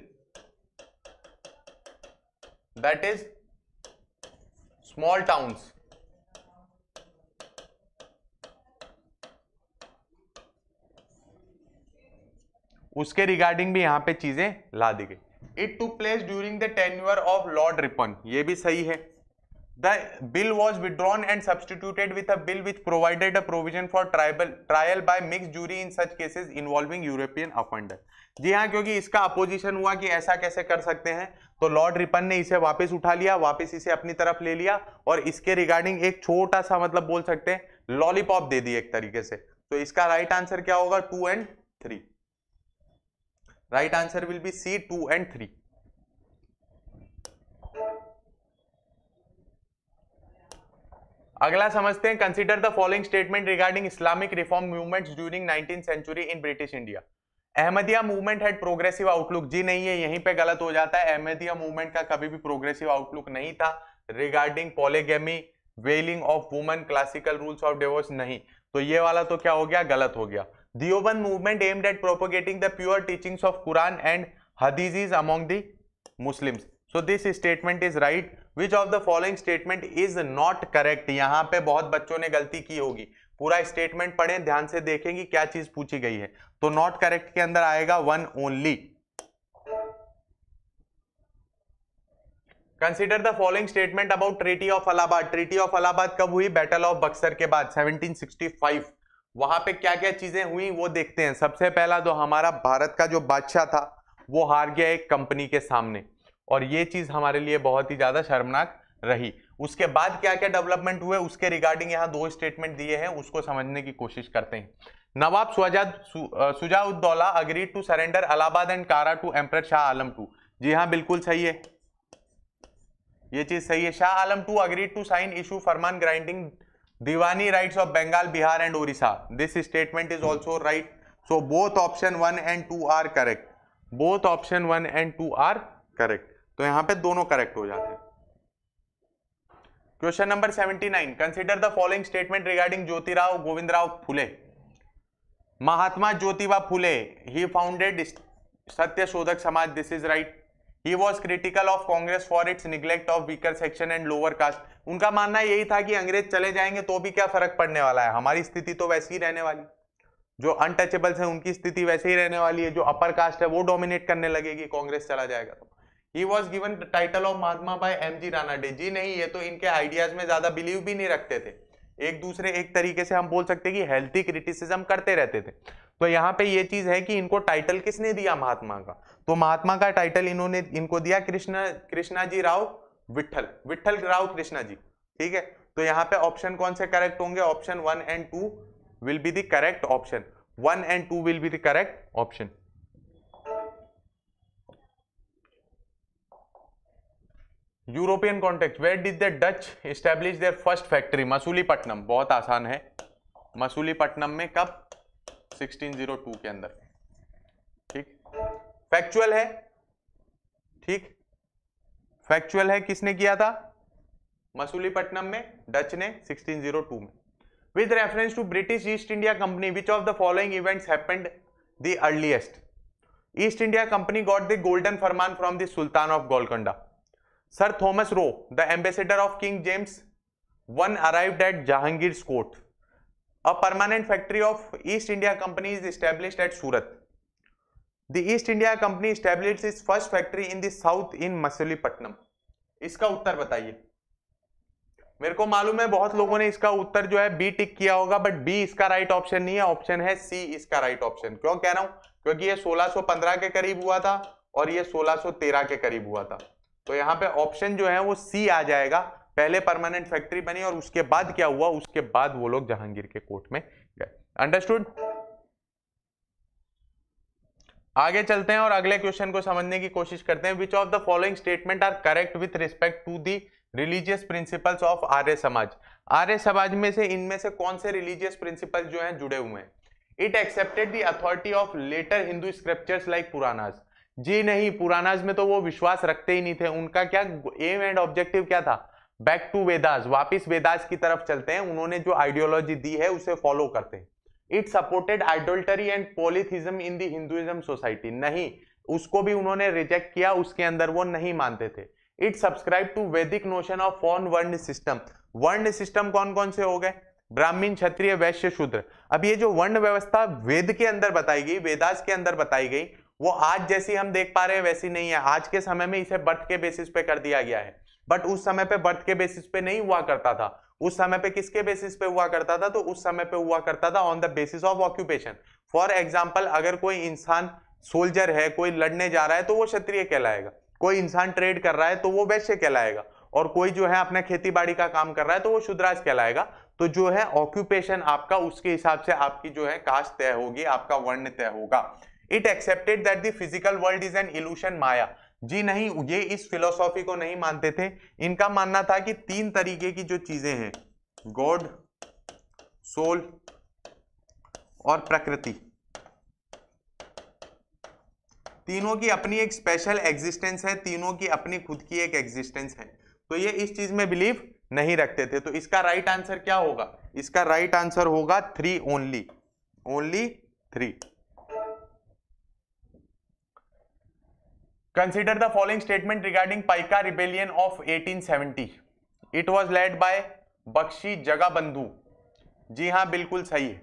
S1: that is small towns उसके रिगार्डिंग भी यहाँ पे चीजें ला दी गई it took place during the tenure of Lord Ripon ये भी सही है the bill was withdrawn and substituted with a bill which provided a provision for tribal trial by mix jury in such cases involving European offender जी हाँ क्योंकि इसका opposition हुआ कि ऐसा कैसे कर सकते हैं तो लॉर्ड रिपन ने इसे वापस उठा लिया वापस इसे अपनी तरफ ले लिया और इसके रिगार्डिंग एक छोटा सा मतलब बोल सकते हैं लॉलीपॉप दे दी एक तरीके से तो इसका राइट right आंसर क्या होगा two and three right answer will be C two and three अगला समझते हैं consider the following statement regarding Islamic reform movements during nineteen century in British India Ahmadiya movement had progressive outlook जी नहीं है यहीं पे गलत हो जाता है अहमदिया मूवमेंट का कभी भी प्रोग्रेसिव आउटलुक नहीं था regarding polygamy veiling of woman classical rules of divorce नहीं तो ये वाला तो क्या हो गया गलत हो गया Deoband movement aimed at propagating the pure teachings of Quran and Hadith is among the Muslims so this statement is right which of the following statement is not correct यहां पे बहुत बच्चों ने गलती की होगी पूरा स्टेटमेंट पढ़ें ध्यान से देखें क्या चीज पूछी गई है तो नॉट करेक्ट के अंदर आएगा one only consider the following statement about treaty of Allahabad treaty of Allahabad कब हुई बैटल ऑफ बक्सर के बाद सेवनटीन सिक्सटी फाइव वहां पे क्या क्या चीजें हुई वो देखते हैं सबसे पहला तो हमारा भारत का जो बादशाह था वो हार गया एक कंपनी के सामने और ये चीज हमारे लिए बहुत ही ज्यादा शर्मनाक रही उसके बाद क्या क्या डेवलपमेंट हुए उसके रिगार्डिंग यहाँ दो स्टेटमेंट दिए हैं उसको समझने की कोशिश करते हैं Nawab Shuja Shujauddaula agree to surrender Allahabad and Kara to emperor Shah Alam two जी हाँ बिल्कुल सही है ये चीज सही है Shah Alam two agree to sign issue farman granting diwani rights of Bengal Bihar and Orissa this statement is also right so both option one and two are correct both option one and two are correct तो यहां पे दोनों करेक्ट हो जाते हैं question number seventy nine consider the following statement regarding Jyotirao Govindrao Phule Mahatma Jyotiba Phule he founded Satya Shodhak Samaj this is right he was critical of Congress for its neglect of weaker section and lower caste उनका मानना यही था कि अंग्रेज चले जाएंगे तो भी क्या फर्क पड़ने वाला है हमारी स्थिति तो वैसी ही रहने वाली जो अनटचेबल्स हैं उनकी स्थिति वैसे ही रहने वाली है जो अपर कास्ट है वो डोमिनेट करने लगेगी कांग्रेस चला जाएगा तो he was given title of Mahatma by M G डे जी नहीं ये तो इनके आइडियाज में ज्यादा बिलीव भी नहीं रखते थे एक दूसरे एक तरीके से हम बोल सकते हैं कि हेल्थी क्रिटिसिज्म करते रहते थे तो यहाँ पे ये चीज है कि इनको टाइटल किसने दिया महात्मा का तो महात्मा का टाइटल इन्होंने इनको दिया कृष्णा कृष्णा जी राव विठल विठल राव कृष्णा जी ठीक है तो यहाँ पे ऑप्शन कौन से करेक्ट होंगे option one and two will be the correct option one and two will be the correct option European contact where did the Dutch establish their first factory Masulipatnam बहुत आसान है मसूलीपट्टनम में कब 1602 के अंदर ठीक फैक्चुअल है ठीक फैक्चुअल है किसने किया था मसूलीपट्टनम में डच ने 1602 में with reference to British East India Company which of the following events happened the earliest East India Company got the golden फरमान from the sultan of Golconda Sir Thomas Roe the ambassador of King James one arrived at Jahangir court a permanent factory of East India Company is establish at Surat the East India Company establish is first factory in the south in Masulipatnam इसका उत्तर बताइए मेरे को मालूम है बहुत लोगों ने इसका उत्तर जो है बी टिक किया होगा बट बी इसका राइट ऑप्शन नहीं है ऑप्शन है सी इसका राइट ऑप्शन क्यों कह रहा हूं क्योंकि ये 1615 के करीब हुआ था और ये 1613 के करीब हुआ था तो यहाँ पे ऑप्शन जो है वो सी आ जाएगा पहले परमानेंट फैक्ट्री बनी और उसके बाद क्या हुआ उसके बाद वो लोग जहांगीर के कोर्ट में गए अंडरस्टूड आगे चलते हैं और अगले क्वेश्चन को समझने की कोशिश करते हैं which of the following statement are correct with respect to the religious principles of Arya Samaj Arya समाज में से इनमें से कौन से रिलीजियस प्रिंसिपल जो हैं जुड़े हुए हैं it accepted the authority of later Hindu scriptures like Purana जी नहीं पुरानाज में तो वो विश्वास रखते ही नहीं थे उनका क्या एम एंड ऑब्जेक्टिव क्या था बैक टू वेदास वापिस वेदास की तरफ चलते हैं उन्होंने जो आइडियोलॉजी दी है उसे फॉलो करते हैं it supported idolatry and polytheism in the Hinduism society नहीं उसको भी उन्होंने रिजेक्ट किया उसके अंदर वो नहीं मानते थे it subscribe to Vedic notion of four varna system varna system कौन कौन से हो गए ब्राह्मीण क्षत्रिय वैश्य शूद्र अब ये जो वर्ण व्यवस्था वेद के अंदर बताई गई वेदास के अंदर बताई गई वो आज जैसी हम देख पा रहे हैं वैसी नहीं है आज के समय में इसे बर्थ के बेसिस पे कर दिया गया है बट उस समय पे बर्थ के बेसिस पे नहीं हुआ करता था उस समय पे किसके बेसिस पे हुआ करता था तो उस समय पे हुआ करता था on the basis of occupation for example अगर कोई इंसान सोल्जर है कोई लड़ने जा रहा है तो वो क्षत्रिय कहलाएगा कोई इंसान ट्रेड कर रहा है तो वो वैश्य कहलाएगा और कोई जो है अपने खेती बाड़ी का काम कर रहा है तो वो शुद्राज कहलाएगा तो जो है ऑक्यूपेशन आपका उसके हिसाब से आपकी जो है कास्ट तय होगी आपका वर्ण तय होगा it accepted that the physical world is an illusion maya जी नहीं ये इस फिलोसॉफी को नहीं मानते थे इनका मानना था कि तीन तरीके की जो चीजें हैं गॉड सोल और प्रकृति तीनों की अपनी एक स्पेशल एग्जिस्टेंस है तीनों की अपनी खुद की एक एग्जिस्टेंस है तो ये इस चीज में बिलीव नहीं रखते थे तो इसका राइट right आंसर क्या होगा इसका राइट right आंसर होगा three only only three Consider the following statement regarding Paika rebellion of 1870. It was led by Bakhshi Jagabandhu जी हाँ बिल्कुल सही है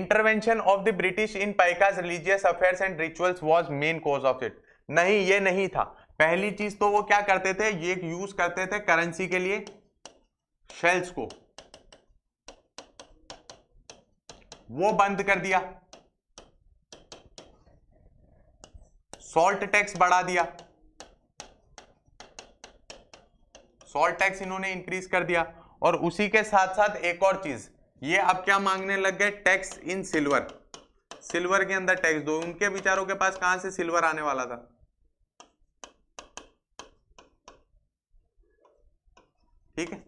S1: intervention of the British in Paikas religious affairs and rituals was main cause of it नहीं ये नहीं था पहली चीज तो वो क्या करते थे ये यूज करते थे करेंसी के लिए शेल्स को वो बंद कर दिया सॉल्ट टैक्स बढ़ा दिया सॉल्ट टैक्स इन्होंने इंक्रीज कर दिया और उसी के साथ साथ एक और चीज ये अब क्या मांगने लग गए टैक्स इन सिल्वर सिल्वर के अंदर टैक्स दो उनके विचारों के पास कहां से सिल्वर आने वाला था ठीक है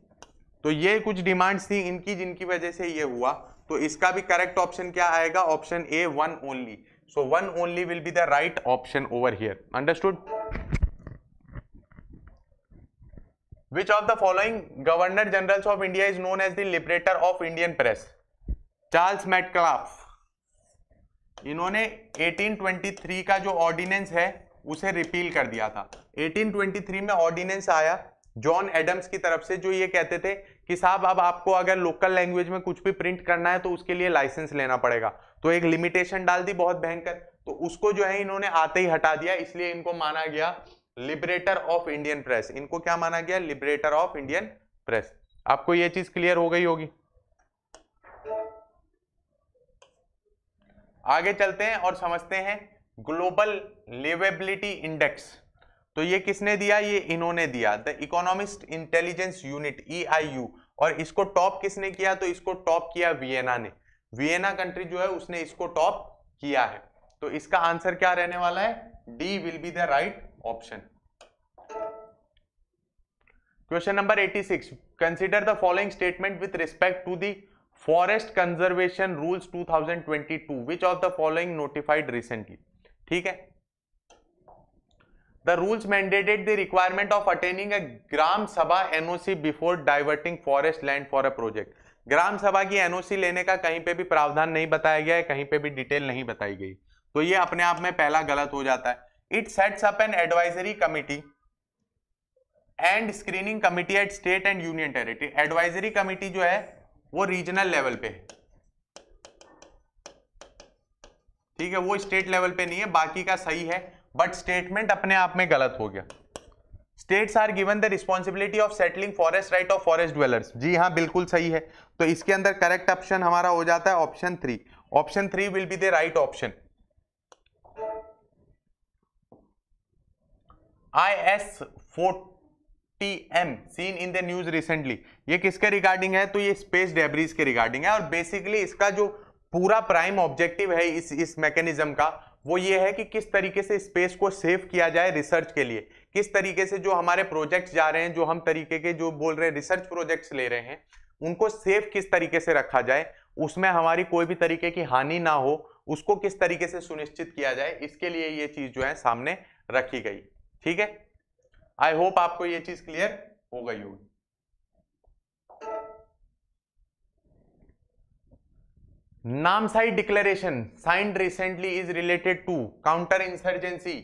S1: तो ये कुछ डिमांड्स थी इनकी जिनकी वजह से ये हुआ तो इसका भी करेक्ट ऑप्शन क्या आएगा option A one only So one only will be the right option over here. Understood? Which of the following Governor Generals of India is known as the liberator of Indian press? Charles metcalfe इन्होंने 1823 का जो ordinance है उसे repeal कर दिया था 1823 में ordinance आया जॉन एडम्स की तरफ से जो ये कहते थे कि साहब अब आपको अगर लोकल लैंग्वेज में कुछ भी प्रिंट करना है तो उसके लिए लाइसेंस लेना पड़ेगा तो एक लिमिटेशन डाल दी बहुत भयंकर तो उसको जो है इन्होंने आते ही हटा दिया इसलिए इनको माना गया लिबरेटर ऑफ इंडियन प्रेस इनको क्या माना गया लिबरेटर ऑफ इंडियन प्रेस आपको यह चीज क्लियर हो गई होगी आगे चलते हैं और समझते हैं ग्लोबल लिवेबिलिटी इंडेक्स तो ये किसने दिया ये इन्होंने दिया द इकोनॉमिस्ट इंटेलिजेंस यूनिट ई और इसको टॉप किसने किया तो इसको टॉप किया वियना ने वियना कंट्री जो है उसने इसको टॉप किया है तो इसका आंसर क्या रहने वाला है D will be the right option question number 86 consider the following statement with respect to the forest conservation rules 2022 which of the following notified recently ठीक है the rules mandated the requirement of attaining a gram sabha NOC before diverting forest land for a project gram sabha की NOC लेने का कहीं पे भी प्रावधान नहीं बताया गया है कहीं पे भी डिटेल नहीं बताई गई तो ये अपने आप में पहला गलत हो जाता है it sets up an advisory committee and screening committee at state and union territory advisory committee जो है वो रीजनल लेवल पे ठीक है वो स्टेट लेवल पे नहीं है बाकी का सही है बट स्टेटमेंट अपने आप में गलत हो गया states are given the responsibility of settling forest right of forest dwellers जी हाँ बिल्कुल सही है तो इसके अंदर करेक्ट ऑप्शन हमारा हो जाता है option three option three will be the right option I S forty M seen in the news recently ये किसके रिगार्डिंग है तो ये स्पेस डेबरीज के रिगार्डिंग है और बेसिकली इसका जो पूरा प्राइम ऑब्जेक्टिव है इस इस मैकेनिज्म का वो ये है कि किस तरीके से स्पेस को सेव किया जाए रिसर्च के लिए किस तरीके से जो हमारे प्रोजेक्ट्स जा रहे हैं जो हम तरीके के जो बोल रहे हैं रिसर्च प्रोजेक्ट्स ले रहे हैं उनको सेफ किस तरीके से रखा जाए उसमें हमारी कोई भी तरीके की हानि ना हो उसको किस तरीके से सुनिश्चित किया जाए इसके लिए ये चीज़ जो है सामने रखी गई ठीक है आई होप आपको ये चीज़ क्लियर हो गई होगी side declaration signed recently is related to counter insurgency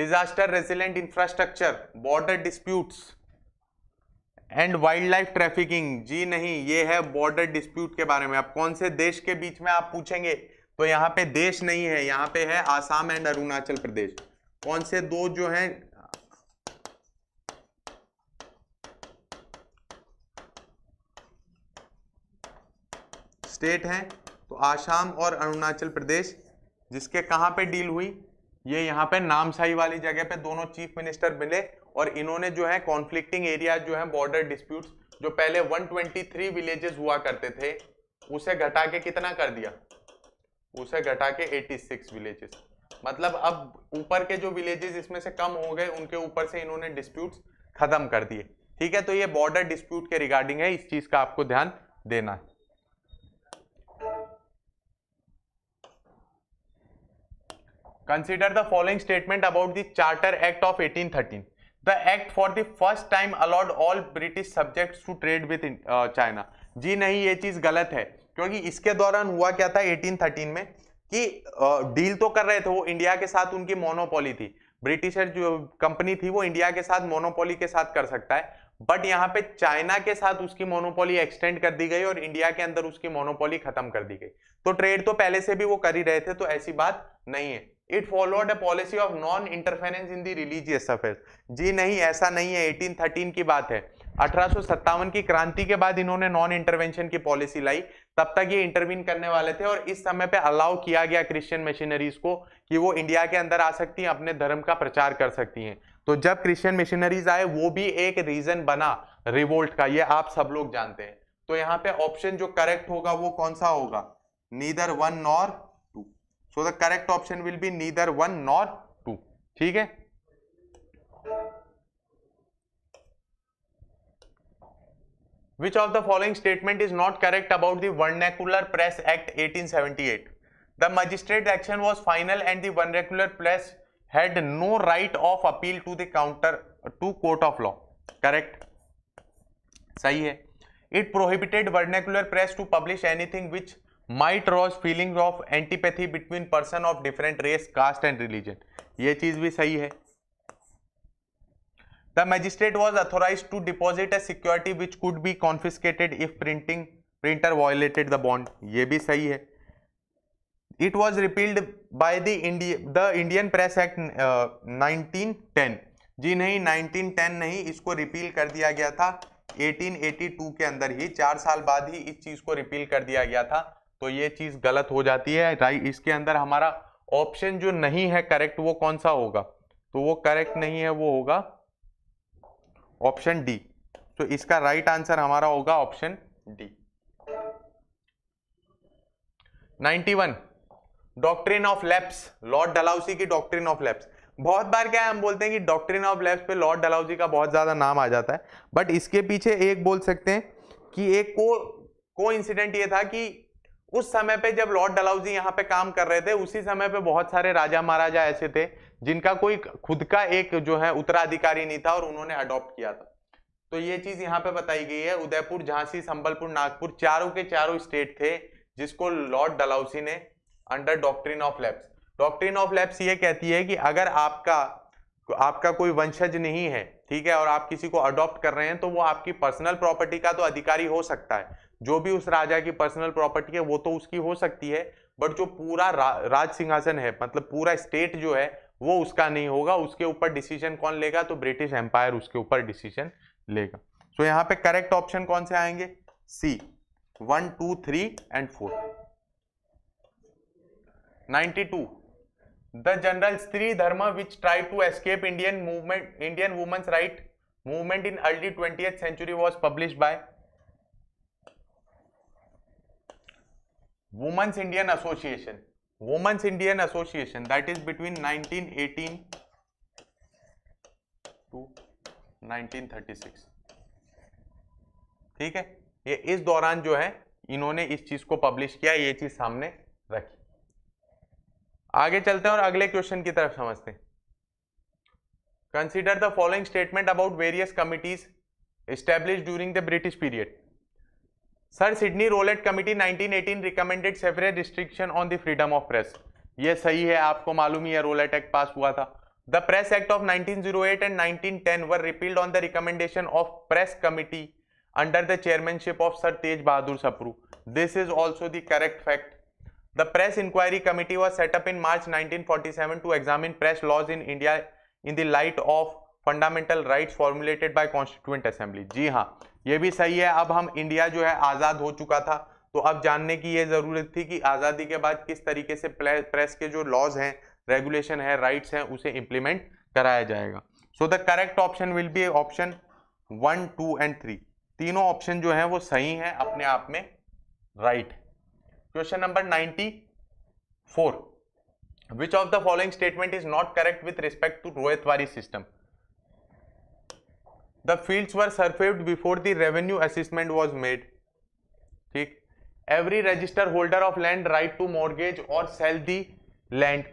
S1: disaster resilient infrastructure border disputes and wildlife trafficking जी नहीं ये है बॉर्डर डिस्प्यूट के बारे में अब कौन से देश के बीच में आप पूछेंगे तो यहाँ पे देश नहीं है यहाँ पे है आसाम एंड अरुणाचल प्रदेश कौन से दो जो हैं स्टेट हैं तो आसाम और अरुणाचल प्रदेश जिसके कहाँ पे डील हुई ये यहाँ पे नामसाई वाली जगह पे दोनों चीफ मिनिस्टर मिले और इन्होंने जो है कॉन्फ्लिक्टिंग एरिया जो है बॉर्डर डिस्प्यूट्स जो पहले 123 विलेजेस हुआ करते थे उसे घटा के कितना कर दिया उसे घटा के 86 विलेजेस मतलब अब ऊपर के जो विलेजेस इसमें से कम हो गए उनके ऊपर से इन्होंने डिस्प्यूट्स खत्म कर दिए ठीक है तो ये बॉर्डर डिस्प्यूट के रिगार्डिंग है इस चीज का आपको ध्यान देना है consider the following statement about the charter act of 1813 the act for the first time allowed all british subjects to trade with uh, जी नहीं ये चीज गलत है क्योंकि इसके दौरान हुआ क्या था 1813 में कि डील तो कर रहे थे वो इंडिया के साथ उनकी मोनोपोली थी ब्रिटिशर जो कंपनी थी वो इंडिया के साथ मोनोपोली के साथ कर सकता है बट यहाँ पे चाइना के साथ उसकी मोनोपोली एक्सटेंड कर दी गई और इंडिया के अंदर उसकी मोनोपोली खत्म कर दी गई तो ट्रेड तो पहले से भी वो कर ही रहे थे तो ऐसी बात नहीं है it followed a policy of non interference in the religious affair जी नहीं ऐसा नहीं है एटीन थर्टीन की बात है अठारह की क्रांति के बाद इन्होंने नॉन इंटरवेंशन की पॉलिसी लाई तब तक ये इंटरवीन करने वाले थे और इस समय पे अलाउ किया गया क्रिश्चियन मशीनरीज को कि वो इंडिया के अंदर आ सकती हैं अपने धर्म का प्रचार कर सकती हैं तो जब क्रिश्चियन मिशनरीज आए वो भी एक रीजन बना रिवोल्ट का ये आप सब लोग जानते हैं तो यहाँ पे ऑप्शन जो करेक्ट होगा वो कौन सा होगा neither one nor so the correct option will be neither one nor two ठीक है which of the following statement is not correct about the vernacular press act 1878 the magistrate action was final and the vernacular press had no right of appeal to the counter to court of law correct सही है. it prohibited vernacular press to publish anything which might rouse feeling of antipathy between person of different race caste and religion ये चीज भी सही है the magistrate was authorize to deposit a security which could be confiscated if printing printer violated the bond ये भी सही है it was repealed by the the Indian press act nineteen ten जी नहीं नाइनटीन टेन नहीं इसको repeal कर दिया गया था 1882 के अंदर ही चार साल बाद ही इस चीज को रिपील कर दिया गया था तो ये चीज़ गलत हो जाती है राइट इसके अंदर हमारा ऑप्शन जो नहीं है करेक्ट वो कौन सा होगा तो वो करेक्ट नहीं है वो होगा ऑप्शन डी तो इसका राइट आंसर हमारा होगा option D 91 doctrine of lapse Lord Dalhousie की डॉक्ट्रिन ऑफ लेप्स बहुत बार क्या है हम बोलते हैं कि डॉक्ट्रिन ऑफ लेप्स पे लॉर्ड डलाउसी का बहुत ज़्यादा नाम आ जाता है बट इसके पीछे एक बोल सकते हैं कि एक को को इंसिडेंट ये था कि उस समय पे जब लॉर्ड डलाउजी यहाँ पे काम कर रहे थे उसी समय पे बहुत सारे राजा महाराजा ऐसे थे जिनका कोई खुद का एक जो है उत्तराधिकारी नहीं था और उन्होंने अडॉप्ट किया था तो ये चीज यहाँ पे बताई गई है उदयपुर झांसी संबलपुर नागपुर चारों के चारों स्टेट थे जिसको लॉर्ड डलाउसी ने under doctrine of lapse doctrine of lapse ये कहती है कि अगर आपका आपका कोई वंशज नहीं है ठीक है और आप किसी को अडॉप्ट कर रहे हैं तो वो आपकी पर्सनल प्रॉपर्टी का तो अधिकारी हो सकता है जो भी उस राजा की पर्सनल प्रॉपर्टी है वो तो उसकी हो सकती है बट जो पूरा रा, राज सिंहासन है मतलब पूरा स्टेट जो है वो उसका नहीं होगा उसके ऊपर डिसीजन कौन लेगा तो ब्रिटिश एम्पायर उसके ऊपर डिसीजन लेगा सो so, यहाँ पे करेक्ट ऑप्शन कौन से आएंगे C one two three and four 92 the general Stri Dharma which try to escape Indian movement Indian women's right movement in early twenty century was publish by women's Indian association women's Indian association that is between 1918 to 1936 ठीक है ये इस दौरान जो है इन्होंने इस चीज को पब्लिश किया ये चीज सामने रखी आगे चलते हैं और अगले क्वेश्चन की तरफ समझते consider the following statement about various committees establish during the British period Sir Sidney Rowlatt committee 1918 recommended several restriction on the freedom of press ये सही है आपको मालूम ही है रोलेट एक्ट पास हुआ था the press act of 1908 and nineteen ten were repealed on the recommendation of press committee under the chairmanship of Sir Tej Bahadur Sapru this is also the correct fact the press inquiry committee was set up in March nineteen forty seven to examine press laws in India in the light of fundamental rights formulated by constituent assembly जी हाँ ये भी सही है अब हम India जो है आज़ाद हो चुका था तो अब जानने की ये ज़रूरत थी कि आज़ादी के बाद किस तरीके से प्रेस के जो लॉज हैं रेगुलेशन है राइट्स हैं उसे इम्प्लीमेंट कराया जाएगा so the correct option will be option one two and three तीनों ऑप्शन जो हैं वो सही हैं अपने आप में right question number ninety four which of the following statement is not correct with respect to रोहित system the fields were surveyed before the revenue assessment was made ठीक every register holder of land right to mortgage और sale the land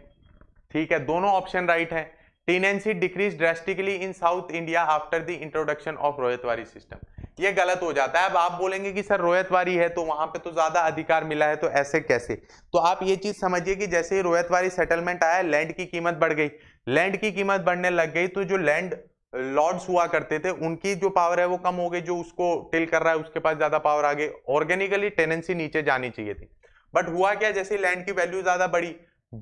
S1: ठीक है दोनों option right है tenancy decrease drastically in South India after the introduction of Ryotwari system ये गलत हो जाता है अब आप बोलेंगे कि सर रोयतवारी है तो वहां पे तो ज्यादा अधिकार मिला है तो ऐसे कैसे तो आप ये चीज समझिए कि जैसे ही वारी सेटलमेंट आया लैंड की कीमत बढ़ गई लैंड की कीमत बढ़ने लग गई तो जो लैंड लॉर्ड्स हुआ करते थे उनकी जो पावर है वो कम हो गई जो उसको टिल कर रहा है उसके पास ज्यादा पावर आ गई ऑर्गेनिकली टेनेंसी नीचे जानी चाहिए थी बट हुआ क्या जैसे लैंड की वैल्यू ज्यादा बढ़ी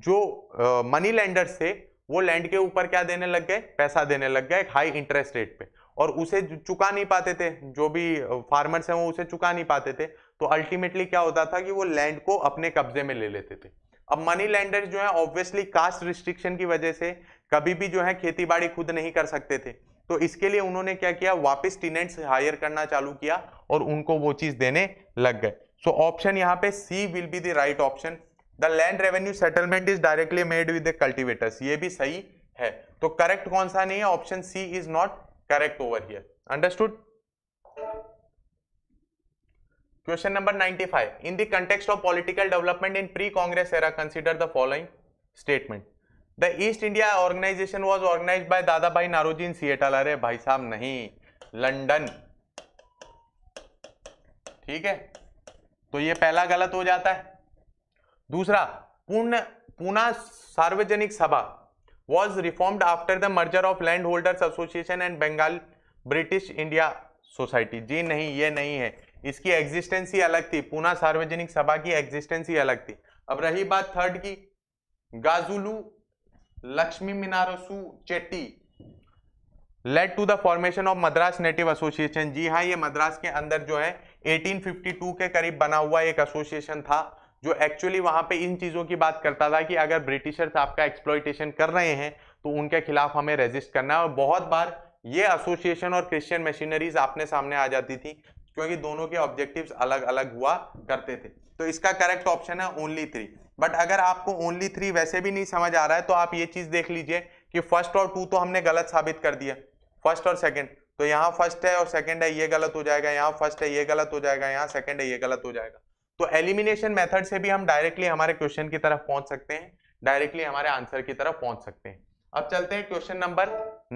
S1: जो मनी लैंडर्स थे वो लैंड के ऊपर क्या देने लग गए पैसा देने लग गए हाई इंटरेस्ट रेट पे और उसे चुका नहीं पाते थे जो भी फार्मर्स हैं वो उसे चुका नहीं पाते थे तो अल्टीमेटली क्या होता था कि वो लैंड को अपने कब्जे में ले लेते थे अब मनी लैंडर्स जो है ऑब्वियसली कास्ट रिस्ट्रिक्शन की वजह से कभी भी जो है खेतीबाड़ी खुद नहीं कर सकते थे तो इसके लिए उन्होंने क्या किया वापस टीनेंट्स हायर करना चालू किया और उनको वो चीज़ देने लग गए सो ऑप्शन यहाँ पे C will be the right option the land revenue settlement is directly made with the cultivators ये भी सही है तो करेक्ट कौन सा नहीं है option C is not correct over here understood question number 95. In the context of political development in pre Congress era consider the following statement the East India organization was organize by Dadabhai Naoroji Seattle अरे भाई साहब नहीं London ठीक है तो ये पहला गलत हो जाता है दूसरा पूर्ण Poona Sarvajanik Sabha was reformed after the merger of land holders association and Bengal British India society जी नहीं ये नहीं है इसकी एग्जिस्टेंस ही अलग थी पूना सार्वजनिक सभा की एग्जिस्टेंस ही अलग थी अब रही बात थर्ड की Gajulu Lakshmi Narasu Chetty led to the formation of Madras native association जी हाँ ये मद्रास के अंदर जो है 1852 के करीब बना हुआ एक एसोसिएशन था जो एक्चुअली वहां पे इन चीज़ों की बात करता था कि अगर ब्रिटिशर्स आपका एक्सप्लोइटेशन कर रहे हैं तो उनके खिलाफ हमें रेजिस्ट करना है और बहुत बार ये एसोसिएशन और क्रिश्चियन मशीनरीज आपने सामने आ जाती थी क्योंकि दोनों के ऑब्जेक्टिव्स अलग अलग हुआ करते थे तो इसका करेक्ट ऑप्शन है ओनली थ्री बट अगर आपको ओनली थ्री वैसे भी नहीं समझ आ रहा है तो आप ये चीज़ देख लीजिए कि फर्स्ट और टू तो हमने गलत साबित कर दिया फर्स्ट और सेकंड तो यहाँ फर्स्ट है और सेकंड है ये गलत हो जाएगा यहाँ फर्स्ट है ये गलत हो जाएगा यहाँ सेकंड है ये गलत हो जाएगा तो एलिमिनेशन मेथड से भी हम डायरेक्टली हमारे क्वेश्चन की तरफ पहुंच सकते हैं डायरेक्टली हमारे आंसर की तरफ पहुंच सकते हैं अब चलते हैं क्वेश्चन नंबर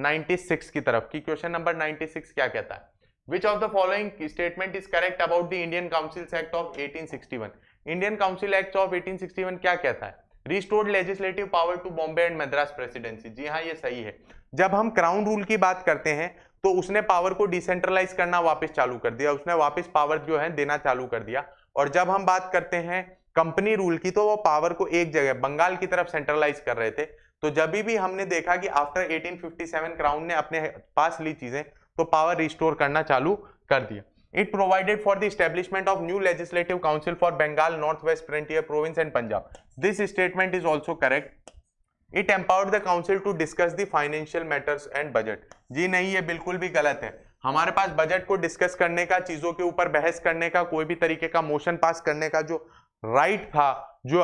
S1: 96 की तरफ कि क्वेश्चन नंबर 96 क्या कहता है which of the following statement is correct about the indian council act of 1861 indian council act of 1861 क्या कहता है restored legislative power to bombay and madras presidency जी हाँ ये सही है जब हम crown rule की बात करते हैं तो उसने power को decentralize करना वापस चालू कर दिया उसने वापस power जो है देना चालू कर दिया और जब हम बात करते हैं कंपनी रूल की तो वो पावर को एक जगह बंगाल की तरफ सेंट्रलाइज कर रहे थे तो जब भी हमने देखा कि आफ्टर 1857 क्राउन ने अपने पास ली चीजें तो पावर रिस्टोर करना चालू कर दिया it provided for the establishment of new legislative council for Bengal North waste frontier Province and Punjab this statement is also correct it empowered the council to discuss the financial matters and budget जी नहीं ये बिल्कुल भी गलत है हमारे पास budget को discuss करने का चीज़ों के ऊपर बहस करने का कोई भी तरीके का मोशन पास करने का जो राइट था जो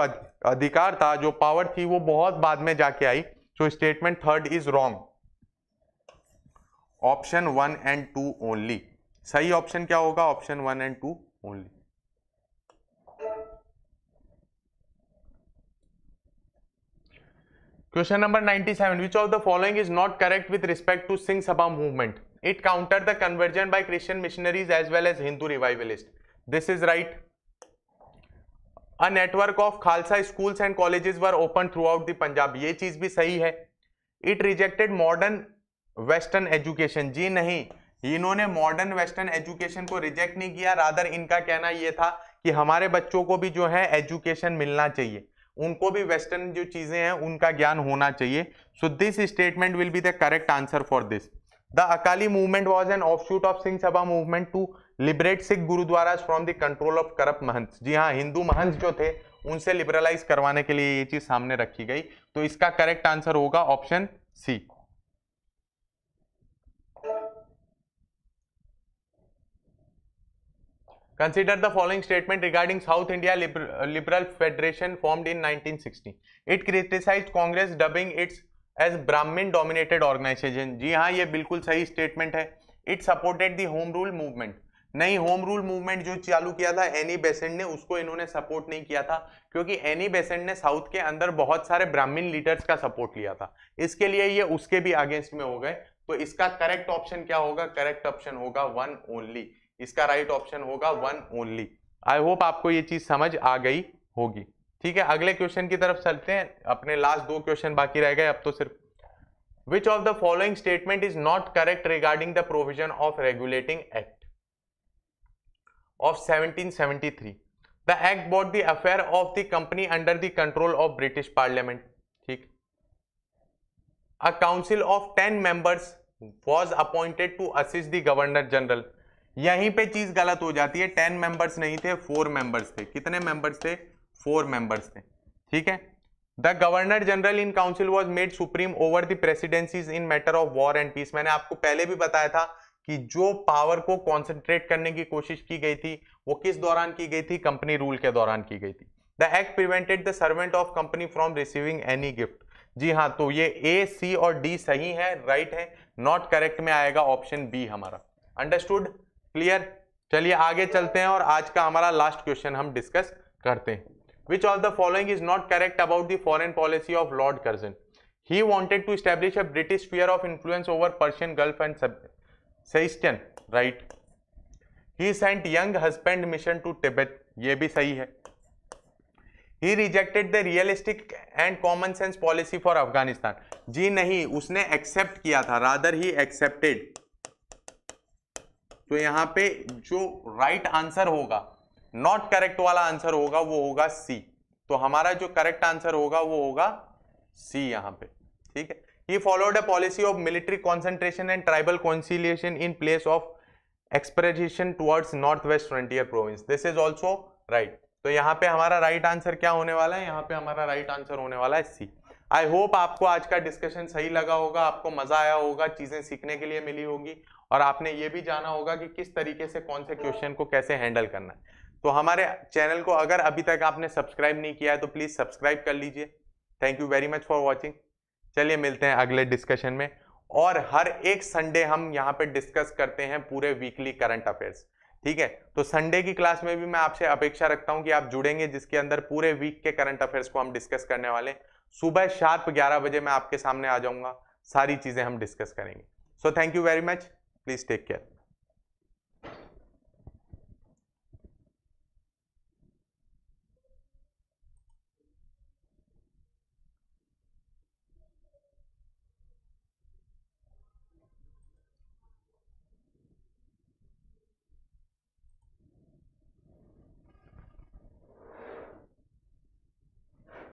S1: अधिकार था जो पावर थी वो बहुत बाद में जाके आई so statement third is wrong option one and two only सही ऑप्शन क्या होगा option one and two only question number 97 seven which of the following is not correct with respect to Singh Sabha movement it counter the conversion by Christian missionaries as well as Hindu revivalist this is right a network of Khalsa schools and colleges were open throughout the Punjab ये चीज भी सही है it rejected modern western education जी नहीं इन्होंने modern western education को reject नहीं किया रादर इनका कहना यह था कि हमारे बच्चों को भी जो है एजुकेशन मिलना चाहिए उनको भी वेस्टर्न जो चीज़ें हैं उनका ज्ञान होना चाहिए so this statement will be the correct answer for this the Akali movement was an offshoot of Singh Sabha movement to liberate Sikh gurdwara from the control of corrupt mahants जी हाँ हिंदू महंस जो थे उनसे लिबरलाइज करवाने के लिए ये चीज़ सामने रखी गई तो इसका करेक्ट आंसर होगा option C consider the following statement regarding south India liberal federation form in nineteen sixty it criticise Congress dubbing its as Brahmin dominated organisation जी हाँ ये बिल्कुल सही स्टेटमेंट है it supported the home rule movement नहीं home rule movement जो चालू किया था एनी बेसेंट ने उसको इन्होंने सपोर्ट नहीं किया था क्योंकि एनी बेसेंट ने साउथ के अंदर बहुत सारे ब्राह्मण लीडर्स का सपोर्ट लिया था इसके लिए ये उसके भी अगेंस्ट में हो गए तो इसका करेक्ट ऑप्शन क्या होगा करेक्ट ऑप्शन होगा वन ओनली इसका राइट ऑप्शन होगा वन ओनली आई होप आपको ये चीज समझ आ गई होगी ठीक है अगले क्वेश्चन की तरफ चलते हैं अपने लास्ट दो क्वेश्चन बाकी रह गए अब तो सिर्फ which of the following statement is not correct regarding the provision of regulating act of 1773 the act brought the affair of the company under the control of british parliament theek a council of 10 members was appointed to assist the governor general यहीं पे चीज गलत हो जाती है ten members नहीं थे four members थे कितने मेंबर्स थे फोर मेंबर्स थे ठीक है the governor general in council was made supreme over the presidencies in matter of war and peace मैंने आपको पहले भी बताया था कि जो पावर को कॉन्सेंट्रेट करने की कोशिश की गई थी वो किस दौरान की गई थी कंपनी रूल के दौरान की गई थी the act prevented the servant of company from receiving any gift जी हाँ तो ये ए सी और डी सही है राइट right है नॉट करेक्ट में आएगा ऑप्शन बी हमारा अंडरस्टूड क्लियर चलिए आगे चलते हैं और आज का हमारा लास्ट क्वेश्चन हम डिस्कस करते हैं which of the following is not correct about the foreign policy of lord Curzon he wanted to establish a British sphere of influence over Persian gulf and सेन right he sent Younghusband mission to Tibet ये भी सही है he rejected the realistic and common sense policy for Afghanistan जी नहीं उसने accept किया था rather ही एक्सेप्टेड तो यहां पे जो राइट right आंसर होगा नॉट करेक्ट वाला आंसर होगा वो होगा सी तो हमारा जो करेक्ट आंसर होगा वो होगा सी यहां पे ठीक है he followed a policy of military concentration and tribal conciliation in place of expropriation towards north waste frontier province this is also right तो यहाँ पे हमारा राइट right आंसर क्या होने वाला है यहाँ पे हमारा राइट right आंसर होने वाला है सी आई होप आपको आज का डिस्कशन सही लगा होगा आपको मजा आया होगा चीजें सीखने के लिए मिली होगी और आपने ये भी जाना होगा कि किस तरीके से कौन से क्वेश्चन को कैसे हैंडल करना है तो हमारे चैनल को अगर अभी तक आपने सब्सक्राइब नहीं किया है तो प्लीज़ सब्सक्राइब कर लीजिए thank you very much for watching चलिए मिलते हैं अगले डिस्कशन में और हर एक संडे हम यहाँ पे डिस्कस करते हैं पूरे वीकली करंट अफेयर्स ठीक है तो संडे की क्लास में भी मैं आपसे अपेक्षा रखता हूँ कि आप जुड़ेंगे जिसके अंदर पूरे वीक के करंट अफेयर्स को हम डिस्कस करने वाले सुबह शार्प ग्यारह बजे मैं आपके सामने आ जाऊंगा सारी चीज़ें हम डिस्कस करेंगे so thank you very much Please take care.